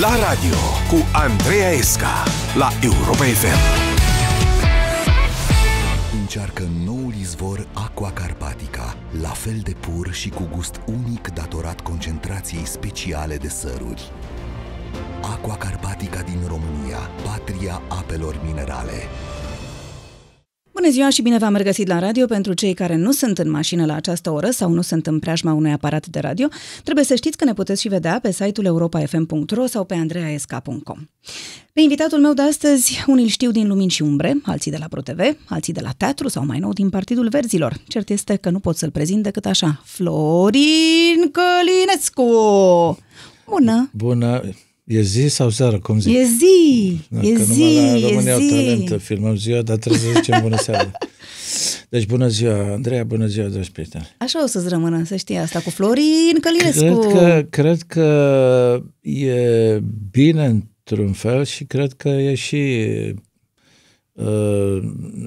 La radio cu Andreea Esca la Europa FM. Încearcă noul izvor Aqua Carpatica, la fel de pur și cu gust unic datorat concentrației speciale de săruri. Aqua Carpatica din România, patria apelor minerale. Bună ziua și bine v-am regăsit la radio. Pentru cei care nu sunt în mașină la această oră sau nu sunt în preajma unui aparat de radio, trebuie să știți că ne puteți și vedea pe site-ul europa.fm.ro sau pe andreaesca.com. Pe invitatul meu de astăzi, unii îl știu din Lumini și Umbre, alții de la ProTV, alții de la Teatru sau mai nou din Partidul Verzilor. Cert este că nu pot să-l prezint decât așa. Florin Călinescu! Bună! Bună! E zi sau seară, cum zic? E zi, Dacă e zi, la România e zi. au talent, filmăm ziua, dar trebuie să zicem bună seara. Deci bună ziua, Andreea, bună ziua, dragi prieteni. Așa o să-ți rămână, să știi asta, cu Florin Călinescu. Cred că, cred că e bine într-un fel și cred că e și, uh,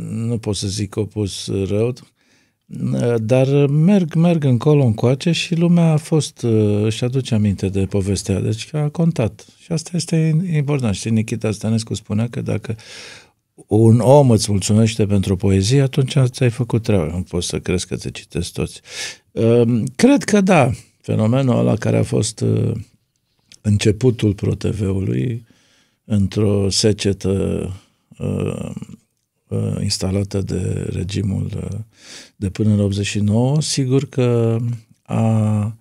nu pot să zic opus rău, dar merg, merg încolo încoace și lumea a fost, uh, își aduce aminte de povestea, deci a contat. Și asta este important. Și Nikita Stănescu spunea că dacă un om îți mulțumește pentru poezie, atunci ți-ai făcut treaba. Nu poți să crezi că te citesc toți. Um, cred că da, fenomenul ăla care a fost uh, începutul ProTV-ului, într-o secetă uh, Uh, instalată de regimul uh, de până în 89, sigur că a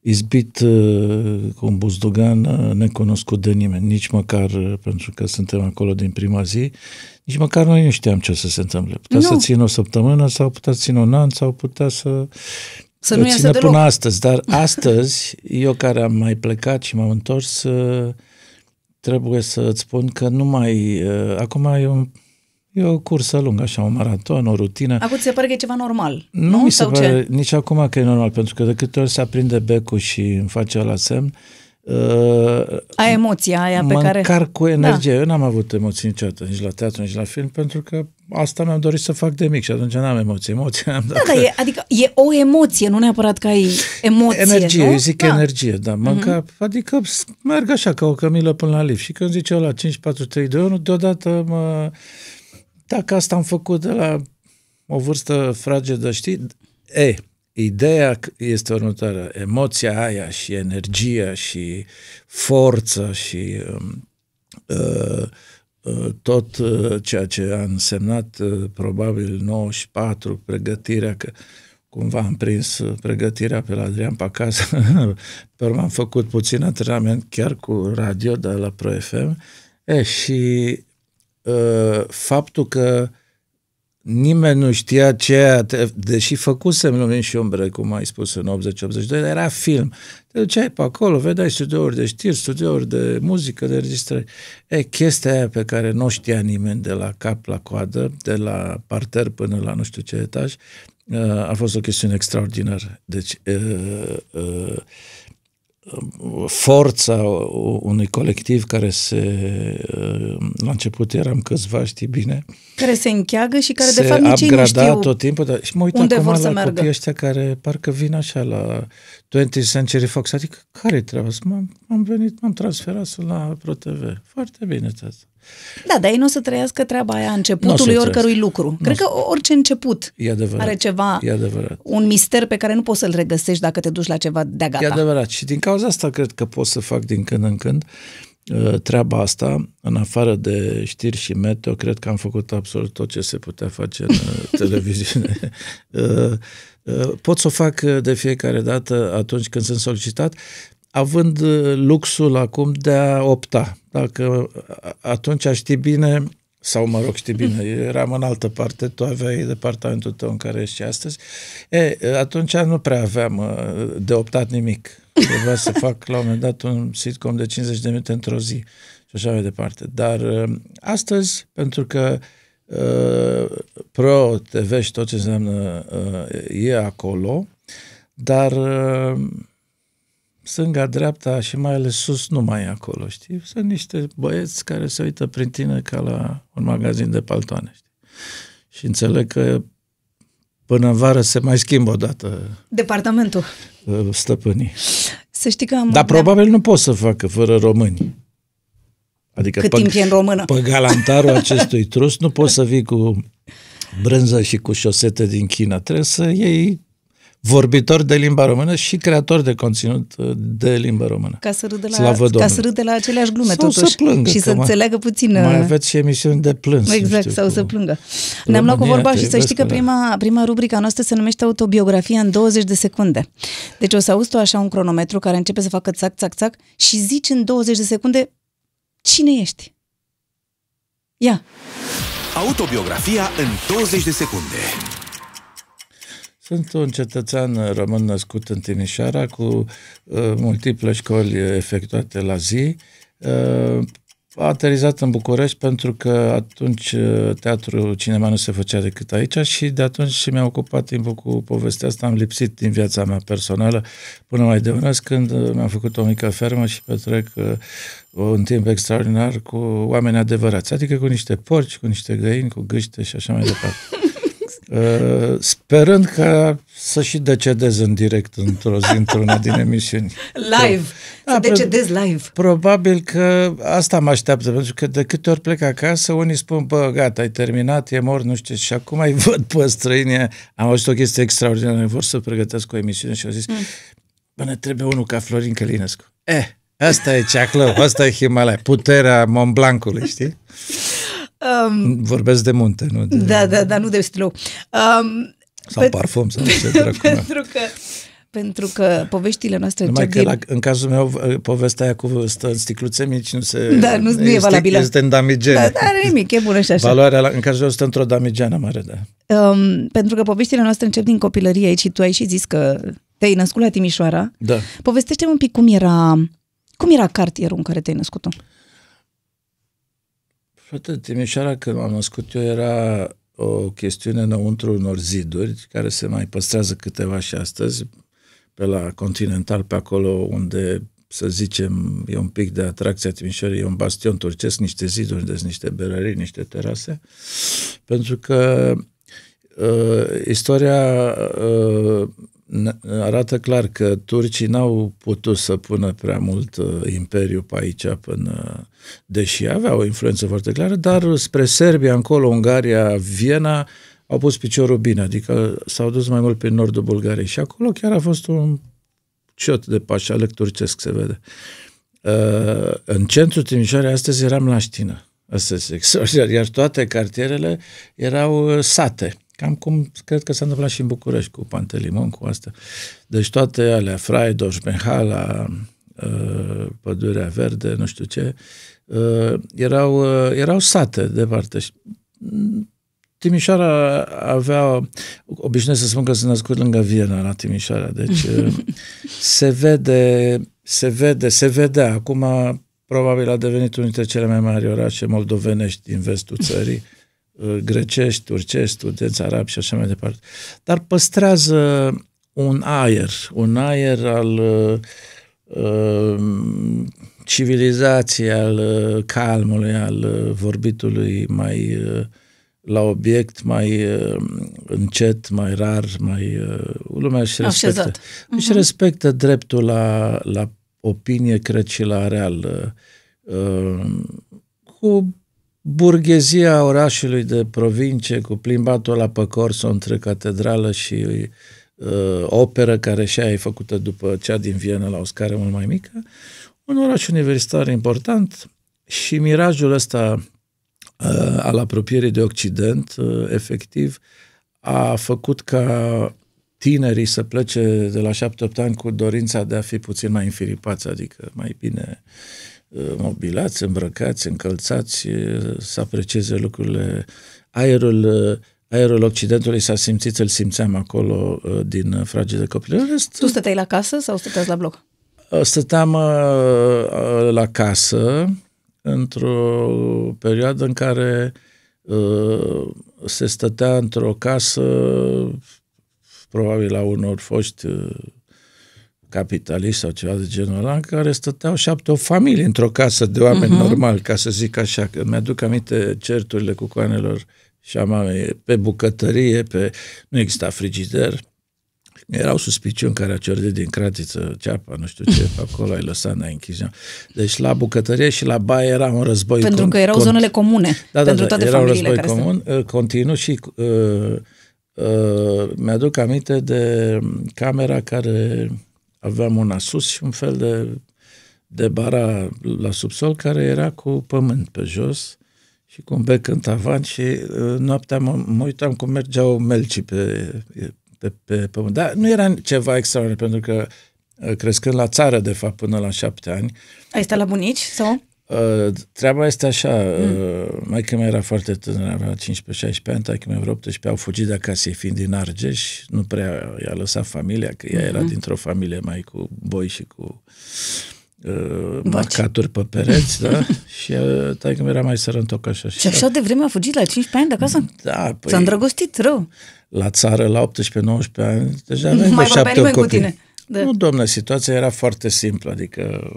izbit uh, cu un buzdugan necunoscut de nimeni, nici măcar, pentru că suntem acolo din prima zi, nici măcar noi nu știam ce o să se întâmple. Putea nu. să țină o săptămână sau putea să țină un an sau putea să să nu țină până deloc. astăzi. Dar astăzi, eu care am mai plecat și m-am întors, trebuie să ți spun că nu mai... Acum e un E o cursă lungă, așa, un maraton, o rutină. Acum ți se pare că e ceva normal, nu? Nu mi se Sau pare ce? nici acum că e normal, pentru că de câte ori se aprinde becul și îmi face la semn, Uh, a emoția aia pe care... Mă cu da. energie. Da. Eu n-am avut emoții niciodată, nici la teatru, nici la film, pentru că asta mi-am dorit să fac de mic și atunci n-am emoții. Emoții am dat. Da, da, e, adică e o emoție, nu neapărat că ai emoție, Energie, nu? eu zic da. energie, da. Mânca, mhm. uh-huh. Adică merg așa, ca o cămilă până la lift. Și când zice la 5, 4, 3, 2, 1, deodată mă dacă asta am făcut de la o vârstă fragedă, știi? E, ideea este următoarea. Emoția aia și energia și forța și um, uh, uh, tot uh, ceea ce a însemnat uh, probabil 94, pregătirea, că cumva am prins uh, pregătirea pe la Adrian pe acasă, pe urmă am făcut puțin antrenament chiar cu radio, dar la Pro FM. E, și Uh, faptul că nimeni nu știa ce, deși făcusem lumini și umbre, cum ai spus, în 80-82, dar era film. Te duceai pe acolo, vedeai studiouri de știri, studiouri de muzică, de registrări. E, chestia aia pe care nu știa nimeni de la cap la coadă, de la parter până la nu știu ce etaj, uh, a fost o chestiune extraordinară. Deci, uh, uh, forța unui colectiv care se, la început eram câțiva, știi bine, care se încheagă și care de fapt nici nu știu tot timpul, dar, și mă uit unde acum vor la să copiii meargă. ăștia care parcă vin așa la 20th Century Fox, adică care-i treaba? M-am, am venit, m-am transferat la ProTV. Foarte bine, tata. Da, dar ei nu o să trăiască treaba aia începutului n-o oricărui lucru. N-o Cred că orice început e adevărat, are ceva, e adevărat. un mister pe care nu poți să-l regăsești dacă te duci la ceva de gata. E adevărat și din cauza asta cred că pot să fac din când în când uh, treaba asta, în afară de știri și meteo, cred că am făcut absolut tot ce se putea face în uh, televiziune. Uh, pot să o fac de fiecare dată atunci când sunt solicitat, având luxul acum de a opta dacă atunci știi bine, sau mă rog, știi bine, eram în altă parte, tu aveai departamentul tău în care ești astăzi, e, atunci nu prea aveam uh, de optat nimic. Trebuia să fac la un moment dat un sitcom de 50 de minute într-o zi și așa mai departe. Dar uh, astăzi, pentru că uh, Pro TV și tot ce înseamnă e acolo, dar stânga, dreapta și mai ales sus nu mai e acolo, știi? Sunt niște băieți care se uită prin tine ca la un magazin de paltoane, știi? Și înțeleg că până în vară se mai schimbă odată. Departamentul. Uh, stăpânii. Să știi că am... Dar probabil nu pot să facă fără români. Adică Cât pe, timp e în română. Pe galantarul acestui trus nu poți să vii cu brânză și cu șosete din China. Trebuie să iei Vorbitor de limba română și creator de conținut uh, de limba română. Ca să râdă la, ca să râdă la aceleași glume, sau totuși. Să plângă, și să mai, înțeleagă puțin. Mai uh, aveți și emisiuni de plâns. Exact, știu, sau cu... să plângă. Ne-am luat cu vorba și să știi că prima, prima rubrica noastră se numește Autobiografia în 20 de secunde. Deci o să auzi tu așa un cronometru care începe să facă țac, țac, țac și zici în 20 de secunde cine ești. Ia! Autobiografia în 20 de secunde. Sunt un cetățean român născut în Timișoara cu uh, multiple școli efectuate la zi. Uh, a aterizat în București pentru că atunci uh, teatrul cinema nu se făcea decât aici și de atunci mi-a ocupat timpul cu povestea asta, am lipsit din viața mea personală până mai devreme când uh, mi-am făcut o mică fermă și petrec uh, un timp extraordinar cu oameni adevărați, adică cu niște porci, cu niște găini, cu gâște și așa mai departe. Uh, sperând ca să și decedez în direct într-o zi, într-una din emisiuni. Live! Da, să decedez live! Probabil că asta mă așteaptă, pentru că de câte ori plec acasă, unii spun, bă, gata, ai terminat, e mor, nu știu și acum îi văd pe străini. Am auzit o chestie extraordinară, vor să pregătesc o emisiune și au zis, mm. bă, ne trebuie unul ca Florin Călinescu. Eh, asta e ceaclău, asta e Himalaya, puterea Mont Blancului, știi? Um, Vorbesc de munte, nu de... Da, da, da, nu de stilou. Um, sau pe... parfum, sau ce Pentru că pentru că poveștile noastre... Numai că din... la, în cazul meu, povestea aia cu stă în sticluțe mici nu se... Da, nu, nu este, e valabilă. Este în damigenă. Da, da, are nimic, e bună și așa. Valoarea, la, în cazul meu, stă într-o damigeană mare, da. Um, pentru că poveștile noastre încep din copilărie aici și tu ai și zis că te-ai născut la Timișoara. Da. Povestește-mi un pic cum era, cum era cartierul în care te-ai născut tu. Și atât, Timișoara, când m-am născut eu, era o chestiune înăuntru unor ziduri, care se mai păstrează câteva și astăzi, pe la Continental, pe acolo unde, să zicem, e un pic de atracție a Timișoarei, e un bastion turcesc, niște ziduri, deci niște berării, niște terase, pentru că uh, istoria uh, arată clar că turcii n-au putut să pună prea mult uh, imperiu pe aici până, deși aveau o influență foarte clară, dar spre Serbia, încolo, Ungaria, Viena, au pus piciorul bine, adică s-au dus mai mult pe nordul Bulgariei și acolo chiar a fost un ciot de pașalec turcesc, se vede. Uh, în centrul Timișoarei astăzi eram la ștină, astăzi, iar toate cartierele erau uh, sate Cam cum cred că s-a întâmplat și în București cu Pantelimon, cu asta. Deci toate alea, Fraidoș, Benhala, uh, Pădurea Verde, nu știu ce, uh, erau, uh, erau sate departe. Mm, Timișoara avea, obișnuiesc să spun că sunt născut lângă Viena, la Timișoara, deci se vede, se vede, se vede acum probabil a devenit unul dintre cele mai mari orașe moldovenești din vestul țării. Uh, grecești, turcești, studenți arabi și așa mai departe. Dar păstrează un aer, un aer al uh, um, civilizației, al uh, calmului, al uh, vorbitului mai uh, la obiect, mai uh, încet, mai rar, mai uh, lumea își respectă. Uh-huh. Își respectă dreptul la, la opinie, cred și la real. Uh, um, cu burghezia orașului de provincie cu plimbatul la păcorso între catedrală și uh, operă, care și a e făcută după cea din Viena la o scară mult mai mică, un oraș universitar important și mirajul ăsta uh, al apropierii de Occident, uh, efectiv, a făcut ca tinerii să plece de la 7-8 ani cu dorința de a fi puțin mai înfiripați, adică mai bine uh, Uh, mobilați, îmbrăcați, încălțați, uh, să aprecieze lucrurile. Aerul, uh, aerul Occidentului s-a simțit, îl simțeam acolo din fragede copilărie. Tu stăteai la casă sau stăteai la bloc? Stăteam la casă într-o perioadă în care se stătea într-o casă probabil la unor foști capitalist sau ceva de genul ăla, în care stăteau șapte o familie într-o casă de oameni uh-huh. normal, ca să zic așa, că mi-aduc aminte certurile cu coanelor și a mamei pe bucătărie, pe... nu exista frigider, erau suspiciuni care a ciordit din cratiță ceapa, nu știu ce, acolo ai lăsat, ne-ai închis. Deci la bucătărie și la baie era un război Pentru con- că erau con- zonele comune, da, da pentru da, toate era un război care comun, se... Uh, continuu și uh, uh, mi-aduc aminte de um, camera care aveam una sus și un fel de, de bara la subsol care era cu pământ pe jos și cu un bec în tavan și uh, noaptea mă, mă uitam cum mergeau melcii pe, pe, pe pământ. Dar nu era ceva extraordinar, pentru că uh, crescând la țară, de fapt, până la șapte ani. Ai stat la bunici? sau? Uh, treaba este așa, uh, mm. mai că mai era foarte tânăr, avea 15-16 ani, taică mi vreo 18, au fugit de acasă, fiind din Argeș, nu prea i-a lăsat familia, că ea mm-hmm. era dintr-o familie mai cu boi și cu uh, macaturi pe pereți, da? și uh, taică era mai sărăntoc așa. Și, și așa de vreme a fugit la 15 ani de acasă? Da, păi, S-a îndrăgostit rău. La țară, la 18-19 ani, deja aveai vreo 7 copii. Cu tine. Da. Nu, domnule, situația era foarte simplă, adică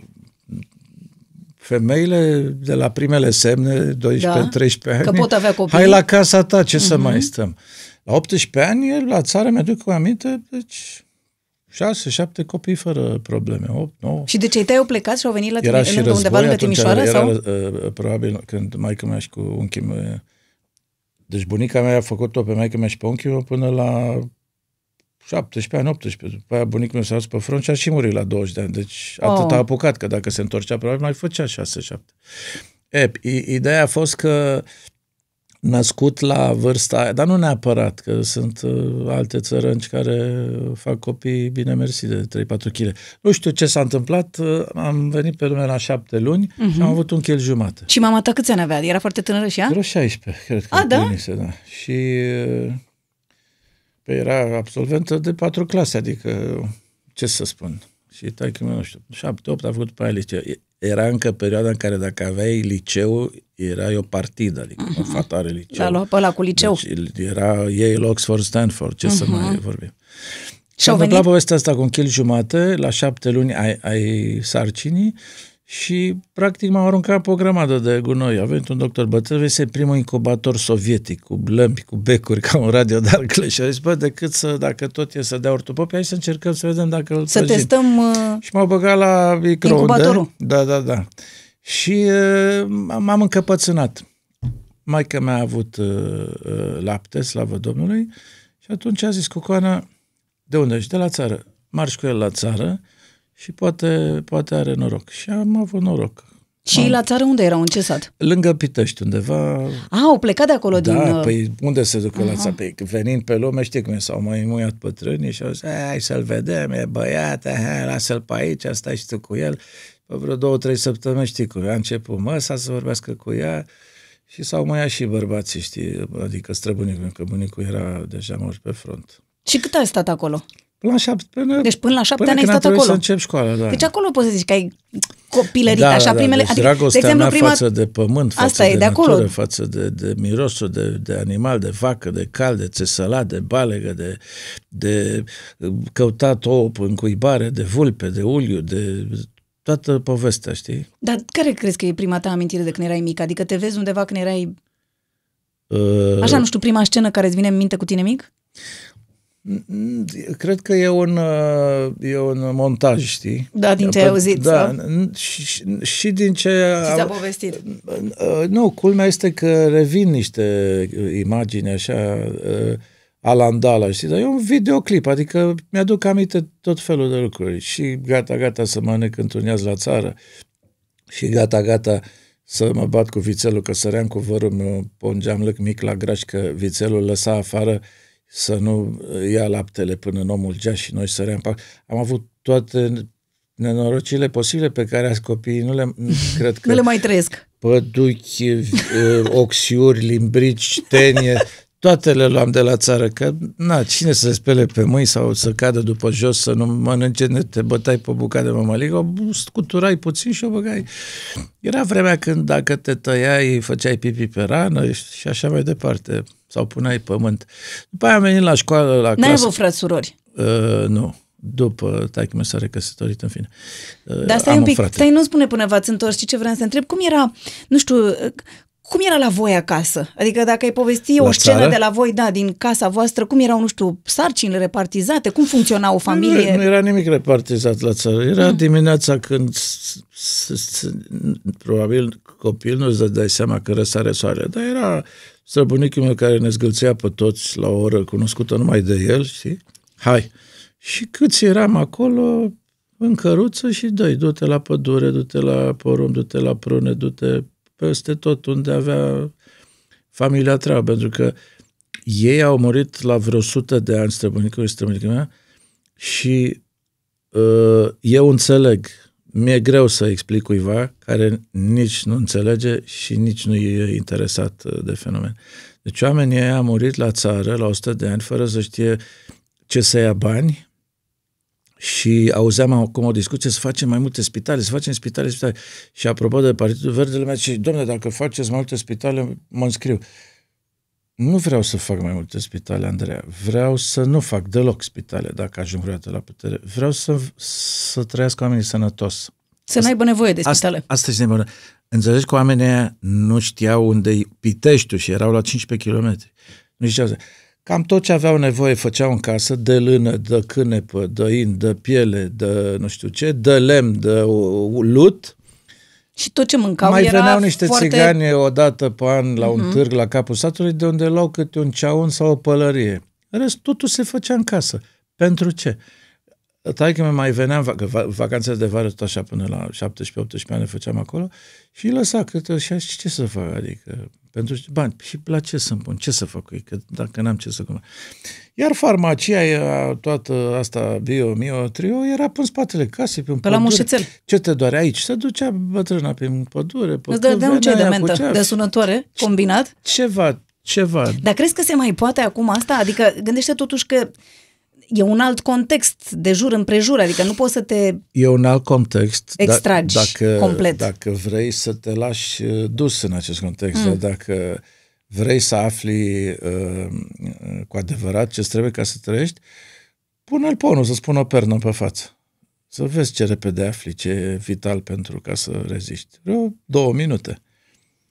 femeile de la primele semne, 12-13 da, ani, că pot avea copii. hai la casa ta, ce uh-huh. să mhm. mai stăm. La 18 ani, la țară, mi-aduc cu aminte, deci 6-7 copii fără probleme, 8, 9. Și de ce te-ai plecat și au venit la era tine, și război, undeva lângă Timișoara? Era, sau? Uh, probabil când maica mea și cu unchiul meu... Uh, deci bunica mea a făcut-o pe maica mea și pe unchiul meu până la 17 ani, 18. După aia bunicul meu s-a dus pe front și a și murit la 20 de ani. Deci oh. atât a oh. apucat, că dacă se întorcea, probabil mai făcea 6-7. E, ideea a fost că născut la vârsta aia, dar nu neapărat, că sunt uh, alte țărănci care fac copii bine mersi de 3-4 kg. Nu știu ce s-a întâmplat, uh, am venit pe lumea la șapte luni uh-huh. și mhm. am avut un chel jumate. Și mama ta câți ani avea? Era foarte tânără și ea? Vreo 16, cred că. A, da? Venise, da. Și uh, Păi era absolventă de patru clase, adică, ce să spun, și taică nu știu, șapte, opt, a făcut pe aia liceu. Era încă perioada în care dacă aveai liceu, era o partidă, adică uh-huh. o fata are liceu. L-a luat pe ăla cu liceu. Deci era Yale, Oxford, Stanford, ce uh-huh. să mai mhm. vorbim. Și a venit... povestea asta cu un chil jumate, la șapte luni ai, ai sarcinii, și practic m-au aruncat pe o grămadă de gunoi. A venit un doctor este primul incubator sovietic, cu lămpi, cu becuri, ca un radio de alcle. și a zis, bă, decât să, dacă tot e să dea ortopopie, hai să încercăm să vedem dacă îl Să trăgim. testăm uh, Și m-au băgat la microunde. Da, da, da. Și uh, m-am încăpățânat. Maica mea a avut uh, uh lapte, slavă Domnului, și atunci a zis, Cocoana, de unde ești? De la țară. Marș cu el la țară, și poate, poate are noroc. Și am avut noroc. Și la țară unde erau? În ce sat? Lângă Pitești, undeva. A, au plecat de acolo da, din... Da, păi unde se ducă Aha. la țară? Păi venind pe lume, știi cum e, s-au mai muiat pătrânii și au zis, hai să-l vedem, e băiat, hai, lasă-l pe aici, stai și tu cu el. Pe vreo două, trei săptămâni, știi cum, a început măsa să vorbească cu ea, și s-au mai și bărbații, știi, adică străbunicul, că bunicul era deja mort pe front. Și cât ai stat acolo? La șapte, până, deci până la șapte până ani ai stat acolo. să încep școala, da. Deci acolo poți să zici că ai copilărit da, așa da, primele... Deci adică, de exemplu, prima... față de pământ, față Asta de e, de natură, acolo. față de, de mirosul, de, de animal, de vacă, de cal, de țesălat, de balegă, de, de uh, căutat o în cuibare, de vulpe, de uliu, de toată povestea, știi? Dar care crezi că e prima ta amintire de când erai mic? Adică te vezi undeva când erai... Uh... Așa, nu știu, prima scenă care îți vine în minte cu tine mic? Cred că e un, uh, e un montaj, știi? Da, din ce ai auzit, Da, și, și din ce... Și ți-a povestit. Uh, nu, culmea este că revin niște imagini așa, uh, alandala, știi? Dar e un videoclip, adică mi-aduc aminte tot felul de lucruri. Și gata, gata să mă necântunez la țară. Și gata, gata să mă bat cu vițelul, că săream cu vărul meu pe lăc mic la graș, că vițelul lăsa afară uh, să nu ia laptele până în omul gea și noi să reampac. Am avut toate nenorocile posibile pe care azi copiii nu le, cred că... nu le mai trăiesc. Păduchi, eh, oxiuri, limbrici, tenie, toate le luam de la țară, că na, cine să spele pe mâini sau să cadă după jos, să nu mănânce, te bătai pe bucată de mămăligă, o scuturai puțin și o băgai. Era vremea când dacă te tăiai, făceai pipi pe rană și așa mai departe sau puneai pământ. După aia am venit la școală, la n clasă. N-ai avut frați surori? Uh, nu. După, tai că mi s-a recăsătorit, în fine. Uh, Dar stai un pic, stai, nu spune până v-ați întors, știi ce vreau să întreb? Cum era, nu știu, cum era la voi acasă? Adică dacă ai povesti o scenă țară? de la voi, da, din casa voastră, cum erau, nu știu, sarcinile repartizate? Cum funcționa o familie? Nu, nu era nimic repartizat la țară. Era mm. dimineața când probabil copil nu îți dai seama că răsare soarele, dar era străbunicul meu care ne zgâlțea pe toți la o oră cunoscută numai de el, și Hai! Și câți eram acolo, în căruță și dă du-te la pădure, du-te la porum, du-te la prune, du-te peste tot unde avea familia treabă, pentru că ei au murit la vreo 100 de ani străbunicul și străbunica mea și uh, eu înțeleg. Mi-e greu să explic cuiva care nici nu înțelege și nici nu e interesat uh, de fenomen. Deci oamenii ei au murit la țară la 100 de ani fără să știe ce să ia bani, și auzeam acum o discuție să facem mai multe spitale, să facem spitale, spitale. Și apropo de Partidul Verde, lumea zice, domnule, dacă faceți mai multe spitale, mă înscriu. Nu vreau să fac mai multe spitale, Andreea. Vreau să nu fac deloc spitale dacă ajung vreodată la putere. Vreau să, să trăiască oamenii sănătos. Să n-aibă nevoie de spitale. Asta, asta este nevoie. Înțelegi că oamenii nu știau unde-i Piteștiul și erau la 15 km. Nu știau. Cam tot ce aveau nevoie făceau în casă, de lână, de cânepă, de in, de piele, de nu știu ce, de lemn, de lut. Și tot ce mâncau Mai era veneau niște foarte... țigani odată pe an la un uh-huh. târg la capul satului, de unde luau câte un ceaun sau o pălărie. În rest, totul se făcea în casă. Pentru ce? taică mai venea că vacanțele de vară, tot așa, până la 17-18 ani făceam acolo și lăsa câte și ce să fac, adică pentru bani. Și la ce să-mi pun? Ce să fac cu ei? Că dacă n-am ce să cumpăr. Iar farmacia, toată asta, bio, mio, trio, era pe spatele casei, pe un Pe pădure. la mușețel. Ce te doare aici? Se ducea bătrâna pe un pădure. Pe Îți dădea un de mentă, de sunătoare, combinat? Ceva, ceva. Dar crezi că se mai poate acum asta? Adică gândește totuși că e un alt context de jur împrejur, adică nu poți să te E un alt context. Da- extragi dacă, complet. Dacă vrei să te lași uh, dus în acest context, mm. dacă vrei să afli uh, cu adevărat ce trebuie ca să trăiești, pune-l ponul, să-ți pună o pernă pe față. Să vezi ce repede afli, ce e vital pentru ca să reziști. Vreo două minute.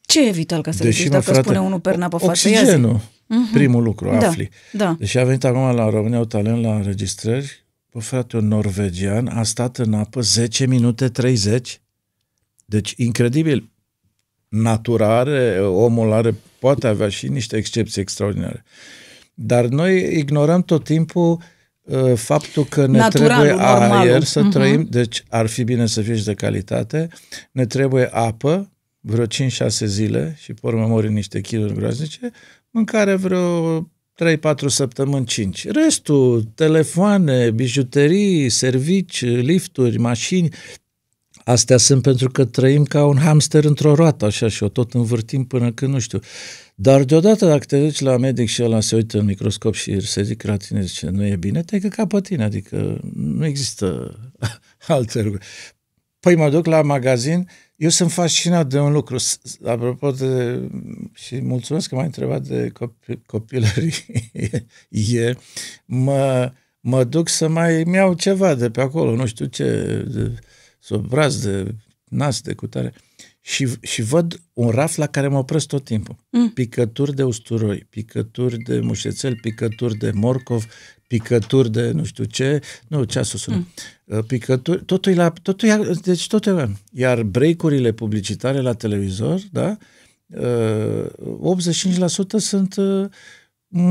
Ce e vital ca să Deși, reziști dacă frate, spune unul perna pe față? Oxigenul. Mm-hmm. Primul lucru, da, afli. Da. Deci a venit acum la România o talent la înregistrări, bă, frate, un norvegian a stat în apă 10 minute 30. Deci, incredibil. Naturare, omul are, poate avea și niște excepții extraordinare. Dar noi ignorăm tot timpul uh, faptul că ne Naturalul, trebuie aer să uh-huh. trăim, deci ar fi bine să fie și de calitate, ne trebuie apă, vreo 5-6 zile și pe urmă mori niște chiluri groaznice, mâncare vreo 3-4 săptămâni, 5. Restul, telefoane, bijuterii, servici, lifturi, mașini, astea sunt pentru că trăim ca un hamster într-o roată, așa, și o tot învârtim până când nu știu. Dar deodată, dacă te duci la medic și ăla se uită în microscop și se zic la tine, zice, nu e bine, te ai ca pe tine, adică nu există alte lucruri. Păi mă duc la magazin, eu sunt fascinat de un lucru. Apropo de... și mulțumesc că m-ai întrebat de copil, copilărie. e, mă, mă duc să mai iau ceva de pe acolo, nu știu ce, de, sub braț, de nas, de cutare. Și, și văd un raf la care mă opresc tot timpul. Mm. Picături de usturoi, picături de mușețel, picături de morcov, picături de nu știu ce, nu, ceasul sună, mm. Uh, picături, totul e la, totul e, deci totul e Iar breakurile publicitare la televizor, da, 85% uh, sunt uh,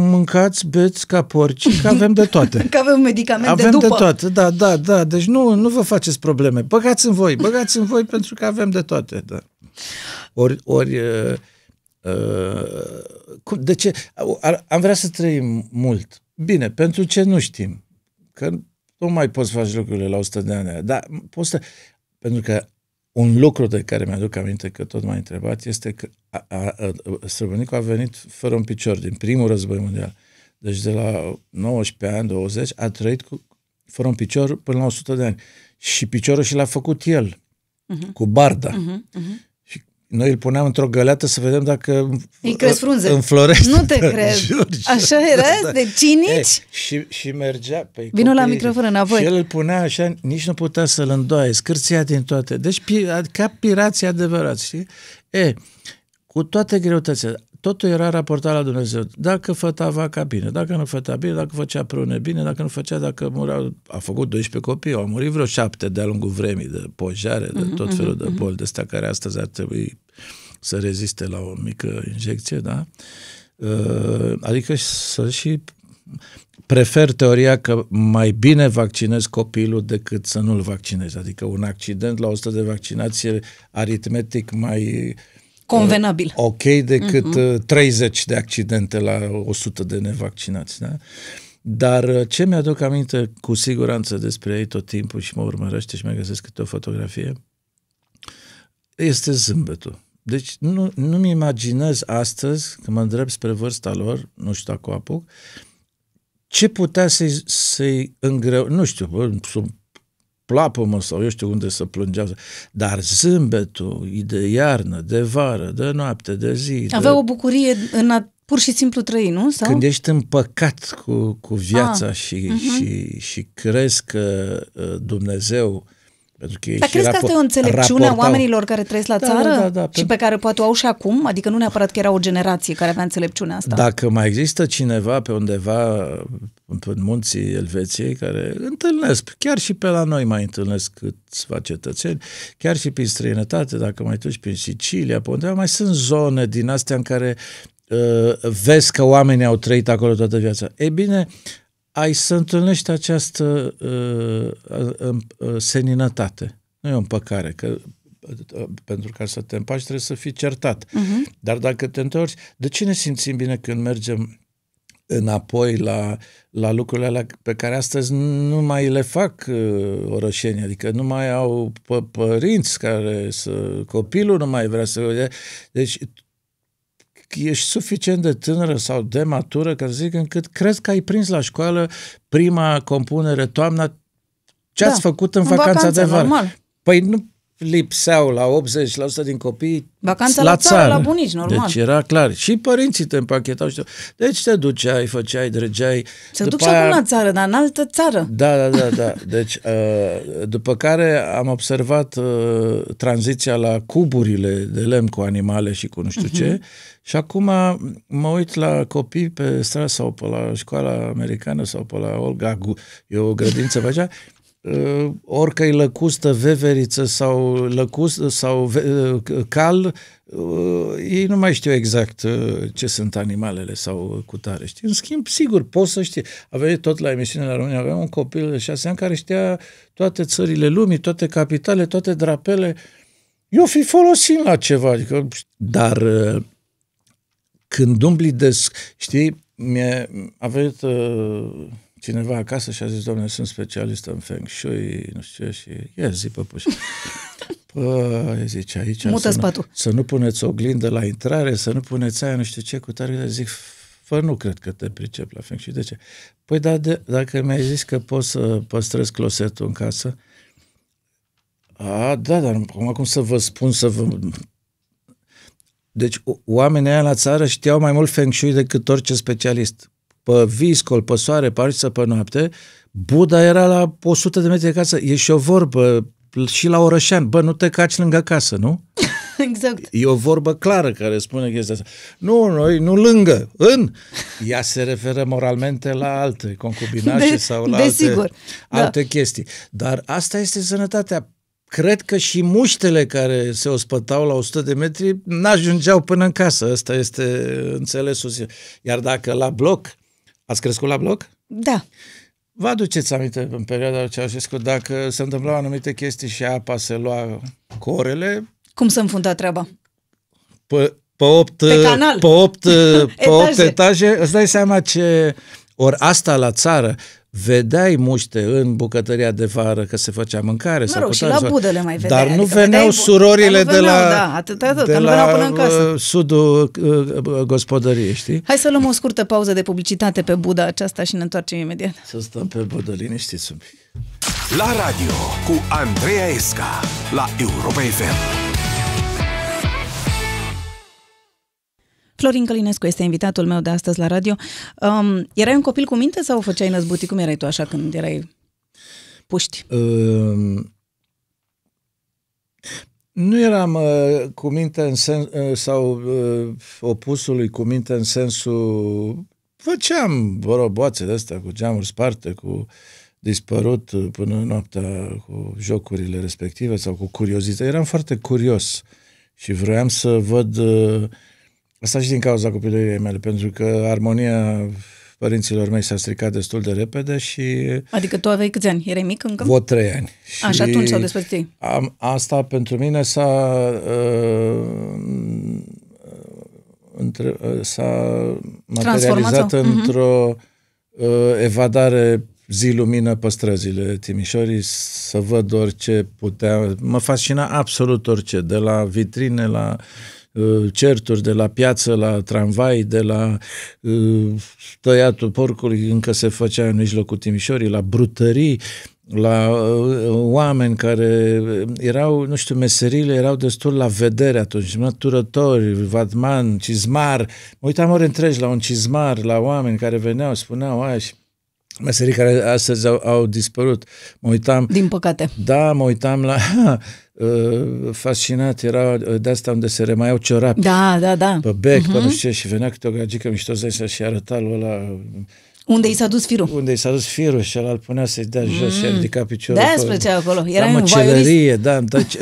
mâncați, beți ca porci, că avem de toate. că avem medicamente avem după. de toate, da, da, da. Deci nu, nu vă faceți probleme. Băgați în voi, băgați în voi pentru că avem de toate. Da. Ori, ori uh, uh, cum, de ce? Ar, am vrea să trăim mult, Bine, pentru ce nu știm? Că nu mai poți face lucrurile la 100 de ani. Dar poți să... Pentru că un lucru de care mi-aduc aminte că tot m a întrebat este că a, a, a, Străbunicu a venit fără un picior din primul război mondial. Deci de la 19 ani, 20, a trăit cu, fără un picior până la 100 de ani. Și piciorul și l-a făcut el, uh-huh. cu barda. Uh-huh. Uh-huh. Noi îl puneam într-o găleată să vedem dacă Îi crezi frunze. înflorește. Nu te cred. așa era? Da. da. De cinici? Ei, și, și mergea pe păi, Vino copiii. la microfon înapoi. Și el îl punea așa, nici nu putea să-l îndoaie, scârția din toate. Deci ca pirații adevărați, știi? E, cu toate greutățile, totul era raportat la Dumnezeu. Dacă făta ca bine, dacă nu făta bine, dacă făcea prune bine, dacă nu făcea, dacă murea, a făcut 12 copii, au murit vreo șapte de-a lungul vremii de pojare, de mhm, tot mhm, felul de mhm. boli de astea care astăzi ar trebui să reziste la o mică injecție, da? Uh, adică să și prefer teoria că mai bine vaccinezi copilul decât să nu-l vaccinezi. Adică un accident la 100 de vaccinație aritmetic mai uh, convenabil. Ok, decât uh-huh. Mhm. 30 de accidente la 100 de nevaccinați, da? Dar uh, ce mi-aduc aminte cu siguranță despre ei tot timpul și mă urmărește și mă găsesc câte o fotografie, este zâmbetul. Deci nu, nu-mi imaginez astăzi, când mă îndrept spre vârsta lor, nu știu dacă o apuc, ce putea să-i, să-i îngreu... Nu știu, bă, sub plapă-mă sau eu știu unde să plângează. Dar zâmbetul de iarnă, de vară, de noapte, de zi... Avea de... o bucurie în a pur și simplu trăi, nu? Sau? Când ești împăcat cu, cu viața ah. și, uh-huh. și, și crezi că uh, Dumnezeu uh, pentru că Dar crezi că asta e o înțelepciune raportau... a oamenilor care trăiesc la da, țară da, da, da, și pe care poate o au și acum? Adică nu neapărat că era o generație care avea înțelepciunea asta. Dacă mai există cineva pe undeva în munții Elveției care întâlnesc, chiar și pe la noi mai întâlnesc câțiva cetățeni, chiar și prin străinătate, dacă mai duci prin Sicilia, pe undeva, mai sunt zone din astea în care uh, vezi că oamenii au trăit acolo toată viața. E bine, ai să întâlnești această uh, uh, uh, seninătate. Nu e o împăcare, că uh, pentru ca să te împaci trebuie să fii certat. Uh-huh. Dar dacă te întorci, de ce ne simțim bine când mergem înapoi la, la lucrurile alea pe care astăzi nu mai le fac uh, orășenii, adică nu mai au p- părinți care să, copilul nu mai vrea să... Deci ești suficient de tânără sau de matură, ca să zic, încât crezi că ai prins la școală prima compunere toamna ce da, ați făcut în, în vacanța, vacanță de vară? Păi nu, lipseau la 80% din copii Vacanța la, la țară, țară, la bunici, normal. Deci era clar. Și părinții te împachetau. Și te... Deci te duceai, făceai, dregeai. Se duc și aia... acum la țară, dar în altă țară. Da, da, da. da. Deci, uh, după care am observat uh, tranziția la cuburile de lemn cu animale și cu nu știu uh-huh. ce. Mhm. Și acum mă uit la copii pe stradă sau pe la școala americană sau pe la Olga. E o grădință pe Ă, orică e lăcustă, veveriță sau lăcustă sau ă, cal, ă, ei nu mai știu exact ce sunt animalele sau cutare. știi? În schimb, sigur, poți să știi. Aveai tot la emisiune la România, aveam un copil de șase ani care știa toate țările lumii, toate capitale, toate drapele. Eu fi folosit la ceva, adică, dar când umbli des, știi, mi-a avut uh, cineva acasă și a zis, domnule, sunt specialist în Feng Shui, nu știu ce, și ia zi, păpuși. Păi, zice, aici Mută să, nu, să nu puneți oglindă la intrare, să nu puneți aia, nu știu ce, cu tare, zic, Fă, nu cred că te pricep la Feng Shui. De ce? Păi, da, de, dacă mi-ai zis că poți să păstrez closetul în casă, a, da, dar acum cum să vă spun să vă... Deci oamenii aia la țară știau mai mult Feng Shui decât orice specialist pe viscol, pe soare, pe pe noapte, Buddha era la 100 de metri de casă. E și o vorbă și la orășean. Bă, nu te caci lângă casă, nu? Exact. E o vorbă clară care spune chestia asta. Nu, noi, nu lângă, în. Ea se referă moralmente la alte concubinaje de, sau la de alte, sigur. Da. alte da. chestii. Dar asta este sănătatea. Cred că și muștele care se ospătau la 100 de metri n-ajungeau până în casă. Asta este înțelesul. Iar dacă la bloc Ați crescut la bloc? Da. Vă aduceți aminte în perioada Ceaușescu dacă se întâmplau anumite chestii și apa se lua corele? Cum s-a înfundat treaba? Pe, pe opt, pe canal. Pe opt pe opt etaje, îți dai seama ce... Ori asta la țară, vedeai muște în bucătăria de vară că se făcea mâncare. Mă rog, și la budele mai vedeai. Adică dar nu adică veneau vedeai, surorile de la, da, de la până în casă. Uh, sudul uh, uh, gospodăriei, știi? Hai să luăm o scurtă pauză de publicitate pe Buda aceasta și ne întoarcem imediat. Să stăm pe Buda, liniștiți un pic. La radio cu Andreea Esca la Europa FM. Florin Călinescu este invitatul meu de astăzi la radio. Um, erai un copil cu minte sau o făceai năzbuti? Cum erai tu așa când erai puști? Uh, nu eram uh, cu minte în sens, uh, sau uh, opusului cu minte în sensul făceam boroboațe de astea cu geamuri sparte, cu dispărut uh, până noaptea cu jocurile respective sau cu curiozitate. Eram foarte curios și vroiam să văd uh, Asta și din cauza copilăriei mele, pentru că armonia părinților mei s-a stricat destul de repede și... Adică tu aveai câți ani? Erai mic încă? Vă trei ani. Și Așa atunci s-au despărțit. Am, asta pentru mine s-a... Uh, între, uh, s-a materializat mhm. într-o uh, evadare zi lumină pe străzile Timișorii, să văd orice putea. Mă fascina absolut orice, de la vitrine la uh, Uh, certuri de la piață, la tramvai, de la uh, tăiatul porcului, încă se făcea în mijlocul Timișorii, la brutării, la uh, oameni care erau, nu știu, meserile erau destul la vedere atunci, turători, vadman, cizmar. Mă uitam ori întregi la un cizmar, la oameni care veneau, spuneau aia și meserii care astăzi au, au dispărut. Mă uitam... Din păcate. Da, mă uitam la... Uh, fascinat, era uh, de asta unde se remaiau ciorapi. Da, da, da. Pe bec, uh-huh. pe nu mhm. știu ce, și venea câte o gagică miștoză și arăta lui ăla... Unde i s-a dus firul. Unde i s-a dus firul și ăla îl punea să-i dea jos mm. și a mhm. ridicat piciorul. Da, spre ce acolo. Era în măcelărie, da, deci,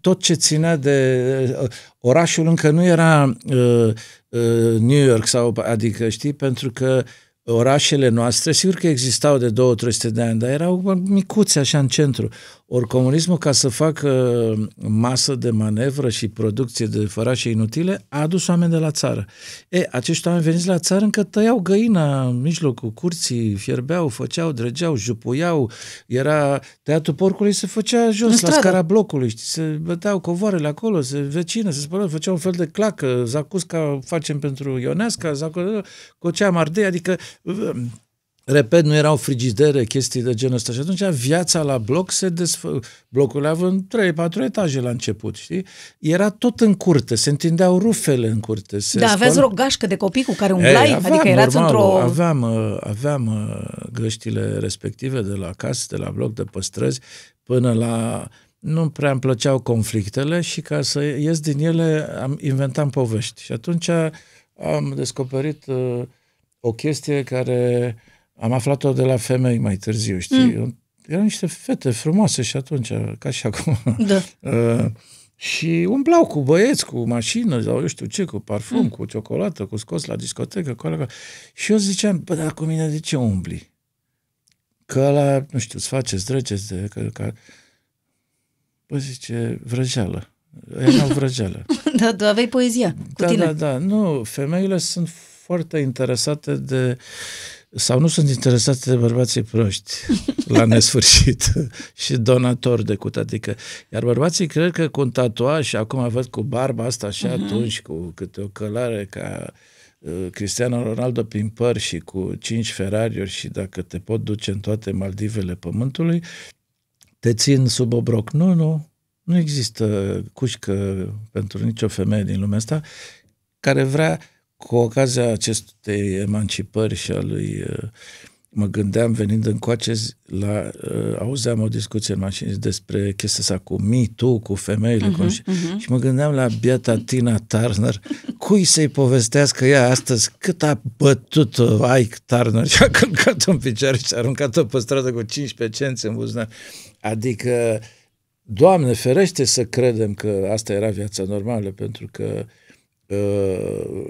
tot ce ținea de... Uh, orașul încă nu era uh, uh, New York sau... Adică, știi, pentru că uh, orașele noastre, sigur că existau de 200-300 de ani, dar erau micuțe așa în centru. Ori comunismul, ca să facă uh, masă de manevră și producție de fărașe inutile, a adus oameni de la țară. E, acești oameni veniți la țară încă tăiau găina în mijlocul curții, fierbeau, făceau, drăgeau, jupuiau, era teatru porcului, se făcea jos stradă. la scara blocului, știi? se băteau covoarele acolo, se vecină, se spălă, făceau un fel de clacă, zacusca facem pentru Ionesca, zacusca, cocea mardei, adică uh, repet, nu erau frigidere, chestii de genul ăsta. Și atunci viața la bloc se desfă... Blocul avea în 3-4 etaje la început, știi? Era tot în curte, se întindeau rufele în curte. Se da, aveți spăl... gașcă de copii cu care umblai? Ei, aveam, adică erați într-o... Aveam, uh, aveam uh, găștile respective de la casă, de la bloc, de păstrăzi, până la nu prea îmi plăceau conflictele și ca să ies din ele am inventam povești. Și atunci am descoperit uh, o chestie care am aflat-o de la femei mai târziu, știi? Mm. Erau niște fete frumoase și atunci, ca și acum. Da. uh, și umblau cu băieți, cu mașină, sau eu știu ce, cu parfum, mm. cu ciocolată, cu scos la discotecă, cu alea. Și eu ziceam, bă, dar cu mine de ce umbli? Că la, nu știu, îți faceți, drăgeți de... Că, că... Bă, zice, vrăjeală. Erau vrăjeală. da, tu da, aveai poezia cu da, tine. Da, da, nu, femeile sunt foarte interesate de uh, sau nu sunt interesați de bărbații proști la nesfârșit și donatori de cut. Adică, iar bărbații cred că cu un tatuaj și acum văd cu barba asta și uh-huh. atunci, cu câte o călare ca uh, Cristiano Ronaldo prin păr și cu cinci ferrari și dacă te pot duce în toate Maldivele pământului, te țin sub obroc. Nu, nu, nu există cușcă pentru nicio femeie din lumea asta care vrea uh, cu ocazia acestei emancipări și a lui, uh, mă gândeam venind în coace, la, uh, auzeam o discuție în mașină despre chestia asta cu mi, tu, cu femeile, uh-huh, și, uh-huh. și mă gândeam la biata Tina Turner, cui să-i povestească ea astăzi cât a bătut uh, Ike Turner și a călcat-o în picioare și a aruncat-o pe stradă cu 15 cenți în buzunar. Adică, Doamne ferește să credem că asta era viața normală, pentru că uh, Uh,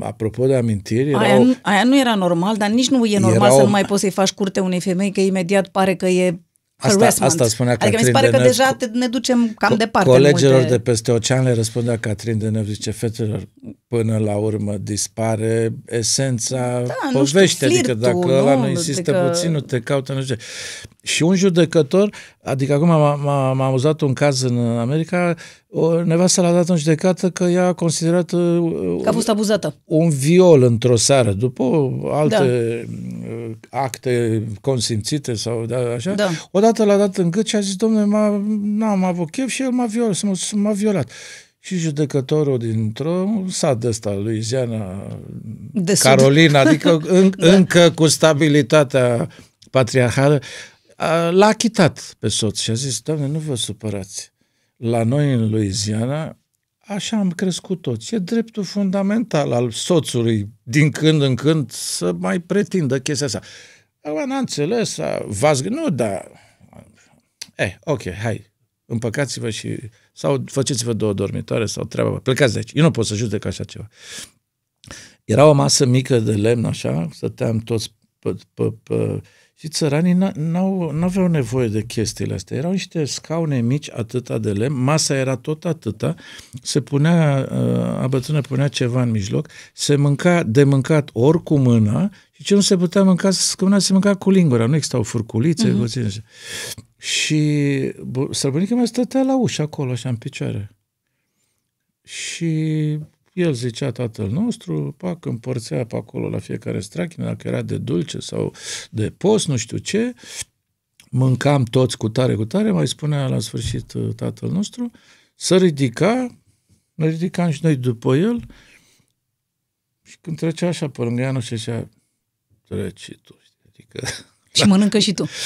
apropo de amintiri... Aia, erau, nu, aia nu era normal, dar nici nu e normal să nu mai poți să-i faci curte unei femei, că imediat pare că e Asta, harassment. asta spunea adică Catherine mi se pare Deneuve, că deja te, ne ducem cam co- departe. Colegilor multe... de peste ocean le răspundea Catherine Deneuve, zice, fetelor, până la urmă dispare esența da, poveștii. Adică dacă nu, ăla nu insistă adică... puțin, nu te caută, nu știu. Și un judecător, adică acum m-a, m-a amuzat un caz în America, o nevastă l-a dat în judecată că ea a considerat uh, uh, că a fost abuzată. un viol într-o seară, după alte da. Uh, acte consimțite sau da, așa. Da. Odată l-a dat în gât și a zis, domnule, n-am avut chef și el m-a, viol, m-a violat și judecătorul dintr-un sat ăsta, Luiziana, de Carolina, sud. adică în, da. încă cu stabilitatea patriarhală, l-a achitat pe soț și a zis, doamne, nu vă supărați. La noi în Louisiana, așa am crescut toți. E dreptul fundamental al soțului, din când în când, să mai pretindă chestia asta. Acum n-a înțeles, a, v-ați... Nu, da... Eh, ok, hai, împăcați-vă și, sau faceți-vă două dormitoare sau treaba, plecați de aici. Eu nu pot să judec așa ceva. Era o masă mică de lemn, așa, stăteam toți pe, pe, pe și țăranii nu au aveau nevoie de chestiile astea. Erau niște scaune mici, atâta de lemn, masa era tot atâta, se punea, uh, a bătrână punea ceva în mijloc, se mânca de mâncat ori cu mâna și ce nu se putea mânca, se mânca, se mânca cu lingura. Nu existau furculițe, uh-huh. Și străbunica mea stătea la ușă acolo, așa, în picioare. Și el zicea tatăl nostru, pac, împărțea pe acolo la fiecare strachină, dacă era de dulce sau de post, nu știu ce, mâncam toți cu tare, cu tare, mai spunea la sfârșit uh, tatăl nostru, să ridica, ne ridicam și noi după el și când trecea așa pe lângă ea, nu știu ce, treci tu, adică... Și mănâncă și tu.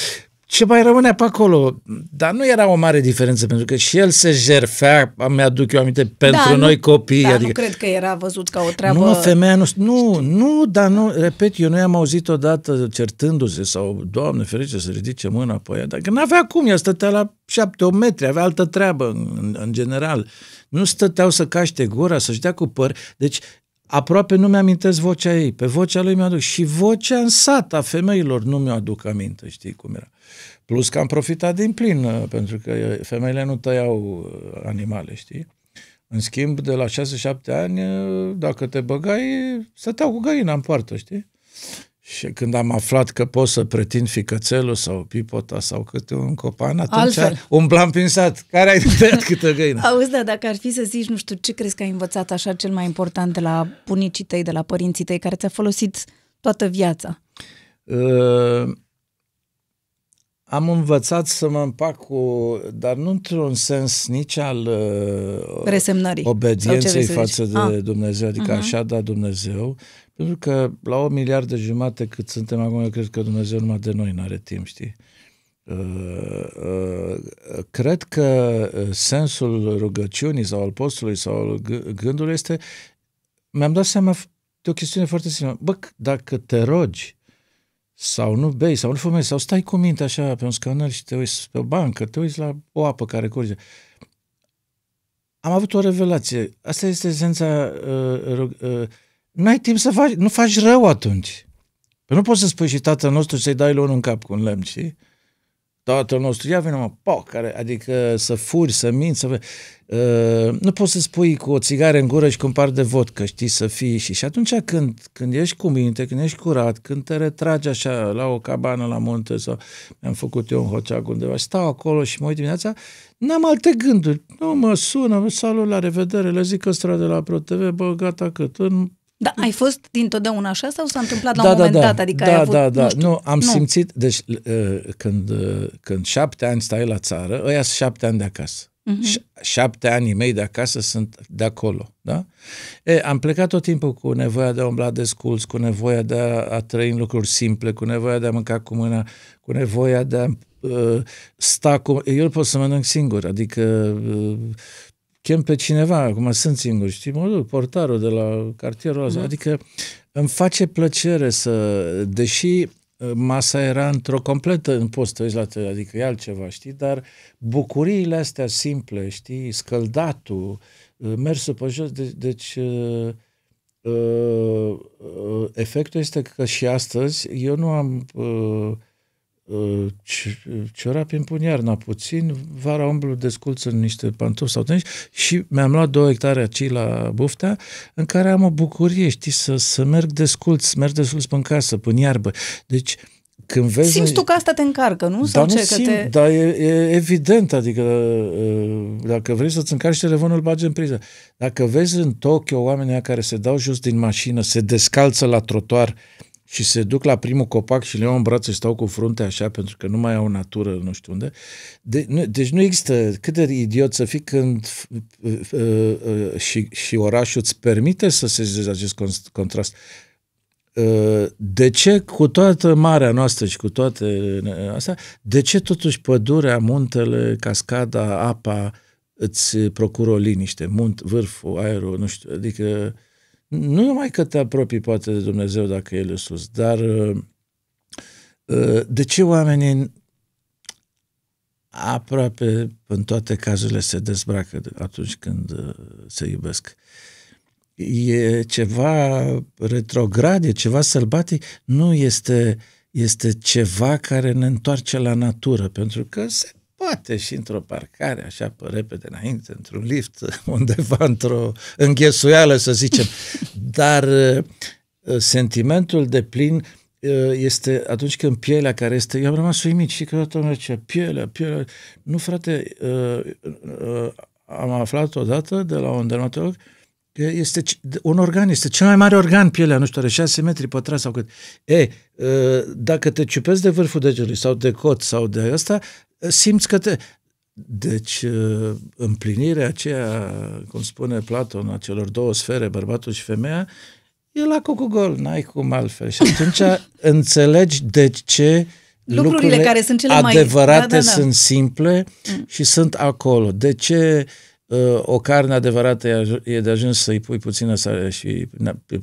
ce mai rămâne pe acolo. Dar nu era o mare diferență, pentru că și el se jerfea, mi-aduc eu aminte, da, pentru da, noi nu, copii. Da, adică, nu cred că era văzut ca o treabă... Nu, femeia nu... Nu, nu, dar nu, repet, eu nu i-am auzit odată certându-se sau, Doamne ferice, să ridice mâna pe ea. Dacă n-avea cum, ea stătea la șapte, metri, avea altă treabă în, în general. Nu stăteau să caște gura, să-și dea cu păr. Deci aproape nu mi-amintesc vocea ei, pe vocea lui mi-aduc. Și vocea în sat a femeilor nu mi-o aduc aminte, știi cum era. Plus că am profitat din plin, uh, pentru că uh, femeile nu tăiau uh, animale, știi? În schimb, de la 6-7 ani, dacă te băgai, stăteau cu găina în poartă, știi? Și când am aflat că pot să pretind ficățelul sau pipota sau câte un copan, atunci Altfel. umblam prin sat. Care ai tăiat câte găină? Auzi, da, dacă ar fi să zici, nu știu, ce crezi că ai învățat așa cel mai important de la bunicii tăi, de la părinții tăi, care ți-a folosit toată viața? Uh, am învățat să mă împac cu, dar nu într-un sens nici al uh, resemnării, obedienței față de ah. Dumnezeu, adică uh-huh. așa da Dumnezeu, pentru că la o miliardă jumate cât suntem acum, eu cred că Dumnezeu numai de noi nu are timp, știi? Uh, uh, cred că uh, sensul rugăciunii sau al postului sau al gândului este mi-am dat seama de o chestiune foarte simplă. Bă, dacă te rogi sau nu bei sau nu fumezi sau stai cu minte așa pe un scanner și te uiți pe o bancă, te uiți la o apă care curge, am avut o revelație. Asta este esența uh, uh, nu ai timp să faci, nu faci rău atunci. Păi nu poți să spui și tatăl nostru să-i dai lor în cap cu un lemn, și Tatăl nostru, ia vină mă, po, care, adică să furi, să minți, să... Uh, nu poți să spui cu o țigare în gură și cu un par de vodcă, știi, să fii și... Și atunci când, când ești cu minte, când ești curat, când te retragi așa la o cabană la munte sau mi-am făcut eu un hoceac undeva, stau acolo și mă uit dimineața, n-am alte gânduri. Nu mă sună, salut, la revedere, le zic că de la ProTV, bă, gata, cât, în da, ai fost dintotdeauna așa sau s-a întâmplat la da, da moment da, dat? Adică da, ai avut, da, da, nu, știu, nu am nu. simțit, deci uh, când, uh, când șapte ani stai la țară, ăia sunt șapte ani de acasă. Uh-huh. Șapte ani mei de acasă sunt de acolo, da? E, am plecat tot timpul cu nevoia de a umbla desculț, cu nevoia de a, a trăi în lucruri simple, cu nevoia de a mânca cu mâna, cu nevoia de a uh, sta cu... Eu pot să mănânc singur, adică uh, chem pe cineva, acum sunt singur, știi, mă duc, portarul de la cartierul ăsta, da. adică îmi face plăcere să, deși uh, masa era într-o completă impostă, în adică e altceva, știi, dar bucuriile astea simple, știi, scăldatul, uh, mersul pe jos, de, deci uh, uh, uh, efectul este că și astăzi eu nu am uh, Ă, ciorap îmi pun iarna puțin, vara umblu sculță în niște pantofi sau tenis și mi-am luat două hectare aici la buftea în care am o bucurie, știi, să, să merg de să merg sculț până casă, până iarbă. Deci, când vezi... Simți tu că asta te încarcă, nu? dar nu ce, simt, că te... dar e, e evident, adică ă, dacă vrei să-ți încarci telefonul, îl bagi în priză. Dacă vezi în Tokyo oamenii care se dau jos din mașină, se descalță la trotuar, și se duc la primul copac și le iau în brațe și stau cu fruntea așa pentru că nu mai au natură nu știu unde. De, nu, deci nu există cât de idiot să fii când uh, uh, uh, și, și orașul îți permite să se zice acest contrast. Uh, de ce cu toată marea noastră și cu toate uh, astea, de ce totuși pădurea, muntele, cascada, apa îți procură o liniște, munt, vârful, aerul, nu știu, adică uh, nu numai că te apropii poate de Dumnezeu dacă El e sus, dar uh, uh, de ce oamenii aproape în toate cazurile se dezbracă atunci când uh, se iubesc? E ceva retrograd, e ceva sălbatic, nu este, este ceva care ne întoarce la natură, pentru că se poate și într-o parcare, așa pe repede înainte, într-un lift, undeva într-o înghesuială, să zicem. Dar uh, sentimentul de plin uh, este atunci când pielea care este... Eu am rămas uimit și că toată zice, pielea, pielea... Nu, frate, uh, am aflat odată de la un dermatolog este un organ, este cel mai mare organ pielea, nu știu, are 6 metri pătrați sau cât. E, dacă te ciupezi de vârful degetului sau de cot sau de asta, simți că te... Deci, uh, împlinirea aceea, cum spune Platon, a celor două sfere, bărbatul și femeia, e la cocogol, n-ai cum altfel. Și atunci înțelegi de ce lucrurile, lucrurile care sunt cele adevărate mai... da, da, da. sunt simple mm. și sunt acolo. De ce uh, o carne adevărată e de ajuns să-i pui puțină sare și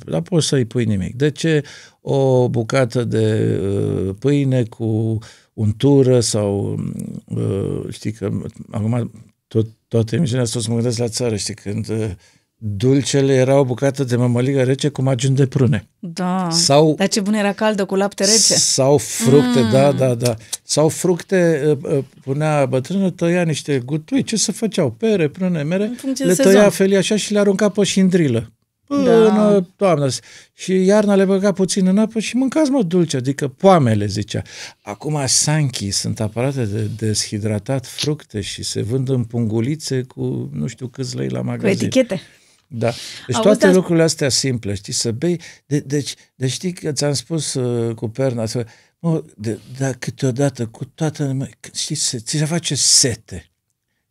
la poți să-i pui nimic? De ce o bucată de uh, pâine cu uh, untură sau, uh, știi că acum tot, toată emisiunea tot mă gândesc la țară, știi, când uh, dulcele era o bucată de mămăligă rece cu magiun de prune. Da, sau, dar ce bun era caldă cu lapte rece. Sau fructe, da, mm. da, da, da. Sau fructe, uh, punea bătrână, tăia niște gutui, ce să făceau? Pere, prune, mere, le tăia sezon. felii așa și le arunca pe șindrilă. Da. Până da. toamnă. Și iarna le băga puțin în apă și mâncați, mă, dulce, adică poamele, zicea. Acum sanchi sunt aparate de deshidratat fructe și se vând în pungulițe cu nu știu câți lei la magazin. Cu etichete. Da. Deci Auzi, toate dar... lucrurile astea simple, știi, să bei. De, deci, deci știi că ți-am spus uh, cu perna, să, mă, de, dar câteodată cu toată, știi, se, ți se face sete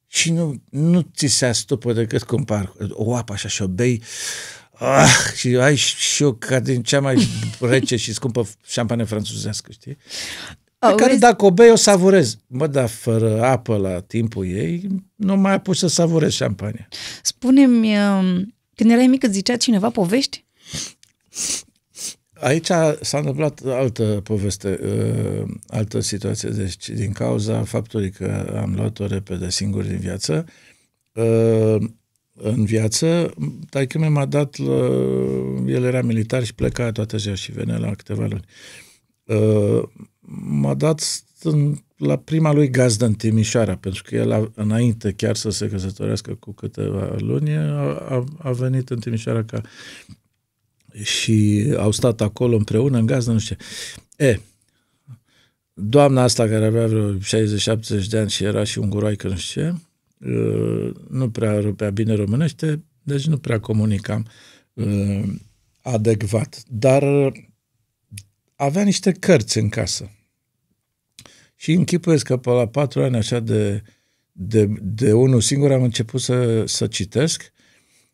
și nu, nu ți se astupă decât par o apă așa și o bei ah, și ai și eu ca din cea mai rece și scumpă șampanie franțuzească, știi? Pe Auzi? care dacă o bei, o savurez. Mă, dar fără apă la timpul ei, nu mai pus să savurez șampania. Spune-mi, um, când erai mică, zicea cineva povești? Aici s-a întâmplat altă poveste, uh, altă situație. Deci, din cauza faptului că am luat-o repede singur din viață, uh, în viață. Taică mi-a dat, el era militar și pleca toată ziua și venea la câteva luni. Uh, m-a dat în, la prima lui gazdă în Timișoara, pentru că el, înainte chiar să se căsătorească cu câteva luni, a, a venit în Timișoara ca și au stat acolo împreună în gazdă, nu știu E, doamna asta care avea vreo 60-70 de ani și era și unguroaică, nu știu ce, nu prea rupea bine românește, deci nu prea comunicam uh, adecvat. Dar avea niște cărți în casă. Și închipuiesc că pe la patru ani așa de, de, de unul singur am început să, să citesc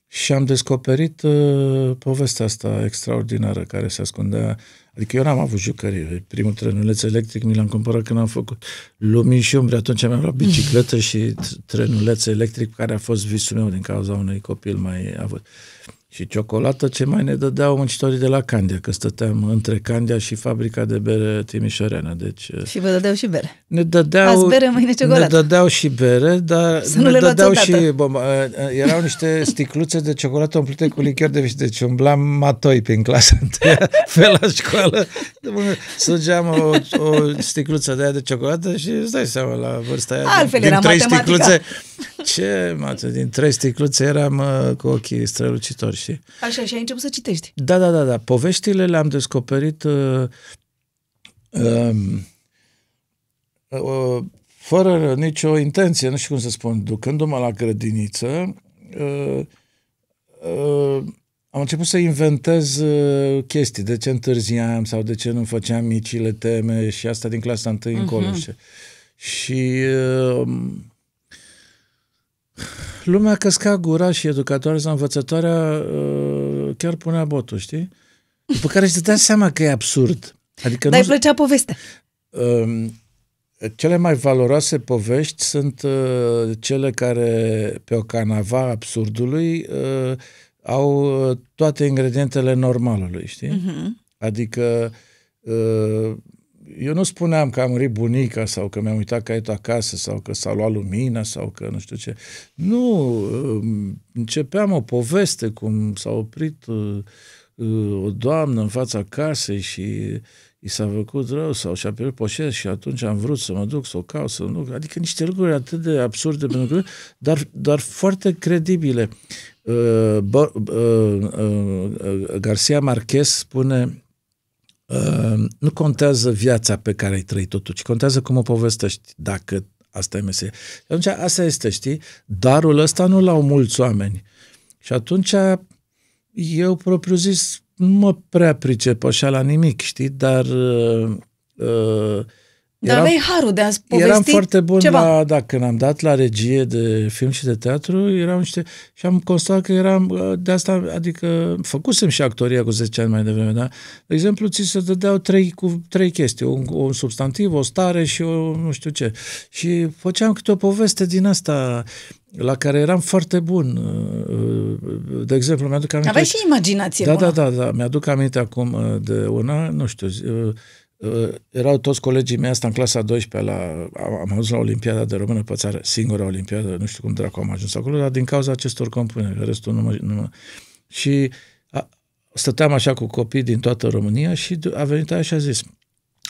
și am descoperit uh, povestea asta extraordinară care se ascundea Adică eu n-am avut jucării. Primul trenuleț electric mi l-am cumpărat când am făcut lumini și umbre. Atunci mi-am luat bicicletă și trenuleț electric, care a fost visul meu din cauza unui copil mai avut și ciocolată ce mai ne dădeau muncitorii de la Candia, că stăteam între Candia și fabrica de bere Timișoreană. Deci, eh, și vă dădeau și bere. Ne dădeau, Azi bere, mâine ciocolată. Ne dădeau și bere, dar Să ne dădeau și... Bom, eh, erau niște sticluțe de ciocolată umplute cu lichior de vișine. Deci umblam matoi prin clasa întâia, fel la școală. Sugeam o, o sticluță de aia de ciocolată și îți dai seama la vârsta aia. Altfel din, era din trei matematica. sticluțe, ce, mate, din trei sticluțe eram eh, cu ochii strălucitori știi? Așa, și ai început să citești. Da, da, da, da. Poveștile le-am descoperit uh, uh, uh, fără nicio intenție, nu știu cum să spun, ducându-mă la grădiniță, uh, uh, am început să inventez uh, chestii, de ce întârziam sau de ce nu făceam micile teme și asta din clasa întâi uh-huh. încolo. Mhm. Și, și uh, lumea căsca gura și educatoare sau învățătoarea uh, chiar punea botul, știi? După care îți dai seama că e absurd. Adică Dar nu... îi plăcea povestea. Um, cele mai valoroase povești sunt uh, cele care, pe o canava absurdului, uh, au toate ingredientele normalului, știi? Uh-huh. Adică eu nu spuneam că a murit bunica sau că mi-am uitat caietul acasă sau că s-a luat lumina sau că nu știu ce. Nu, începeam o poveste cum s-a oprit uh, uh, o doamnă în fața casei și i s-a făcut rău sau și-a pierdut poșet și atunci am vrut să mă duc, să o caut, să nu... Adică niște lucruri atât de absurde, pentru că, dar, dar foarte credibile. Uh, bă, uh, uh, uh, Garcia Marquez spune Ehm, nu contează viața pe care ai trăit totul, ci contează cum o povestești, dacă asta e meseria. Și atunci asta este, știi, darul ăsta nu l-au mulți oameni. Și atunci eu propriu zis nu mă prea pricep așa la nimic, știi, dar uh, uh, dar aveai harul de a povesti Eram foarte bun ceva. la, da, când am dat la regie de film și de teatru, eram niște, și am constat că eram, uh, de asta, adică, făcusem și actoria cu 10 ani mai devreme, da? De exemplu, ți se dădeau trei, cu, trei chestii, un, un substantiv, o stare și o nu știu ce. Și făceam câte o poveste din asta, la care eram foarte bun. Uh, uh, de exemplu, mi-aduc aminte... Aveai și imaginație Da, bună. da, da, da. Mi-aduc aminte acum de una, nu știu, Uh, erau toți colegii mei asta în clasa 12 la, am ajuns la Olimpiada de Română pe țară, singura Olimpiadă, nu știu cum dracu am ajuns acolo, dar din cauza acestor compuneri, restul nu mă... Nu mă și a, stăteam așa cu copii din toată România și a venit aia și a zis,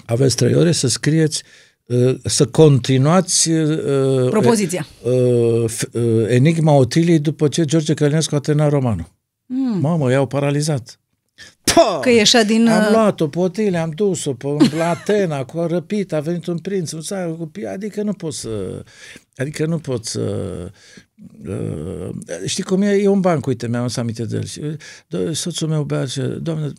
aveți trei ore să scrieți uh, să continuați uh, uh propoziția uh, uh, enigma Otilii după ce George Călinescu a terminat romanul. Mm. Mamă, i-au paralizat. Pa, că ieșea din... Am uh, luat-o pe am dus-o pe la Atena, cu o a venit un prinț, un țară cu adică nu pot să... Adică nu pot să... Uh, știi cum e? E un banc, uite, mi-am să aminte de el. Uh, soțul meu bea, doamne,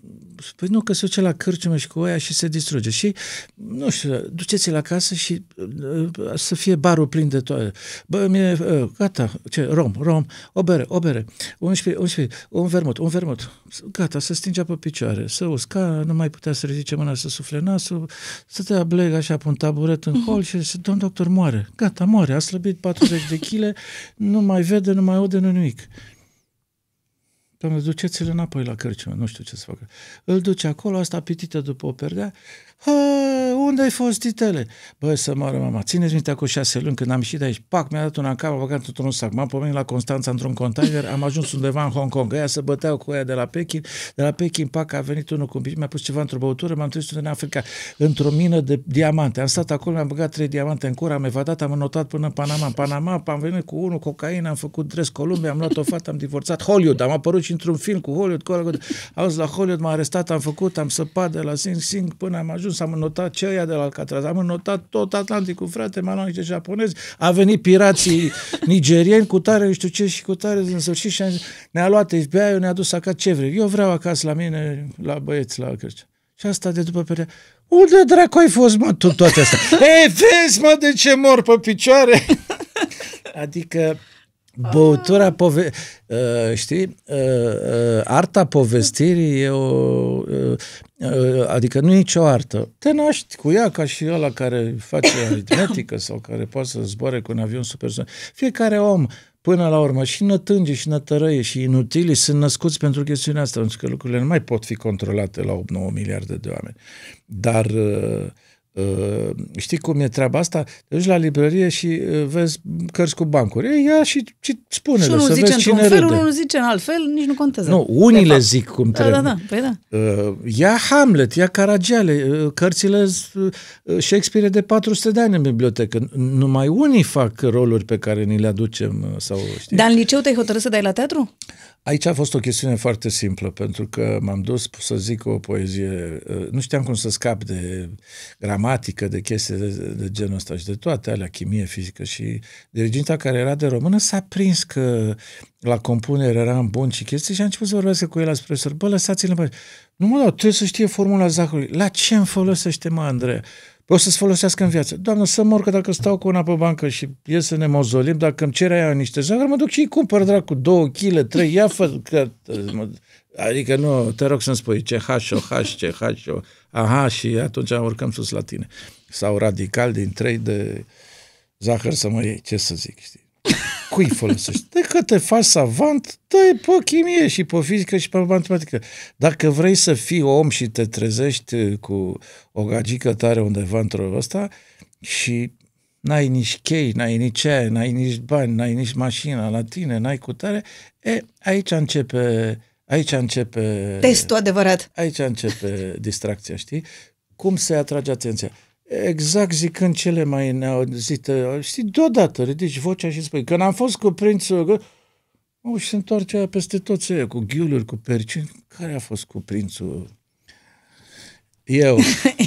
Păi nu, că se duce la cârciumă și cu oia și se distruge. Și, nu știu, duceți la casă și uh, să fie barul plin de toate. Bă, mie, uh, gata, ce, rom, rom, o bere, o bere, un 11, un vermut, un vermut. Gata, să stingea pe picioare, să usca, nu mai putea să ridice mâna, să sufle nasul, să te ableg așa pe un taburet în hol mhm. și să domn doctor, moare. Gata, moare, a slăbit 40 de chile, nu mai vede, nu mai aude, nu nimic. Doamne, duceți-le înapoi la cărciumă, nu știu ce să facă. Îl duce acolo, asta pitită după o perdea unde ai fost, titele? Bă, să arăt, mama. Țineți minte, acum șase luni când am ieșit de aici, pac, mi-a dat una în cap, am băgat într-un sac. M-am pomenit la Constanța într-un container, am ajuns undeva în Hong Kong. Aia se băteau cu aia de la Pekin, de la Pekin, pac, a venit unul cu un mi-a pus ceva într-o băutură, m-am trezit în Africa, într-o mină de diamante. Am stat acolo, mi-am băgat trei diamante în cură, am evadat, am notat până în Panama. În Panama am venit cu unul, cocaină, am făcut dres Columbia, am luat o fată, am divorțat. Hollywood, am apărut și într-un film cu Hollywood, cu Hollywood. Auzi, la Hollywood, m-a arestat, am făcut, am săpat de la Sing Sing până am ajuns ajuns, am notat ceia de la Alcatraz, am notat tot Atlanticul, frate, m-am luat niște japonezi, a venit pirații nigerieni cu tare, știu ce, și cu tare, în sfârșit, și zis, ne-a luat fbi ne-a dus acasă ce vrei. Eu vreau acasă la mine, la băieți, la Alcatraz. Și asta de după perea. Unde dracu ai fost, mă, tot toate astea? Ei, vezi, mă, de ce mor pe picioare? adică Băutura, pove- uh, știi, uh, uh, arta povestirii e o... Uh, uh, adică nu e nicio artă. Te naști cu ea ca și ăla care face aritmetică sau care poate să zboare cu un avion supersonic. Fiecare om, până la urmă, și nătânge, și nătărăie, și inutili sunt născuți pentru chestiunea asta, pentru că lucrurile nu mai pot fi controlate la 8-9 miliarde de oameni. Dar... Uh, Ă, știi cum e treaba asta? Te duci la librărie și ă, vezi cărți cu bancuri. ia și, și spune Și unul zice într-un fel, unul zice în alt fel, nici nu contează. Nu, unii le zic cum da, da trebuie. Da, da, păi da. Ă, ia Hamlet, ia Caragiale, cărțile Shakespeare de 400 de ani în bibliotecă. Numai unii fac roluri pe care ni le aducem. sau știi? Dar în liceu te-ai hotărât să dai la teatru? Aici a fost o chestiune foarte simplă, pentru că m-am dus să zic o poezie, uh, nu știam cum să scap de gramatică, de chestii de, de genul ăsta și de toate alea, chimie, fizică și diriginta care era de română s-a prins că la compunere eram bun și chestii și a început să vorbesc cu el la profesor, bă, lăsați-l în Nu mă dau, trebuie să știe formula zahărului. La ce îmi folosește, mă, Andrei? Păi o să-ți folosească în viață. Doamne, să mor că dacă stau cu una pe bancă și ies să ne mozolim, dacă îmi cere aia niște zahăr, mă duc și îi cumpăr, drag, cu două chile, trei, ia fă, că, adică nu, te rog să-mi spui ce hașo, haș, ce hașo, aha, și atunci urcăm sus la tine. Sau radical din trei de zahăr să mă iei, ce să zic, știi? cui folosești? De că te faci savant, dă pe chimie și pe fizică și pe matematică. Dacă vrei să fii om și te trezești uh, cu o gagică tare undeva într-o ăsta și n-ai nici chei, n-ai nici aia, n-ai nici bani, n-ai nici mașina la tine, n-ai cutare, e, aici începe Aici începe... Testul adevărat. Aici începe distracția, știi? Cum se atrage atenția? exact zicând cele mai neauzite, știi, deodată ridici vocea și spui, când am fost cu prințul, o, și se întoarce aia peste toți aia, cu ghiuluri, cu perci. Care a fost cu prințul? Eu.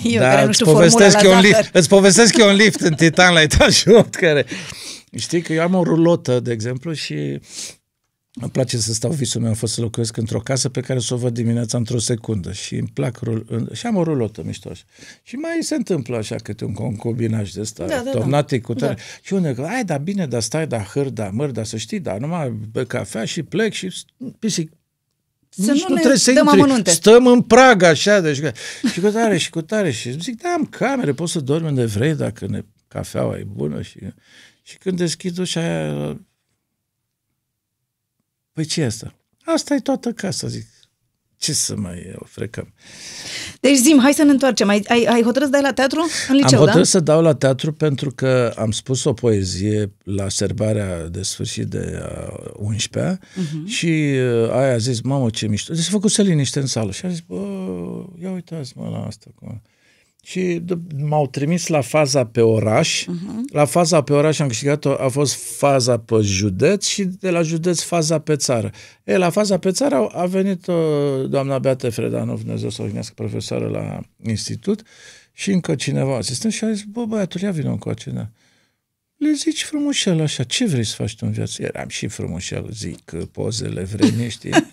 eu da, îți, povestesc eu un lift, îți povestesc eu un lift în Titan la etajul 8, care... Știi că eu am o rulotă, de exemplu, și îmi place să stau, visul meu am fost să locuiesc într-o casă pe care să o văd dimineața într-o secundă și îmi plac rul... și am o rulotă mișto așa. Și mai se întâmplă așa câte un concubinaj de ăsta, da, da, tomnatic da. cu da. tare. Da. Și unde, ai, da bine, da stai, da hâr, da măr, da să știi, da numai pe cafea și plec și pisic. Să nu, nu, ne trebuie să intri. Amănunte. Stăm în prag așa, deci, și cu tare, și cu tare. Și zic, da, am camere, poți să dormi unde vrei dacă ne, cafeaua e bună și... Și când deschid ușa aia, Păi ce asta? Asta e toată casa, zic. Ce să mai frecăm? Deci zim, hai să ne întoarcem. Ai, ai, ai hotărât să dai la teatru în liceu, Am da? hotărât da? să dau la teatru pentru că am spus o poezie la serbarea de sfârșit de 11-a uh-huh. Mhm. și uh, aia a zis, mamă, ce mișto. Deci s-a făcut să liniște în sală și a zis, bă, ia uitați-mă la asta. Cum și m-au trimis la faza pe oraș. Uh-huh. La faza pe oraș am câștigat a fost faza pe județ și de la județ faza pe țară. E, la faza pe țară a venit uh, doamna Beate Fredanov, Dumnezeu să o gândească profesoară la institut, și încă cineva asistent și a zis, bă, băiatul, ia vină cu acela. Da. Le zici frumușel așa, ce vrei să faci tu în viață? Eram și frumușel, zic, pozele vremii, știi?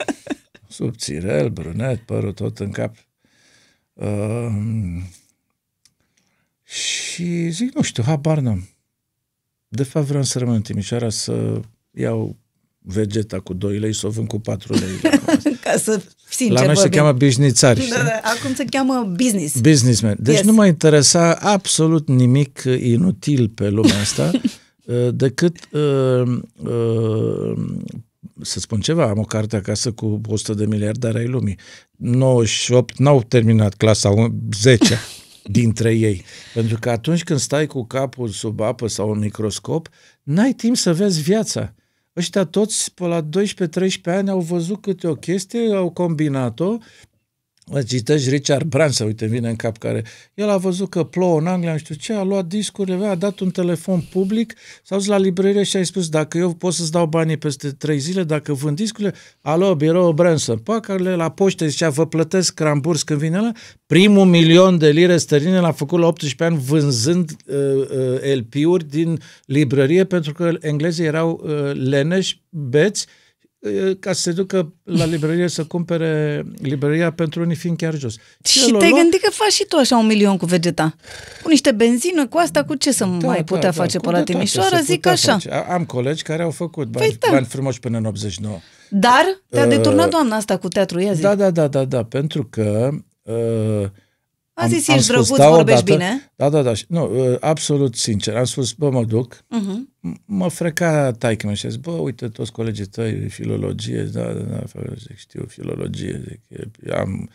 Subțirel, brunet, părul tot în cap. Uh, și zic, nu știu, habar n-am. De fapt vreau să rămân în Timișoara să iau vegeta cu 2 lei să o vând cu 4 lei. Ca să, sincer, La noi vorbim. se cheamă bișnițari. Da, da, da, acum se cheamă business. Businessman. Deci yes. nu mă interesa absolut nimic inutil pe lumea asta uh, decât uh, uh, să spun ceva, am o carte acasă cu 100 de miliardare ai lumii. 98, n-au terminat clasa 10 dintre ei. Pentru că atunci când stai cu capul sub apă sau un microscop, n-ai timp să vezi viața. Ăștia toți, pe la 12-13 ani, au văzut câte o chestie, au combinat-o, citești Richard Branson, uite, vine în cap care... El a văzut că plouă în Anglia, nu știu ce, a luat discurile, a dat un telefon public, s-a dus la librărie și a spus, dacă eu pot să-ți dau banii peste trei zile, dacă vând discurile, alo, birou Branson, le păi, la poște, zicea, vă plătesc ramburs când vine la primul milion de lire sterline l-a făcut la 18 ani vânzând uh, uh, LP-uri din librărie pentru că englezii erau uh, leneși, beți, ca să se ducă la librărie să cumpere librăria pentru unii fiind chiar jos. Și te-ai luat... gândit că faci și tu așa un milion cu vegeta. Cu niște benzină, cu asta, cu ce să da, mai da, putea da, face pe la Timișoara, zic așa. Face. Am colegi care au făcut bani, păi, da. bani frumoși până în 89. Dar te-a uh, doamna asta cu teatru, ia zi. Da, da, da, da, da, pentru că uh, a zis, am, ești drăguț, da, vorbești odată, bine. Da, da, da. Nu, ă, absolut sincer. Am spus, bă, mă duc. Uh-huh. Mhm. Mă freca taică și a zis, bă, uite, toți colegii tăi, filologie, da, da, da, zic, știu, filologie. Zic, am,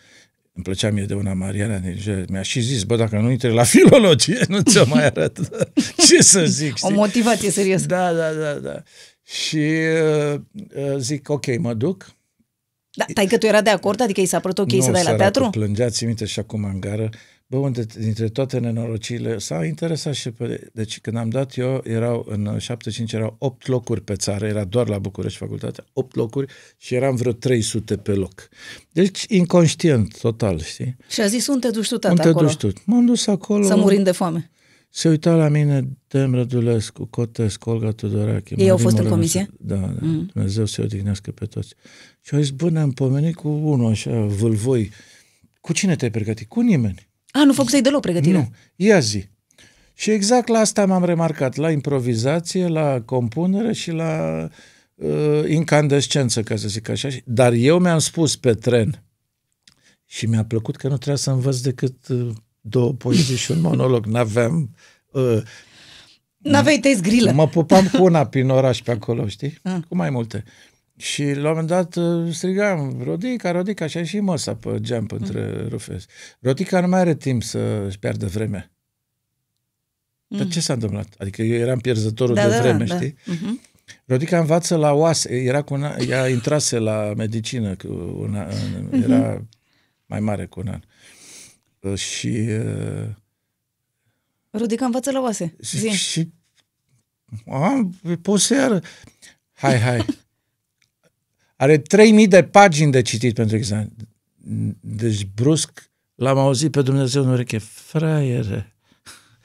îmi plăcea mie de una Mariana din mi-a și zis, bă, dacă nu intri la filologie, nu ți-o mai arăt. Ce să zic, știi? O motivație serioasă. Da, da, da, da. Și uh, zic, ok, mă duc da, tai că tu era de acord? Adică i s-a părut ok nu, să dai la teatru? Nu, plângea, ți minte și acum în gară. Bă, unde, dintre toate nenorociile, s-a interesat și pe... Deci când am dat eu, erau în 75, erau 8 locuri pe țară, era doar la București facultatea, 8 locuri și eram vreo 300 pe loc. Deci inconștient total, știi? Și a zis, unde te duci tu, tata, Unde acolo? te duci tu? M-am dus acolo. Să murim de foame. Se uita la mine Dem Rădulescu, Cotescu, Olga Tudorache. Ei au fost în comisie? Da, da. Mm. Dumnezeu să-i odihnească pe toți. Și au zis, bă, ne-am pomenit cu unul așa, vâlvoi. Cu cine te-ai pregătit? Cu nimeni. A, nu făcusei deloc pregătire? Nu. Ia zi. Și exact la asta m-am remarcat, la improvizație, la compunere și la uh, incandescență, ca să zic așa. Dar eu mi-am spus pe tren și mi-a plăcut că nu trebuia să învăț decât uh, două poezii și un monolog. N-aveam... Uh, N-aveai tăiți grilă. Mă pupam cu una prin oraș pe acolo, știi? Uh. Cu mai multe. Și la un moment dat uh, strigam, Rodica, Rodica, și și măsa pe geam între mm. rufezi. Rodica nu mai are timp să-și piardă vremea. Uh. Dar mm. ce s-a întâmplat? Adică eu eram pierzătorul da, de da, da vreme, da, știi? Uh-huh. Rodica învață la oase, era cu una, ea intrase la medicină, cu una, mm-hmm. era mai mare cu un an și... Uh, Rudica învață la oase. Zi. Și... Am, poți să Hai, hai. Are 3000 de pagini de citit pentru examen. Deci, brusc, l-am auzit pe Dumnezeu în ureche. Fraiere,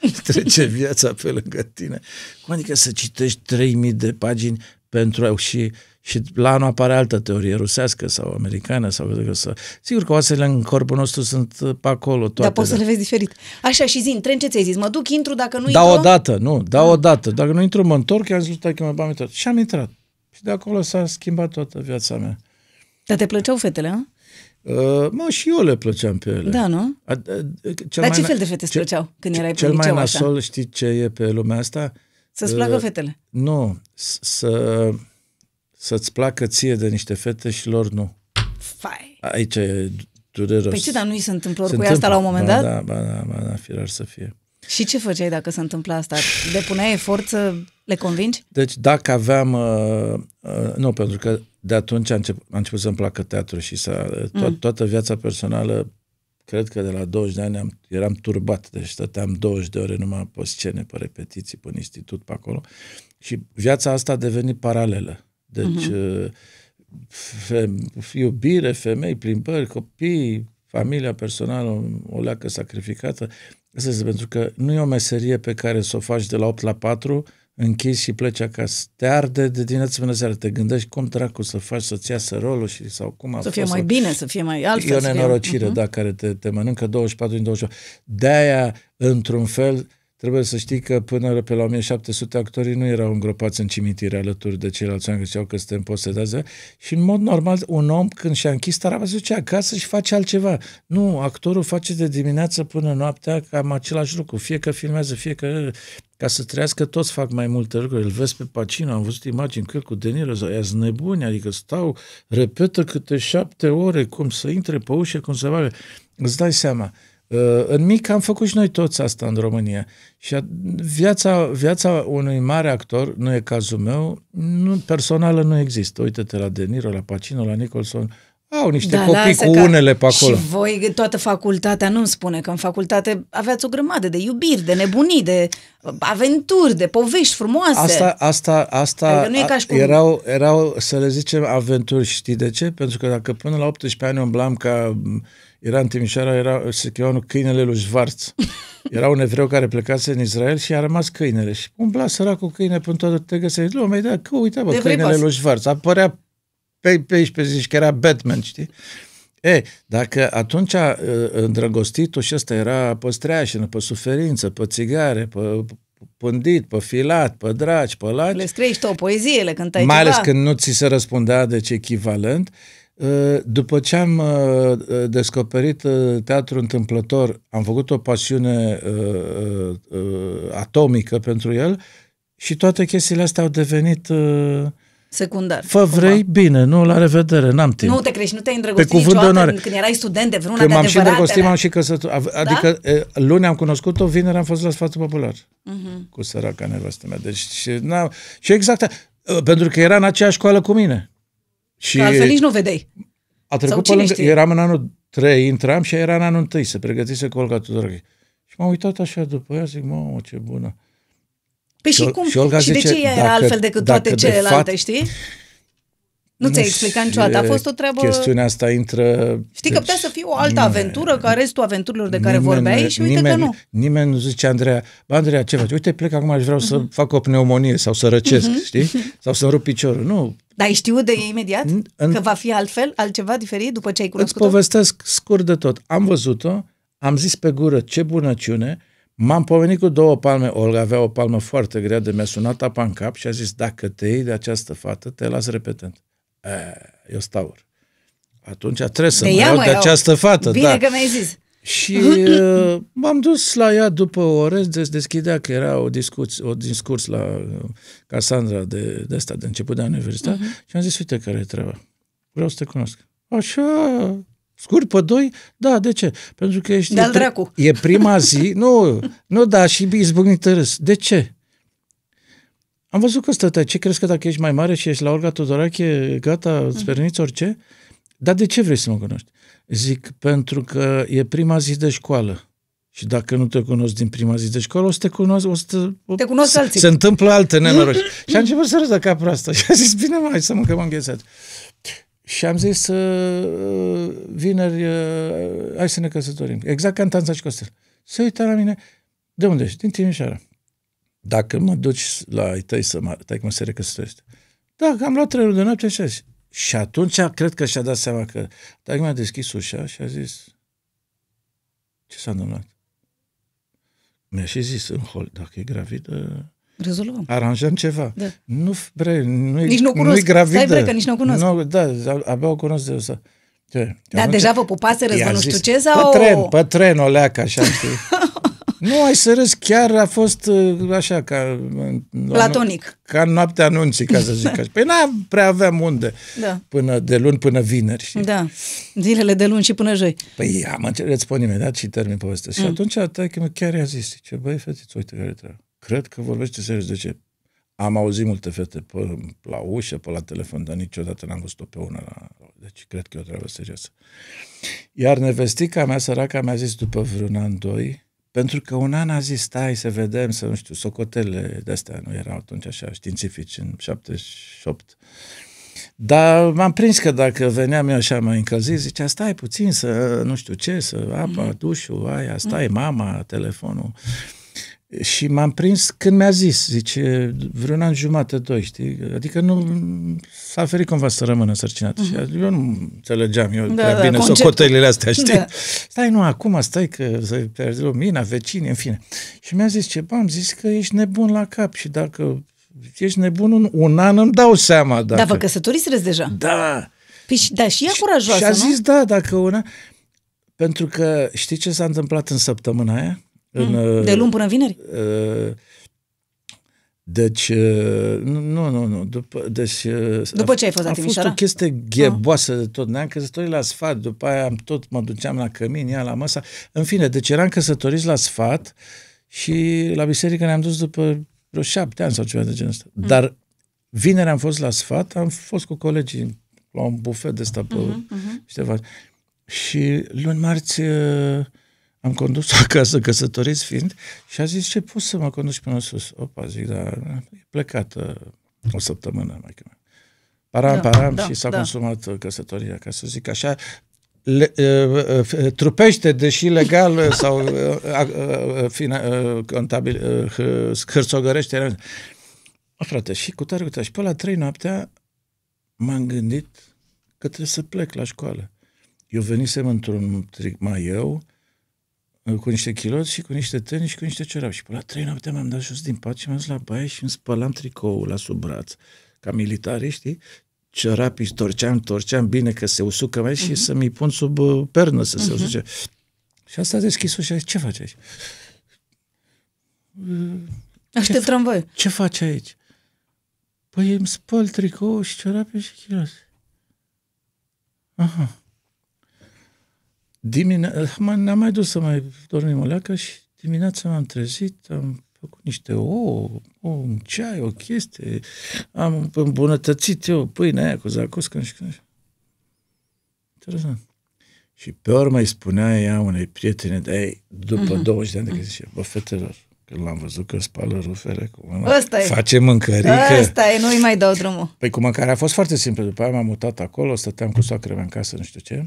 trece viața pe lângă tine. Cum adică să citești 3000 de pagini pentru a uși? Și la anul apare altă teorie rusească sau americană sau să... Sigur că oasele în corpul nostru sunt pe acolo toate. Dar poți să da. le vezi diferit. Așa și zi, tren ce ți-ai zis? Mă duc, intru, dacă nu da intru... Da o dată, nu, da ah. o dată. Dacă nu intru, mă întorc, i-am zis că mă bam tot. Și am intrat. Și de acolo s-a schimbat toată viața mea. Dar te plăceau fetele, a? Uh, mă, și eu le plăceam pe ele. Da, nu? A, a, uh, cel Dar mai ce fel de fete îți plăceau când erai Cel mai nasol, știi ce e pe lumea asta? Să-ți placă uh, fetele. Nu, să... S- să-ți placă ție de niște fete și lor nu. Fai. Aici e dureros. Păi ce, dar nu-i se întâmplă cu întâmplă. asta la un moment ba, dat? Da, ba, da, ba, da, firar să fie. Și ce făceai dacă se întâmpla asta? Depuneai efort să le convingi? Deci dacă aveam... Uh, uh, nu, pentru că de atunci a, început, a început să-mi placă teatru și să, uh, to- mm. toată viața personală, cred că de la 20 de ani am, eram turbat, deci stăteam 20 de ore numai pe scene, pe repetiții, pe institut, pe acolo. Și viața asta a devenit paralelă. Deci, uh-huh. Mhm. fem, iubire, femei, plimbări, copii, familia personală, o leacă sacrificată. Asta este pentru că nu e o meserie pe care să o faci de la 8 la 4, închizi și pleci acasă. Te arde de dimineață până seara. Te gândești cum dracu să faci să-ți iasă rolul și sau cum a Să fie fost, mai sau... bine, să fie mai altfel. E o nenorocire, uh-huh. da, care te, te mănâncă 24 din 24. De-aia, într-un fel, Trebuie să știi că până pe la 1700 actorii nu erau îngropați în cimitire alături de ceilalți oameni care știau că suntem posedează și în mod normal un om când și-a închis tarava se duce acasă și face altceva. Nu, actorul face de dimineață până noaptea cam același lucru, fie că filmează, fie că ca să trăiască toți fac mai multe lucruri. Îl vezi pe Pacino, am văzut imagini cu el cu De Niro, ea nebuni, adică stau, repetă câte șapte ore, cum să intre pe ușă, cum să vadă. Îți dai seama, Uh, în mic am făcut și noi toți asta în România. Și viața, viața unui mare actor, nu e cazul meu, nu, personală nu există. Uite-te la De Niro, la Pacino, la Nicholson, au niște da, copii cu unele pe acolo. Și voi, toată facultatea, nu-mi spune că în facultate aveați o grămadă de iubiri, de nebunii, de aventuri, de povești frumoase. Asta, asta, asta adică nu e ca și cum... erau, erau, să le zicem, aventuri, știi de ce? Pentru că dacă până la 18 ani umblam ca era în Timișoara, era, se chema câinele lui Schwarz. Era un evreu care plecase în Israel și a rămas câinele. Și umbla săracul câine până toată te găsești. Lumea, da, că uite, bă, câinele lui Schwarz. Apărea pe, pe aici, pe zici, că era Batman, știi? E, dacă atunci uh, îndrăgostitul și ăsta era pe streașină, pe suferință, pe țigare, pe pândit, pe filat, pe dragi, pe laci. Le scrii o poezie, le cântai Mai ceva. ales când nu ți se răspundea, deci echivalent, Ă, după ce am ă, ă, descoperit teatru întâmplător, am făcut o pasiune atomică pentru el și toate chestiile astea au devenit secundar. Fă vrei, cumva. bine, nu, la revedere, n-am timp. Nu te crești, nu te-ai îndrăgostit Pe cuvânt niciodată de când erai student de vreuna când de m-am și îndrăgostit, da. m-am și căsătorit. Da? Adică da? luni am cunoscut-o, vineri am fost la sfatul popular uh-huh. cu săraca nevastă mea. Deci, na, și exact, pentru că era în aceeași școală cu mine. Și că altfel nici nu vedeai. A trecut pe lângă, eram în anul 3, intram și era în anul 1, se pregătise Colga Tudorache. Și m-am uitat așa după ea, zic, mamă, ce bună. Păi și, și cum? Și, Olga și zice, de ce ea era altfel decât toate de celelalte, fapt, știi? Nu ți-ai explicat niciodată, a fost o treabă... Chestiunea asta intră... Știi că putea deci să fie o altă nimeni, aventură ca restul aventurilor de care nimeni, vorbeai și uite nimeni, că nu. Nimeni nu zice, Andreea, bă, Andreea, ce faci? Uite, plec acum aș vreau uh-huh. să mhm. fac o pneumonie sau să răcesc, uh-huh. știi? Sau să rup piciorul. Nu. Dar ai știut de imediat? În... Că va fi altfel, altceva diferit după ce ai cunoscut-o? Îți povestesc scurt de tot. Am văzut-o, am zis pe gură ce bunăciune, M-am pomenit cu două palme, Olga avea o palmă foarte grea de mi-a sunat apa în cap și a zis, dacă te iei de această fată, te las repetent eu staur. Atunci trebuie să de mă iau de această fată. Bine da. că mi-ai zis. Și m-am dus la ea după o oră, deschidea că era o, discuț, o discurs la Casandra de, de asta, de început de la universitate, uh-huh. Mhm. și am zis, uite care e treaba, vreau să te cunosc. Așa, scurt pe doi, da, de ce? Pentru că ești... E, dracu. e prima zi, nu, nu, da, și izbucnit râs. De ce? Am văzut că stătea, ce crezi că dacă ești mai mare și ești la Olga Tudorache gata, îți mm. permiți orice? Dar de ce vrei să mă cunoști? Zic, pentru că e prima zi de școală. Și dacă nu te cunosc din prima zi de școală, o să te cunosc, o să te... O, te cunosc se, alții. Se întâmplă alte nenoroși. și am început să râd de capul asta. Și a zis, bine, mai să mâncăm înghețat. Și am zis, uh, vineri, uh, hai să ne căsătorim. Exact ca în Tanța și Costel. Să uită la mine, de unde ești? Din Timișoara dacă mă duci la ai tăi să mă, tăi cum se recăsătorește. Da, că am luat trenul de noapte și așa. Și atunci cred că și-a dat seama că dacă mi-a deschis ușa și a zis ce s-a întâmplat? Mi-a și zis în hol, dacă e gravidă, Rezolvăm. Aranjăm ceva. Da. Nu, bre, nu nici nu nu e gravidă. Stai, bre, că nici nu cunosc. Nu, da, abia o cunosc de asta. Da, deja vă pupaseră, nu știu ce, sau... Pe tren, pe tren, o leacă, așa, știi? Nu, ai să râzi, chiar a fost uh, așa, ca... Uh, Platonic. Ca noaptea anunții, ca să zic da. așa. Păi n prea aveam unde da. până de luni până vineri. Știi? Da, zilele de luni și până joi. Păi am înțeles, spun imediat și termin povestea. Mm. Și atunci taică chiar i-a zis, ce băi, fetiți, uite care trebuie. Cred că vorbește serios. De ce? Am auzit multe fete pe, la ușă, pe la telefon, dar niciodată n-am văzut-o pe una. La... Deci cred că e o treabă serioasă. Iar nevestica mea, săraca, mi-a zis după vreun an, doi, pentru că un an a zis, stai să vedem, să nu știu, socotele de-astea nu erau atunci așa științifici în 78. Dar m-am prins că dacă veneam eu așa mai încălzit, zicea, stai puțin să nu știu ce, să apa, mhm. dușul, aia, stai, mhm. mama, telefonul. Mm-hmm. Și m-am prins când mi-a zis, zice, vreun an jumate, doi, știi? Adică nu s-a ferit cumva să rămână însărcinată. Mm-hmm. Și mhm. eu nu înțelegeam eu da, da, bine socotelile astea, da. știi? Da. Stai, nu, acum stai că să pierzi lumina, vecini, în fine. Și mi-a zis ce, am zis că ești nebun la cap și dacă ești nebun un, un an, îmi dau seama. Dacă... Dar vă căsătoriserăți deja? Da. Păi, și, da, și ea curajoasă, Și a zis, nu? da, dacă una... Pentru că știi ce s-a întâmplat în săptămâna aia? În, mm. de luni până vineri? Uh, deci, uh, nu, nu, nu. După, deci, uh, după ce ai fost la Timișoara? A fost o chestie gheboasă ah. de tot. Ne-am căsătorit la sfat, după aia tot mă duceam la cămin, ea la masa. În fine, deci eram căsătorit la sfat și la biserică ne-am dus după vreo șapte ani sau ceva de genul ăsta. Mm. Dar vineri am fost la sfat, am fost cu colegii la un bufet de ăsta pe mm-hmm, mm Și luni, marți, uh, am condus acasă, căsătoriți fiind, și a zis, ce, poți să mă conduci până sus? Opa, zic, da, e plecată uh, o săptămână, mai că. Param, da, param da, și s-a da. consumat uh, căsătoria, ca să zic așa, le, uh, trupește, deși legal sau contabil, hârțogărește. O, frate, și cu tare, cu tare. Și pe la trei noaptea m-am gândit că trebuie să plec la școală. Eu venisem într-un mai eu, cu niște chiloți și cu niște tenis și cu niște ciorapi. Și până la trei noapte m am dat jos din pat și m-am dus la baie și îmi spălam tricoul la sub braț, ca militari, știi? Ciorapi, torceam, torceam bine că se usucă mai și uh-huh. să-mi pun sub uh, pernă să uh-huh. se mhm. usuce. Și asta a deschis zis, Ce faci aici? Aștept ce tramvai. ce faci aici? Păi îmi spăl tricoul și ciorapi și chiloți. Aha. Dimineața, n-am mai dus să mai dormim o leacă și dimineața m-am trezit, am făcut niște ouă, o, un ceai, o chestie, am îmbunătățit eu pâinea aia cu zacuscă și când Interesant. Și pe urmă îi spunea ea unei prietene de ei, după mhm. uh-huh. 20 de ani, de că zice, bă, fetelor, că l-am văzut că spală rufele cu mâna, Asta face mâncărică. Asta e, nu-i mai dau drumul. Păi cu mâncarea a fost foarte simplu. După aia m-am mutat acolo, stăteam cu soacră mea în casă, nu știu ce.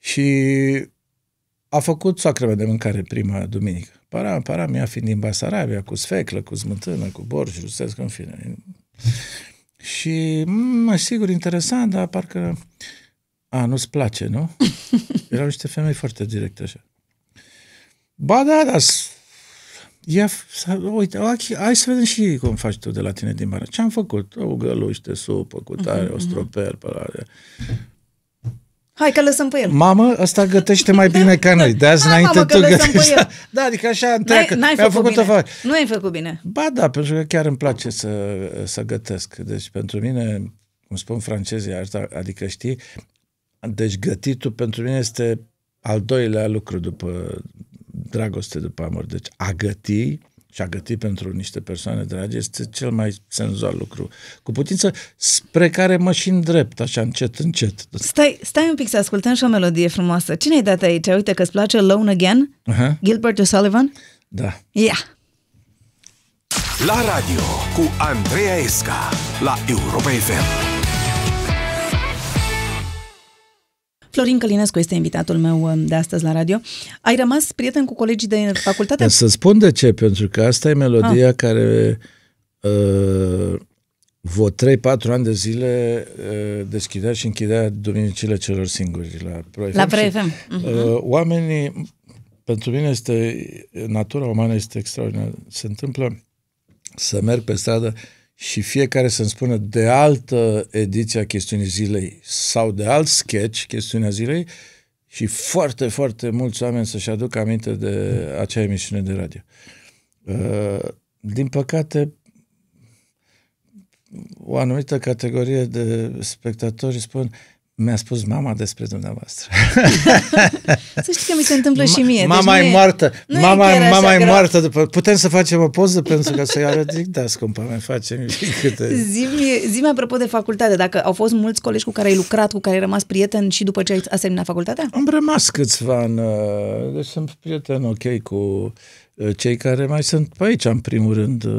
Și a făcut soacră de mâncare prima duminică. Para, para a fiind din Basarabia, cu sfeclă, cu smântână, cu borș rusesc, în fine. Și, mm, mă, sigur, interesant, dar parcă... A, nu-ți place, nu? Erau niște femei foarte directe așa. Ba da, da, ia, uite, hai să vedem și cum faci tu de la tine din bară. Ce am făcut? O găluște, supă, cu tare, mhm, mhm. o stropel, pe la... Hai că lăsăm pe el. Mamă, ăsta gătește mai bine ca noi. De azi da, înainte mamă, tu gătești. Da, adică așa întreagă. N-ai, n-ai făcut, făcut bine. Nu ai făcut bine. Ba da, pentru că chiar îmi place să, să gătesc. Deci pentru mine, cum spun francezii, adică știi, deci gătitul pentru mine este al doilea lucru după dragoste, după amor. Deci a găti și a gătit pentru niște persoane dragi este cel mai senzual lucru. Cu putință spre care mă și îndrept, așa încet, încet. Stai, stai un pic să ascultăm și o melodie frumoasă. Cine ai dat aici? Uite că îți place Alone Again? Uh-huh. Gilbert O'Sullivan? Da. Yeah. La radio cu Andreea Esca la Europa FM. Florin Călinescu este invitatul meu um, de astăzi la radio. Ai rămas prieten cu colegii de facultate? Să spun de ce, pentru că asta e melodia ah. care uh, vă 3-4 ani de zile uh, deschidea și închidea duminicile celor singuri la Pro La Pro FM. Uh-huh. Mhm. Uh, oamenii, pentru mine este, natura umană este extraordinară. Se întâmplă să merg pe stradă uh, și fiecare să-mi spună de altă ediție a chestiunii zilei sau de alt sketch, chestiunea zilei, și foarte, foarte mulți oameni să-și aducă aminte de acea emisiune de radio. Uh, din păcate, o anumită categorie de spectatori spun mi-a spus mama despre dumneavoastră. să știi că mi se întâmplă și mie. Deci mama deci e moartă. Mama, e mama e moartă. După, putem să facem o poză pentru că să-i arăt. Zic, da, scumpă, mai facem. Câte... Zi-mi, zi apropo de facultate, dacă au fost mulți colegi cu care ai lucrat, cu care ai rămas prieten și după ce ai terminat facultatea? Am rămas câțiva în... Uh, deci sunt prieten ok cu Eh, cei care mai sunt pe aici, în primul rând, eh,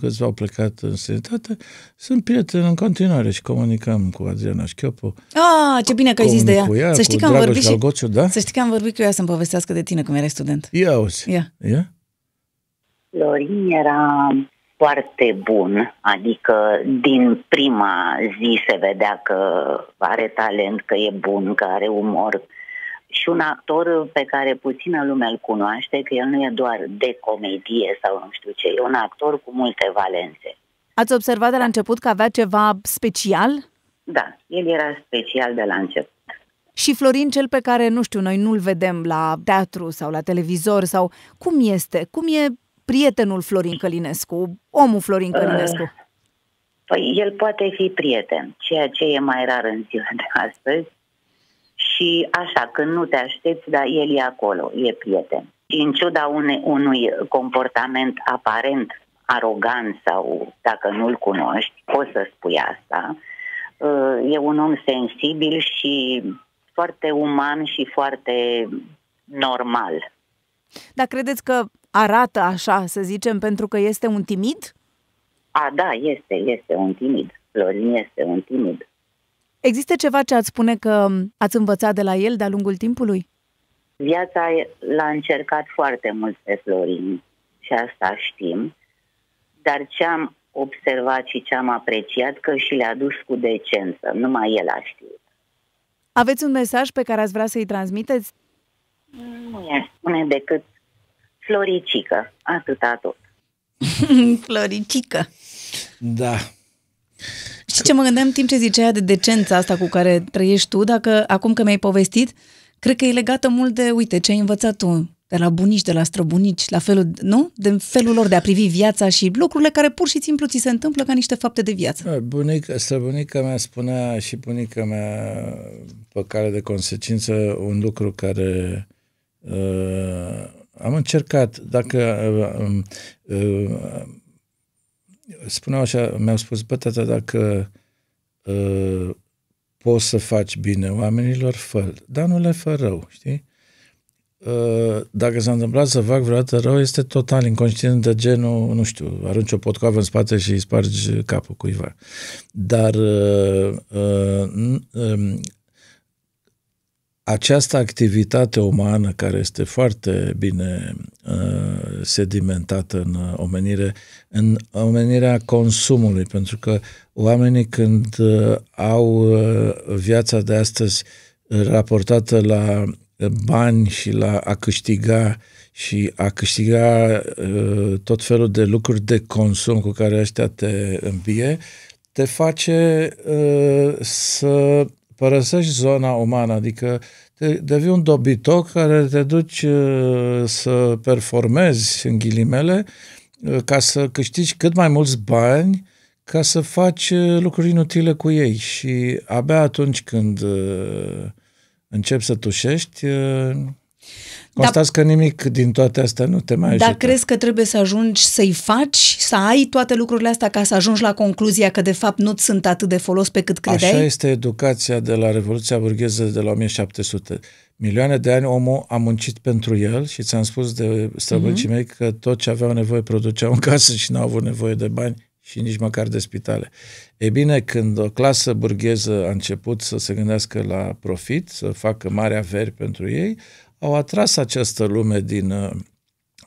câțiva au plecat în sănătate, sunt prieteni în continuare și comunicăm cu Adriana Șchiopo. Ah, ce bine că ai zis de ea. ea să știi că am vorbit și... Algociu, da? Să știi că am vorbit cu ea să-mi povestească de tine cum erai student. Ia auzi. Ia. Ia? Florin era foarte bun, adică din prima zi se vedea că are talent, că e bun, că are umor, și un actor pe care puțină lume îl cunoaște, că el nu e doar de comedie sau nu știu ce, e un actor cu multe valențe. Ați observat de la da. început că avea ceva special? Da, el era special de la început. Și Florin, cel pe care, nu știu, noi nu-l vedem la teatru sau la televizor sau cum este? Cum e prietenul Florin Călinescu, omul Florin uh, Călinescu? păi el poate fi prieten, ceea ce e mai rar în ziua de astăzi și așa, când nu te aștepți, dar el e acolo, e prieten. Și în ciuda unei unui comportament aparent arogant sau dacă nu-l cunoști, poți să spui asta, uh, e un om sensibil și foarte uman și foarte normal. Dar credeți că arată așa, să zicem, pentru că este un timid? A, da, este, este un timid. Florin este un timid. Există ceva ce ați spune că ați învățat de la el de-a lungul timpului? Viața l-a încercat foarte mult pe Florin și asta știm, dar ce am observat și ce am apreciat că și le-a dus cu decență, numai el a știut. Aveți un mesaj pe care ați vrea să-i transmiteți? Nu e spune decât Floricică, atâta tot. Floricică. Da. Știi ce mă gândeam timp ce zicea de decența asta cu care trăiești tu, dacă acum că mi-ai povestit, cred că e legată mult de, uite, ce ai învățat tu de la bunici, de la străbunici, la felul, nu? De felul lor de a privi viața și lucrurile care pur și simplu ți se întâmplă ca niște fapte de viață. Bunica, străbunica mea spunea și bunica mea pe care de consecință un lucru care uh, am încercat, dacă uh, um, uh, spuneau așa, mi-au spus, bă, tata, dacă uh, poți să faci bine oamenilor, fă dar nu le fă rău, știi? Ă, dacă s-a întâmplat să fac vreodată rău, este total inconștient de genul, nu știu, arunci o potcoavă în spate și îi spargi capul cuiva. Dar uh, uh, această activitate umană care este foarte bine uh, sedimentată în omenire, în omenirea consumului, pentru că oamenii când uh, au uh, viața de astăzi raportată la bani și la a câștiga și a câștiga uh, tot felul de lucruri de consum cu care ăștia te îmbie, te face uh, să părăsești zona umană, adică te, devii un dobitoc care te duci uh, să performezi, în ghilimele, uh, ca să câștigi cât mai mulți bani ca să faci uh, lucruri inutile cu ei și abia atunci când începi să tușești, Constați da, că nimic din toate astea nu te mai ajută. Dar crezi că trebuie să ajungi să-i faci, să ai toate lucrurile astea ca să ajungi la concluzia că de fapt nu sunt atât de folos pe cât credeai? Așa este educația de la Revoluția Burgheză de la 1700. Milioane de ani omul a muncit pentru el și ți-am spus de străbăcii mm-hmm. mei că tot ce aveau nevoie produceau în casă și nu au avut nevoie de bani și nici măcar de spitale. E bine, când o clasă burgheză a început să se gândească la profit, să facă mari averi pentru ei, au atras această lume din uh,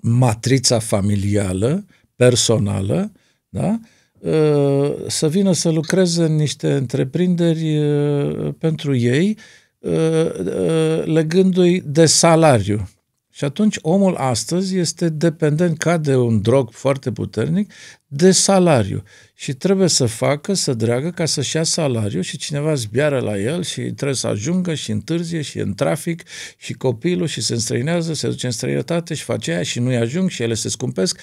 matrița familială, personală, da? Uh, să vină să lucreze în niște întreprinderi uh, pentru ei, legându-i de salariu. Și atunci omul astăzi este dependent ca de un drog foarte puternic de salariu și trebuie să facă, să dreagă ca să-și ia salariul și cineva zbiară la el și trebuie să ajungă și întârzie și în trafic și copilul și se înstrăinează, se duce în străinătate și face aia și nu-i ajung și ele se scumpesc.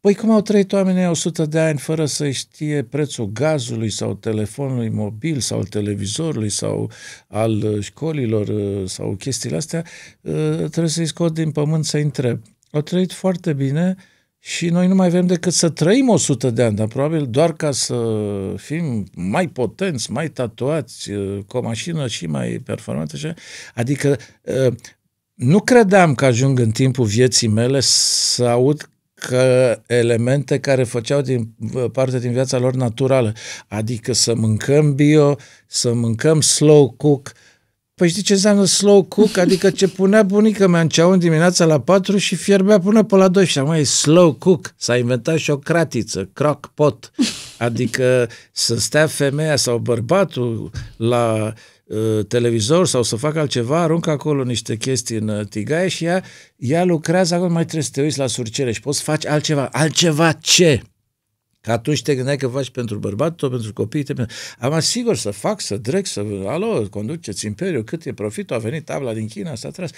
Păi cum au trăit oamenii 100 de ani fără să știe prețul gazului sau telefonului mobil sau televizorului sau al uh, școlilor uh, sau chestiile astea, uh, trebuie să-i scot din pământ să întreb. Au trăit foarte bine uh, și noi nu mai avem decât să trăim 100 de ani, dar probabil doar ca să fim mai potenți, mai tatuați, uh, cu o mașină și mai performantă. Așa. Adică uh, nu credeam că ajung în timpul vieții mele să aud că elemente care făceau din, uh, parte din viața lor naturală, adică să mâncăm bio, să mâncăm slow cook, Păi știi ce înseamnă slow cook? Adică ce punea bunica mea în în dimineața la 4 și fierbea până pe la 12. Mai e slow cook. S-a inventat și o cratiță, crock pot. Adică să stea femeia sau bărbatul la uh, televizor sau să facă altceva, aruncă acolo niște chestii în ă, tigaie și ea, ea lucrează acolo, mai trebuie să te uiți la surcere și poți să faci altceva. Altceva ce? Că atunci te gândeai că faci pentru bărbat, tot pentru copii. Te... Am sigur să fac, să drec, să... Alo, conduceți imperiu cât e profitul, a venit tabla din China, s-a tras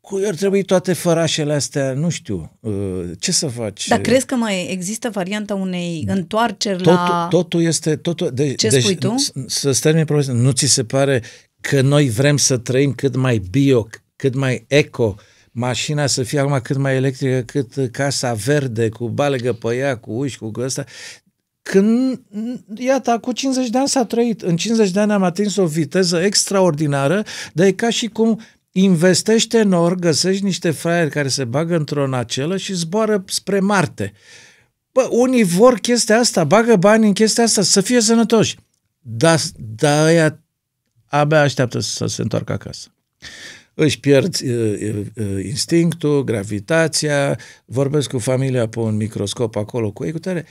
cui ar trebui toate fărașele astea, nu știu, uh, ce să faci? Dar crezi că mai există varianta unei întoarceri la... Totul este... Totul, de, ce deci, spui tu? Să termin problema, nu ți se pare că noi vrem să trăim cât mai bio, cât mai eco, uh, mașina să fie acum cât mai electrică, cât casa verde, cu balegă pe ea, cu uși, cu ăsta. Când, iată, cu 50 de ani s-a trăit. În 50 de ani am atins o viteză extraordinară, dar e ca și cum investește în or, găsești niște fraieri care se bagă într-o nacelă și zboară spre Marte. Bă, unii vor chestia asta, bagă bani în chestia asta, să fie sănătoși. Dar da, aia abia așteaptă să se întoarcă acasă își pierd instinctul, gravitația, vorbesc cu familia pe un microscop acolo cu ei cu tare.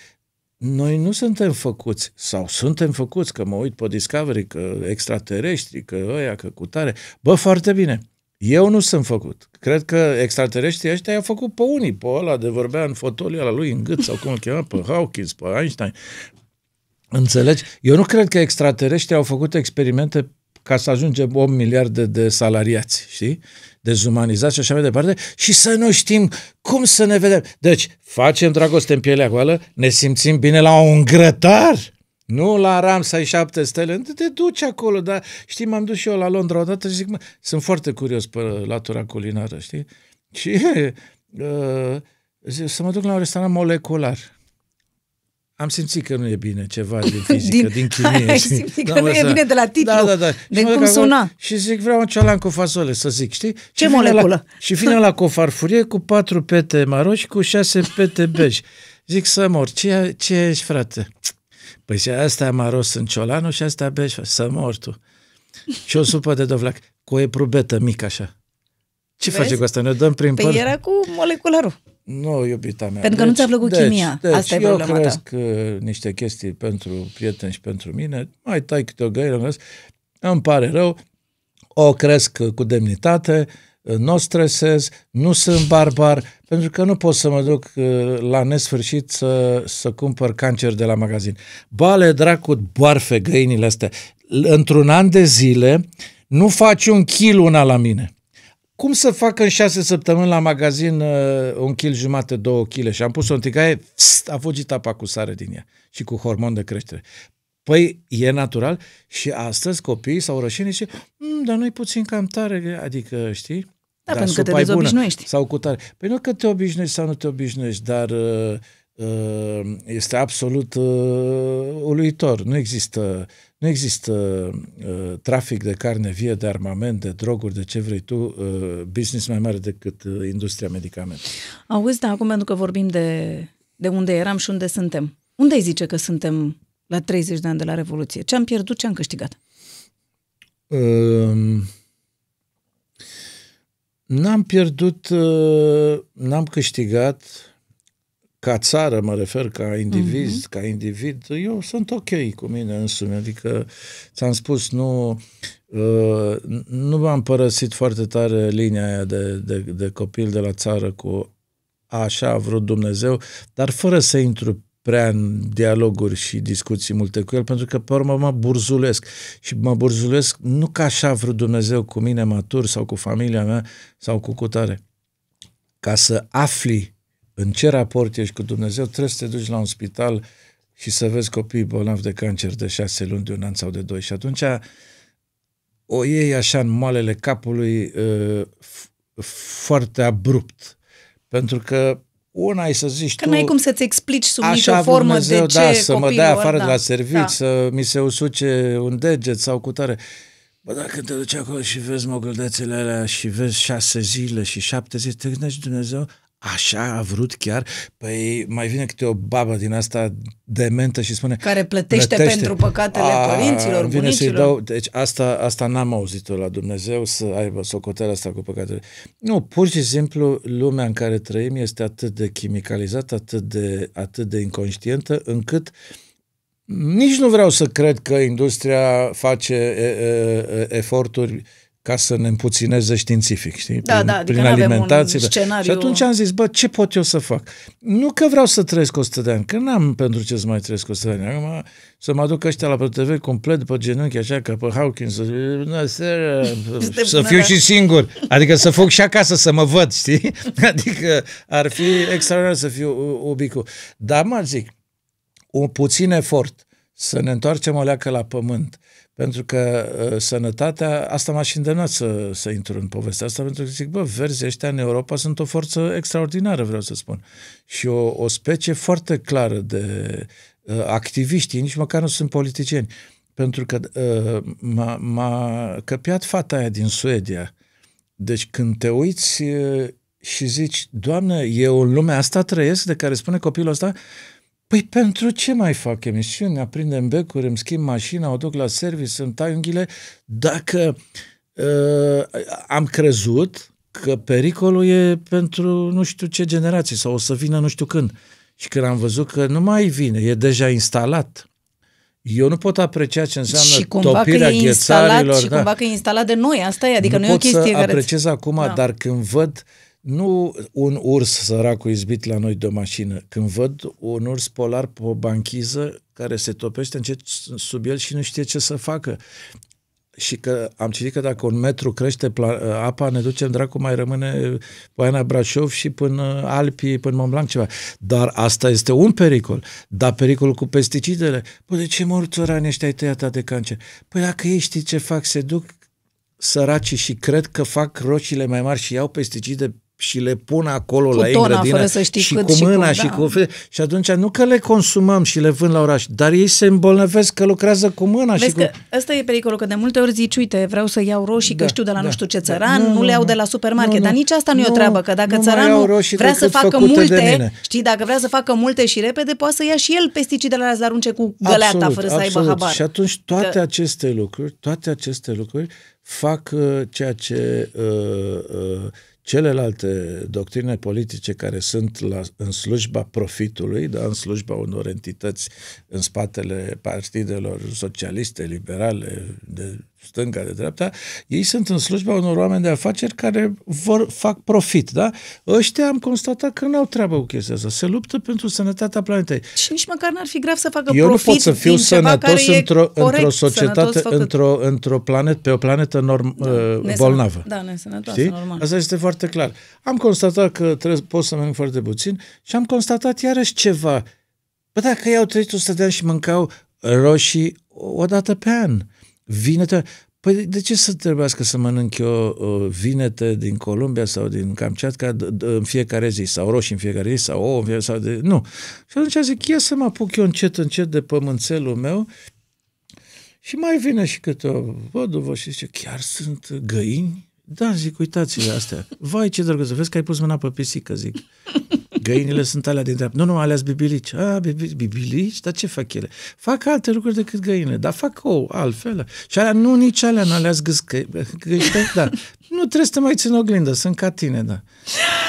Noi nu suntem făcuți, sau suntem făcuți, că mă uit pe Discovery, că extraterestri, că ăia, că cu tare. Bă, foarte bine. Eu nu sunt făcut. Cred că extraterestrii ăștia i-au făcut pe unii, pe ăla de vorbea în fotoliu la lui în gât sau cum îl chema, pe Hawkins, pe Einstein. Înțelegi? Eu nu cred că extraterestrii au făcut experimente ca să ajungem 8 miliarde de salariați, știi? Dezumanizați și așa mai departe. Și să nu știm cum să ne vedem. Deci, facem dragoste în pielea goală, ne simțim bine la un grătar, nu la Ramsay 7 stele, te duci acolo, dar știi, m-am dus și eu la Londra odată și zic, mă, sunt foarte curios pe latura culinară, știi? Și uh, zic, să mă duc la un restaurant molecular am simțit că nu e bine ceva din fizică, din, din chimie. Ai simțit că da, nu e bine de la da, titlu, da, da, da. de și cum suna. și zic, vreau un cealan cu fasole, să zic, știi? Ce și moleculă? La, și vine la cu o farfurie cu patru pete maro și cu șase pete bej. Zic, să mor, ce, ce ești, frate? Păi și asta maro sunt ciolanul și asta bej, să mor tu. Și o supă de dovlac, cu o eprubetă mică așa. Ce Vezi? face cu asta? Ne dăm prin păi păr? era cu molecularul. Nu, iubita mea. Pentru că deci, nu ți-a plăcut deci, chimia. Deci, Asta deci, e problema eu cresc ta. Uh, niște chestii pentru prieteni și pentru mine. Mai tai câte o găină. Îmi pare rău. O cresc uh, cu demnitate. Uh, nu o stresez. Nu sunt barbar. Pentru că nu pot să mă duc la nesfârșit să, să cumpăr cancer de la magazin. Bale, dracu, boarfe găinile astea. Într-un an de zile nu faci un kil una la mine cum să fac în șase săptămâni la magazin uh, un kil jumate, două kg și am pus o tigaie, pst, a fugit apa cu sare din ea și cu hormon de creștere. Păi e natural și astăzi copiii sau rășenii și mm, dar nu-i puțin cam tare, adică știi? Da, dar pentru că te dezobișnuiești. Sau cu tare. Păi nu că te obișnuiești sau nu te obișnuiești, dar uh, Ă, este absolut ă, uluitor. Nu există, nu există ă, trafic de carne vie, de armament, de droguri, de ce vrei tu, business mai mare decât industria medicamentelor. Auzi, dar acum pentru că vorbim de, de unde eram și unde suntem. Unde ai zice că suntem la 30 de ani de la Revoluție? Ce am pierdut, ce am câștigat? Um, n-am pierdut, n-am câștigat, ca țară, mă refer ca indiviz, mm-hmm. ca individ, eu sunt ok cu mine însumi. Adică, ți-am spus, nu, uh, nu am părăsit foarte tare linia aia de, de, de copil de la țară cu așa a vrut Dumnezeu, dar fără să intru prea în dialoguri și discuții multe cu el, pentru că pe urmă mă burzulesc. Și mă burzulesc nu ca așa a vrut Dumnezeu cu mine matur sau cu familia mea sau cu cutare. Ca să afli în ce raport ești cu Dumnezeu, trebuie să te duci la un spital și să vezi copii bolnavi de cancer de șase luni, de un an sau de doi. Și atunci o iei așa în moalele capului uh, foarte abrupt. Pentru că una e să zici că tu... Că n-ai cum să-ți explici sub așa nicio formă Dumnezeu, de ce da, să mă dea afară da, de la da. serviciu, da. să mi se usuce un deget sau cu tare. Bă, dacă te duci acolo și vezi mogâldețele alea și vezi șase zile și șapte zile, te gândești Dumnezeu, Așa a vrut chiar? Păi mai vine câte o babă din asta dementă și spune... Care plătește, plătește. pentru păcatele a, părinților, vine bunicilor. Dau, deci asta, asta n-am auzit-o la Dumnezeu, să aibă socoteala asta cu păcatele. Nu, pur și simplu lumea în care trăim este atât de chimicalizată, atât de, atât de inconștientă, încât nici nu vreau să cred că industria face e, e, e, eforturi uh, ca să ne împuțineze științific, știi? Da, prin, da, adică prin alimentație. Scenariu... Și atunci am zis, bă, ce pot eu să fac? Nu că vreau să trăiesc 100 de ani, că n-am pentru ce să mai trăiesc 100 de ani. Acum să mă aduc ăștia la TV complet pe genunchi, așa, ca pe Hawkins, să, Bună seara, să fiu și singur. Adică să fug și acasă să mă văd, știi? Adică ar fi extraordinar să fiu ubicu. Dar mă zic, un puțin efort, să ne întoarcem o leacă la pământ, pentru că uh, sănătatea, asta m-a și îndemnat să, să intru în povestea asta, pentru că zic, bă, verzii ăștia în Europa sunt o forță extraordinară, vreau să spun. Și o, o specie foarte clară de uh, activiști, nici măcar nu sunt politicieni. Pentru că uh, m-a, m-a căpiat fata aia din Suedia. Deci când te uiți uh, și zici, Doamne, eu în lumea asta trăiesc, de care spune copilul ăsta, uh, Păi pentru ce mai fac emisiuni? Aprindem becuri, îmi schimb mașina, o duc la service, îmi tai unghiile. Dacă uh, am crezut că pericolul e pentru nu știu ce generație sau o să vină nu știu când. Și când am văzut că nu mai vine, e deja instalat. Eu nu pot aprecia ce înseamnă și cumva topirea că e ghețarilor. Instalat, și da. cumva că e instalat de noi, asta e, adică nu, nu e o chestie care... apreciez acum, da. dar când văd uh, nu un urs cu izbit la noi de o mașină. Când văd un urs polar pe o banchiză care se topește încet sub el și nu știe ce să facă. Și că am citit că dacă un metru crește apa, ne ducem dracu, mai rămâne Poiana Brașov și până Alpii, până Mont Blanc, ceva. Dar asta este un pericol. Dar pericolul cu pesticidele. Păi de ce mor țărani ăștia ai tăiat de cancer? Păi dacă ei știi ce fac, se duc săracii și cred că fac rocile mai mari și iau pesticide și le pun acolo cu la ei tona, grădină, fără să știi și cât, cu mâna și da. cu, da. și cu și atunci nu că le consumăm și le vând la oraș, dar ei se îmbolnăvesc că lucrează cu mâna Vezi și că cu... Asta e pericolul, că de multe ori zici, uite, vreau să iau roșii, da, că știu de la da, nu știu ce da. țăran, da, nu, nu le iau de la supermarket, nu, dar nici asta nu, nu e o treabă, că dacă țăranul vrea să facă multe, știi, dacă vrea să facă multe și repede, poate să ia și el pesticidele alea să arunce cu găleata fără absolut. să aibă habar. Și atunci toate aceste lucruri, toate aceste lucruri fac uh, ceea ce uh, uh, celelalte doctrine politice care sunt la, în slujba profitului, da, în slujba unor entități în spatele partidelor socialiste, liberale, de stânga, de dreapta, ei sunt în slujba unor oameni de afaceri care vor, fac profit, da? Ăștia am constatat că n-au treabă cu chestia asta. Se luptă pentru sănătatea planetei. Și nici măcar n-ar fi grav să facă Eu profit. Eu pot să fiu sănătos într-o, într-o societate, într-o, într-o pe o planetă norm, da, uh, bolnavă. Da, nesănătoasă, Știi? normal. Asta este foarte clar. Am constatat că trebuie, pot să mănânc foarte puțin și am constatat iarăși ceva. Bă, dacă iau 300 de ani și mâncau roșii o dată pe an, vinete. Păi de ce să trebuiască să mănânc eu uh, vinete din Columbia sau din Kamchatka în fiecare zi, sau roșii în fiecare zi, sau ouă în fiecare zi, sau de... Nu. Și atunci zic, ia să mă apuc eu încet, încet de pământelul meu și mai vine și câte o văduvă și zice, chiar sunt găini? Da, zic, uitați-le astea. Vai, ce drăguță, vezi că ai pus mâna pe pisică, zic. Găinile sunt alea din dreapta. Nu, nu, alea bibilici. A, bibilici, bibilici? Dar ce fac ele? Fac alte lucruri decât găinile. Dar fac ou, altfel. Și alea, nu, nici alea, nu alea gâște, da. Nu trebuie să te mai țin oglindă, sunt ca tine, da.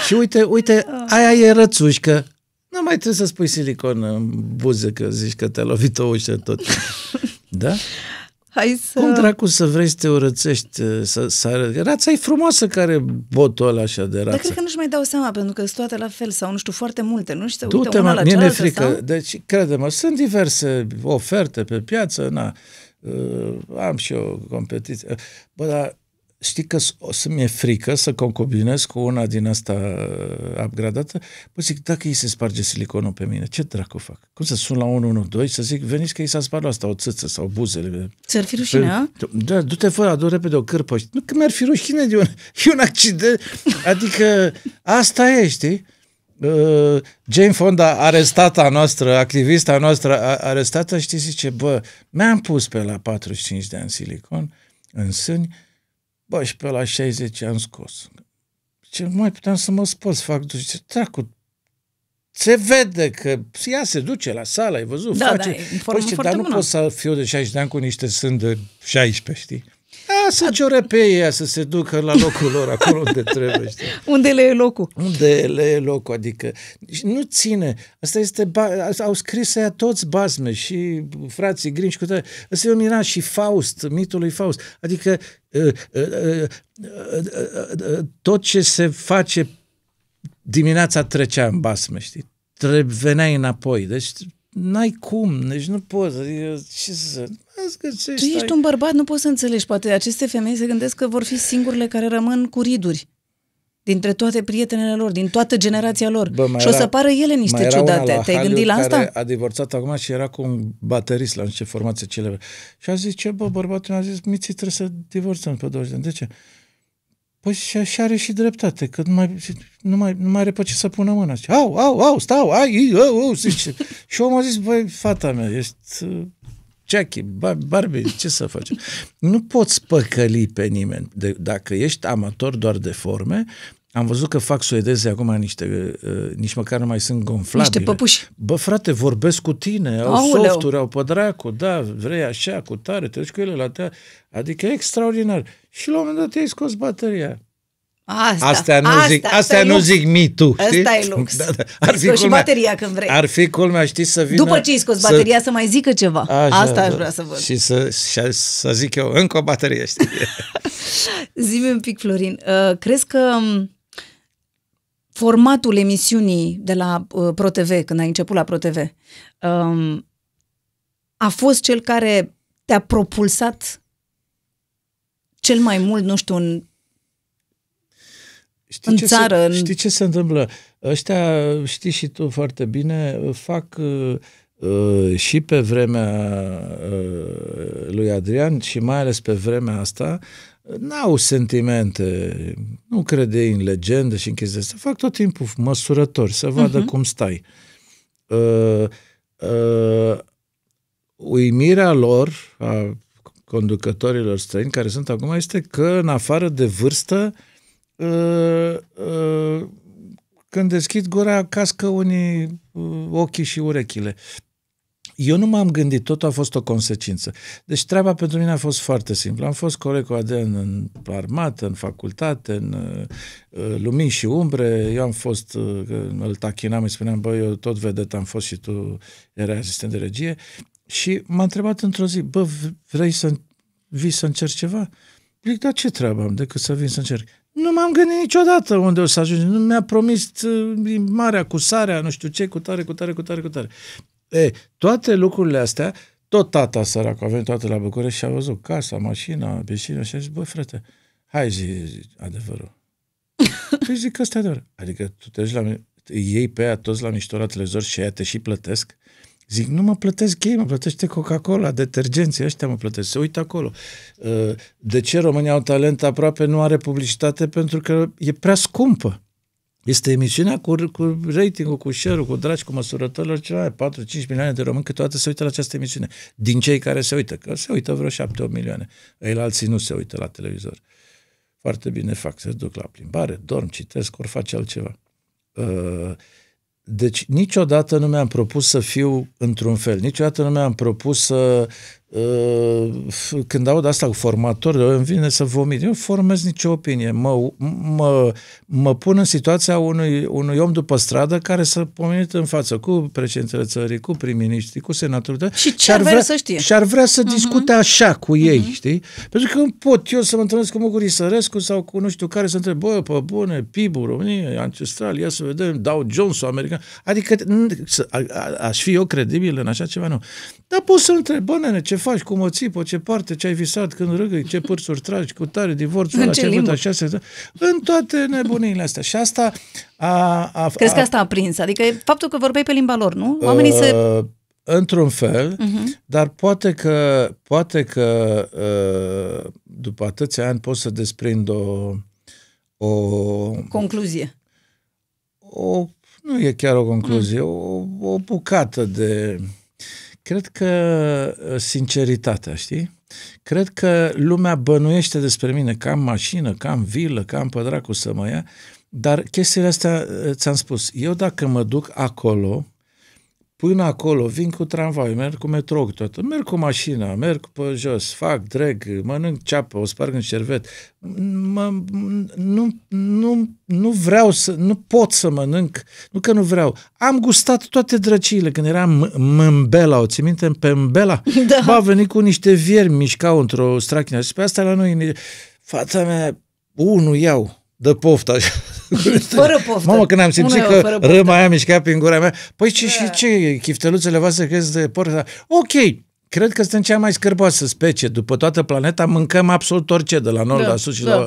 Și uite, uite, ah. aia e rățușcă. Nu mai trebuie să spui silicon în buze că zici că te-a lovit o ușă tot. Da? Hai să... Cum dracu să vrei să te urățești? Uh, să, să... Rața e frumoasă care botul ăla așa de rață. Dar cred că nu-și mai dau seama, pentru că sunt toate la fel sau, nu știu, foarte multe, nu știu, uite una la mie cealaltă. frică. Sau... Deci, crede-mă, sunt diverse oferte pe piață, na, uh, am și eu competiție. Bă, dar știi că o să mi-e frică să concubinez cu una din asta uh, upgradată, păi zic, dacă ei se sparge siliconul pe mine, ce dracu fac? Cum să sun la 112 să zic, veniți că ei s-a spart asta, o țâță sau buzele. Ți-ar fi rușine, păi, Da, du-te fără, adu repede o cârpă. Nu că mi-ar fi rușine de un, e un accident. Adică asta e, știi? Uh, Jane Fonda, arestata noastră, activista noastră arestată, știi, zice, bă, mi-am pus pe la 45 de ani silicon în sâni, bă, și pe la 60 am scos. Ce mai puteam să mă spăl, să fac duce. dracu, se vede că ea se duce la sală, ai văzut, da, face. Da, păi, știi, dar nu bună. pot să fiu de 60 de ani cu niște sând de 16, știi? Să pe ei să se ducă la locul lor, acolo unde trebuie. Știi? Unde le e locul. Unde le e locul, adică nu ține. Asta este, au scris aia toți bazme și frații grinși cu tăi. Asta e un mirat și Faust, mitul lui Faust. Adică ă, ă, ă, tot ce se face dimineața trecea în basme, știi? Veneai înapoi, deci n-ai cum, deci nu poți, adică, ce să, Că ce tu stai... ești un bărbat, nu poți să înțelegi. Poate aceste femei se gândesc că vor fi singurile care rămân cu riduri dintre toate prietenele lor, din toată generația lor. Bă, și era, o să pară ele niște ciudate. Te-ai gândit la asta? A divorțat acum și era cu un baterist la niște formație celebre. Și a zis, ce bă, bărbatul mi-a zis, Miți, trebuie să divorțăm pe 20 de ani. De ce? Păi și, și are și dreptate, că nu mai, nu mai, nu mai are pe ce să pună mâna. Zice, au, au, au, stau, ai, au, au. Zice. și omul a zis, băi, fata mea, ești Ceachi, barbe, ce să faci? Nu poți păcăli pe nimeni. De, dacă ești amator doar de forme, am văzut că fac suedeze acum niște, uh, uh, nici măcar nu mai sunt gonflabile. Niște păpuși. Bă, frate, vorbesc cu tine, au Aoleu. softuri, au pe dracu, da, vrei așa, cu tare, te duci cu ele la te Adică e extraordinar. Și la un moment dat i-ai scos bateria. Asta, astea nu asta, zic, astea asta nu lux. zic me tu. Asta e lux. Da, da. Ar fi culmea, și bateria când vrei. Ar fi culmea, știi, să vină... După ce ai scos bateria să, să mai zică ceva. Așa, asta aș da. vrea să văd. Și să, și să zic eu, încă o baterie, știi. Zi-mi un pic, Florin, uh, crezi că um, formatul emisiunii de la uh, ProTV, când ai început la ProTV, TV, uh, um, a fost cel care te-a propulsat cel mai mult, nu știu, în Știi în ce țară. Se, în... Știi ce se întâmplă? Ăștia, știi și tu foarte bine, fac uh, uh, și pe vremea uh, lui Adrian și mai ales pe vremea asta, n-au sentimente, nu crede în legende și în chestii asta. fac tot timpul măsurători, să vadă uh-huh. cum stai. Uh, uh, uimirea lor, a conducătorilor străini care sunt acum, este că în afară de vârstă, uh, Ă, ă, când deschid gura, cască unii ă, ochii și urechile. Eu nu m-am gândit, tot a fost o consecință. Deci treaba pentru mine a fost foarte simplă. Am fost coleg cu Aden în armată, în facultate, în uh, lumini și umbre. Eu am fost, uh, îl tachinam, îi spuneam, băi, eu tot vedet am fost și tu erai asistent de regie. Și m-a întrebat într-o zi, bă, vrei să vii să încerci ceva? Zic, da, ce treabă am decât să vin să încerc? nu m-am gândit niciodată unde o să ajung. Nu mi-a promis uh, marea cu sarea, nu știu ce, cu tare, cu tare, cu tare, cu tare. E, toate lucrurile astea, tot tata săracul a venit toate la București și a văzut casa, mașina, piscina și a zis, băi frate, hai zi, zi adevărul. Păi zic că ăsta adevăr. Adică tu te duci la ei pe aia toți la mișto la televizor și aia te și plătesc. Zic, nu mă plătesc ei, mă plătește Coca-Cola, detergenții ăștia mă plătesc, se uită acolo. Uh, de ce România au talent aproape nu are publicitate? Pentru că e prea scumpă. Este emisiunea cu, cu ratingul, cu share-ul, cu dragi, cu măsurătorilor, ceva, 4-5 milioane de români câteodată se uită la această emisiune. Din cei care se uită, că se uită vreo 7-8 milioane. Ei, alții nu se uită la televizor. Foarte bine fac, se duc la plimbare, dorm, citesc, ori face altceva. Uh, deci niciodată nu mi-am propus să fiu într-un fel, niciodată nu mi-am propus să Ă, când aud asta cu formator, îmi vine să vomit. Eu formez nicio opinie. Mă, mă, mă pun în situația unui, unui om după stradă care să pomenit în față cu președintele țării, cu prim-ministrii, cu senatorul. Și ce ar vrea să știe. Și ar vrea să uh-huh. discute așa cu mhm. ei, uh-huh. știi? Pentru că îmi pot eu să mă întâlnesc cu Mugurii Sărescu sau cu nu știu care să întreb, bă, pe bune, pib România, ancestral, ia să vedem, dau Johnson, american. Adică aș fi eu credibil în așa ceva? Nu. Dar poți să-l întrebi, bă, nene, ce faci, cum o ții, pe ce parte, ce ai visat, când râgăi, ce pârsuri tragi, cu tare, divorțul, în la ce vânt, așa, așa, în toate nebunile astea. Și asta a, a, Crezi a, că asta a prins? Adică faptul că vorbeai pe limba lor, nu? Oamenii uh, se... Într-un fel, uh-huh. dar poate că, poate că uh, după atâția ani pot să desprind o... o Concluzie. O, nu e chiar o concluzie, uh-huh. o, o bucată de Cred că uh, sinceritatea, știi? Cred că lumea bănuiește despre mine că am mașină, că am vilă, că am pădracul să mă ia, dar chestiile astea, uh, ți-am spus, eu dacă mă duc acolo, Până acolo vin cu tramvai, merg cu metrou tot, merg cu mașina, merg pe jos, fac, dreg, mănânc ceapă, o sparg în cervet. m- nu, nu, nu vreau să, nu pot să mănânc, nu că nu vreau. Am gustat toate drăciile când eram Mbela, o ții minte? Pe Mbela? Da. Ba, venit cu niște viermi, mișcau într-o strachină. Și pe asta la noi, fata mea, unul iau, dă poftă Fără poftă. Mamă, când am simțit că râma aia mișca prin gura mea, păi ce, da. și ce, chifteluțele voastre crezi de porc? Ok, cred că suntem cea mai scârboasă specie. După toată planeta mâncăm absolut orice, de la nord da, la sud și, da. la,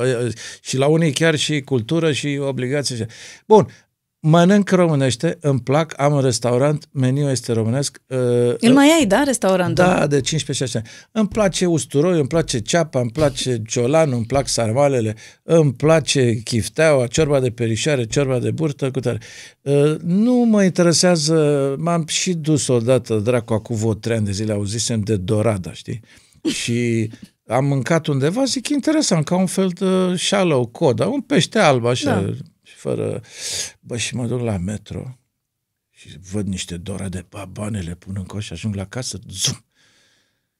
și la unii chiar și cultură și obligații. Bun, mănânc românește, îmi plac, am un restaurant, meniul este românesc. Uh, Îl uh, mai ai, da, restaurantul? Da, de 15 ani. Îmi place usturoi, îmi place ceapa, îmi place ciolan, îmi plac sarmalele, îmi place chifteaua, ciorba de perișoare, ciorba de burtă, cu tare. Uh, nu mă interesează, m-am și dus odată, dracu, acum vreo trei ani de zile, auzisem de Dorada, știi? Și am mâncat undeva, zic, interesant, ca un fel de shallow cod, da, un pește alb, așa, da fără... Bă, și mă duc la metro și văd niște dora de babane, le pun în coș și ajung la casă, zum!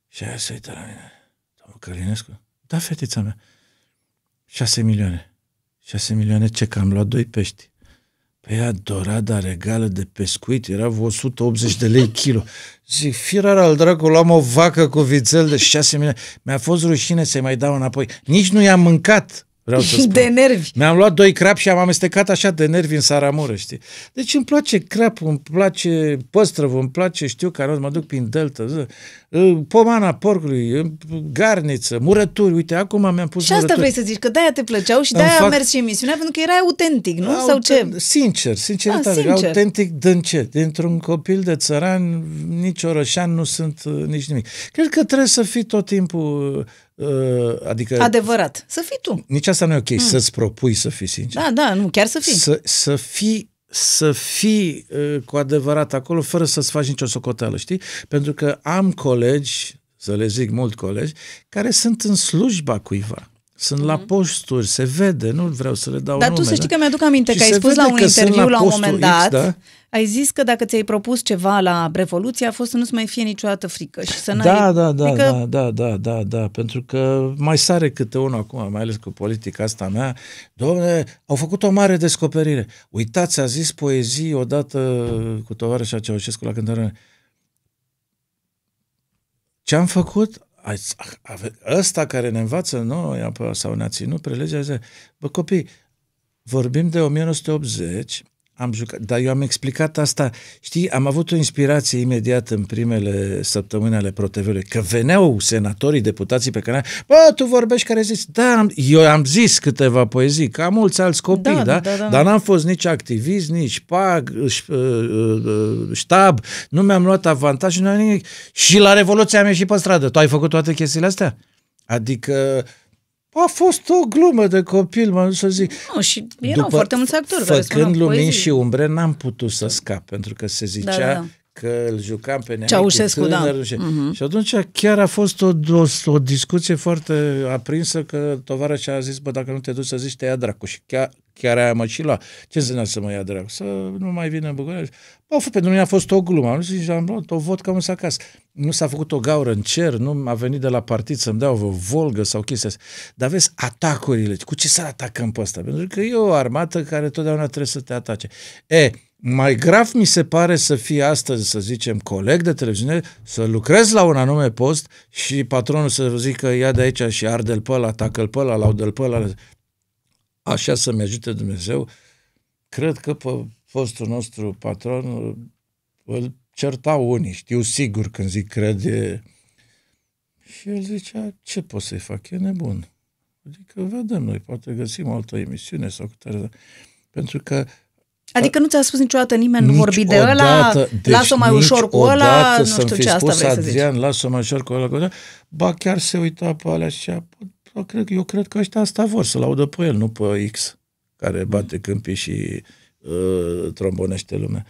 Și aia se uită la mine. Domnul Călinescu? Da, fetița mea. 6 milioane. 6 milioane ce, că am luat doi pești. Păi ea, dorada regală de pescuit, era 180 de lei kilo. Zic, firar al dracu, luam o vacă cu vițel de 6 milioane. Mi-a fost rușine să-i mai dau înapoi. Nici nu i-am mâncat. Vreau să spun. De nervi. Mi-am luat doi crap și am amestecat așa de nervi în saramură, știi? Deci îmi place crap, îmi place păstrăv, îmi place, știu, care mă duc prin delta, zi, pomana porcului, garniță, murături, uite, acum mi-am pus Și asta murături. vrei să zici, că de-aia te plăceau și de-aia fac... a mers și emisiunea, pentru că era autentic, nu? Autent... Sau ce? Sincer, sincer, a, ah, adică sincer. autentic din ce? Dintr-un copil de țăran, nici orășan nu sunt uh, nici nimic. Cred că trebuie să fii tot timpul Uh, adică Adevărat. Să fii tu. Nici asta nu e ok, mm. să-ți propui să fii sincer. Da, da, nu, chiar să fii. Să, să fii să fii uh, cu adevărat acolo fără să-ți faci nicio socoteală, știi? Pentru că am colegi, să le zic mult colegi, care sunt în slujba cuiva. Sunt mm-hmm. la mhm. posturi, se vede, nu vreau să le dau Dar nume, tu să știi da? că mi-aduc aminte și că ai spus la un interviu la, la un moment dat, X, da? ai zis că dacă ți-ai propus ceva la Revoluție a fost să nu-ți mai fie niciodată frică și să n-ai... Da, da, da, adică... da, da, da, da, da, pentru că mai sare câte unul acum, mai ales cu politica asta mea. Domne, au făcut o mare descoperire. Uitați, a zis poezii odată cu tovarășa Ceaușescu la cântărâne. Ce am făcut? Ah, ăsta care ne învață noi sau ne-a ținut prelegea, bă copii, vorbim de 1980, am jucat, dar eu am explicat asta. Știi, am avut o inspirație imediat în primele săptămâni ale protv că veneau senatorii, deputații pe canal, bă, tu vorbești care zici, da, am, eu am zis câteva poezii, ca mulți alți copii, da? da? da, da. da. Dar n-am fost nici activist, nici pag, uh, uh, ștab, nu mi-am luat avantaj și nu am nimic. Și la Revoluție am ieșit pe stradă. Tu ai făcut toate chestiile astea? Adică a fost o glumă de copil, mă să zic. Nu, și erau După, foarte mulți actori care Făcând lumini poezii. și umbre, n-am putut să scap, pentru că se zicea da, da. da că îl jucam pe Neaiche Ceaușescu, tânăr, da. Și, uh-huh. și atunci chiar a fost o, o, o discuție foarte aprinsă că tovarășa a zis, bă, dacă nu te duci să zici, te ia dracu. Și chiar, chiar aia mă și lua. Ce înseamnă să mă ia dracu? Să nu mai vină în București. Bă, fă, pentru mine a fost o glumă. Am zis, am luat, o vot ca să acasă, Nu s-a făcut o gaură în cer, nu a venit de la partid să-mi dea o volgă sau chestia asta. Dar vezi, atacurile, cu ce să atacăm pe ăsta? Pentru că e o armată care totdeauna trebuie să te atace. E, mai grav mi se pare să fie astăzi, să zicem, coleg de televiziune, să lucrez la un anume post și patronul să zică ia de aici și arde-l pe ăla, tacă-l pe ăla, laudă-l pe ăla. Așa să-mi ajute Dumnezeu. Cred că pe postul nostru patron îl certau unii, știu sigur când zic crede. Și el zicea, ce pot să-i fac, e nebun. Adică vedem noi, poate găsim o altă emisiune sau cu Pentru că Adică nu ți-a spus niciodată nimeni, nu vorbi de ăla, deci lasă mai ușor cu ăla, nu știu ce asta vrei să zici. lasă mai ușor cu ăla, cu ăla. Ba chiar se uita pe alea și a, eu cred, eu cred că ăștia asta vor, să l audă pe el, nu pe X, care bate câmpii și uh, trombonește lumea.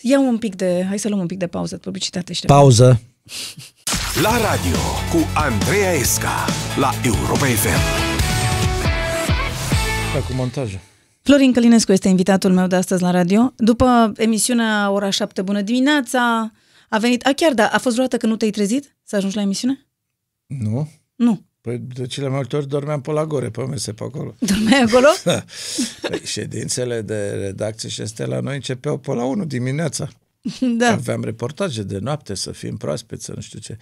Iau un pic de, hai să luăm un pic de pauză, publicitate și Pauză! La radio cu Andreea Esca la Europa FM. Acum cu montajul. Florin Călinescu este invitatul meu de astăzi la radio. După emisiunea Ora 7 Bună dimineața, a venit... A, chiar da, a fost vreodată că nu te-ai trezit să ajungi la emisiune? Nu. Nu. Păi de cele mai multe ori dormeam pe la gore, pe mese, pe acolo. Dormeai acolo? da. Păi, ședințele de redacție și astea la noi începeau pe la 1 dimineața. Da. Aveam reportaje de noapte să fim proaspeți, să nu știu ce.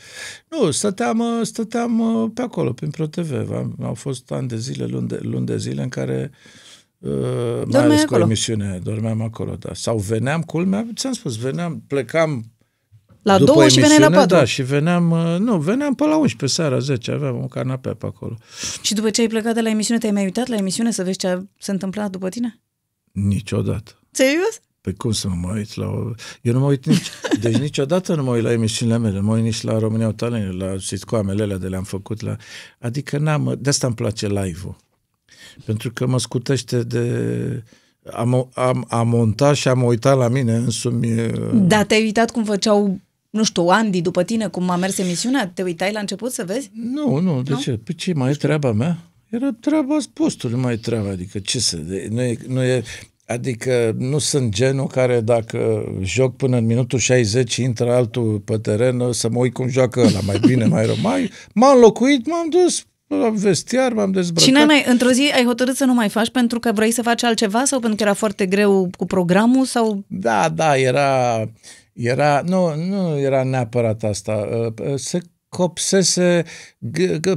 Nu, stăteam, uh, stăteam uh, pe acolo, prin ProTV. Au fost ani de zile, luni de, luni de zile în care Uh, Dormeai mai ales acolo. cu emisiune, dormeam acolo, da. Sau veneam, culmea, ți-am spus, veneam, plecam la după două emisiune, și la patru. Da, și veneam, uh, nu, veneam pe la 11 seara, 10, aveam un canapea pe acolo. Și după ce ai plecat de la emisiune, te-ai mai uitat la emisiune să vezi ce s-a întâmplat după tine? Niciodată. Serios? Pe păi cum să mă mai uit la... O... Eu nu mă uit nici... Deci niciodată nu mă uit la emisiunile mele, mă uit nici la România Talent, la sitcoamele alea de le-am făcut, la... Adică n-am... De asta îmi place live-ul pentru că mă scutește de am, am, am montat și am uitat la mine însumi. Da, te-ai uitat cum făceau, nu știu, Andy după tine, cum a mers emisiunea? Te uitai la început să vezi? Nu, nu, de nu? ce? Păi ce, mai e treaba mea? Era treaba postului, mai e treaba, adică ce să... Nu e, nu e, adică nu sunt genul care dacă joc până în minutul 60 și intră altul pe teren, să mă uit cum joacă ăla, mai bine, mai rău. Mai, m-am locuit, m-am dus, nu am vestiar, m-am dezbrăcat. Și Nana, într-o zi ai hotărât să nu mai faci pentru că vrei să faci altceva sau pentru că era foarte greu cu programul? sau? Da, da, era... era nu, nu era neapărat asta. Ă, ă, se copsese,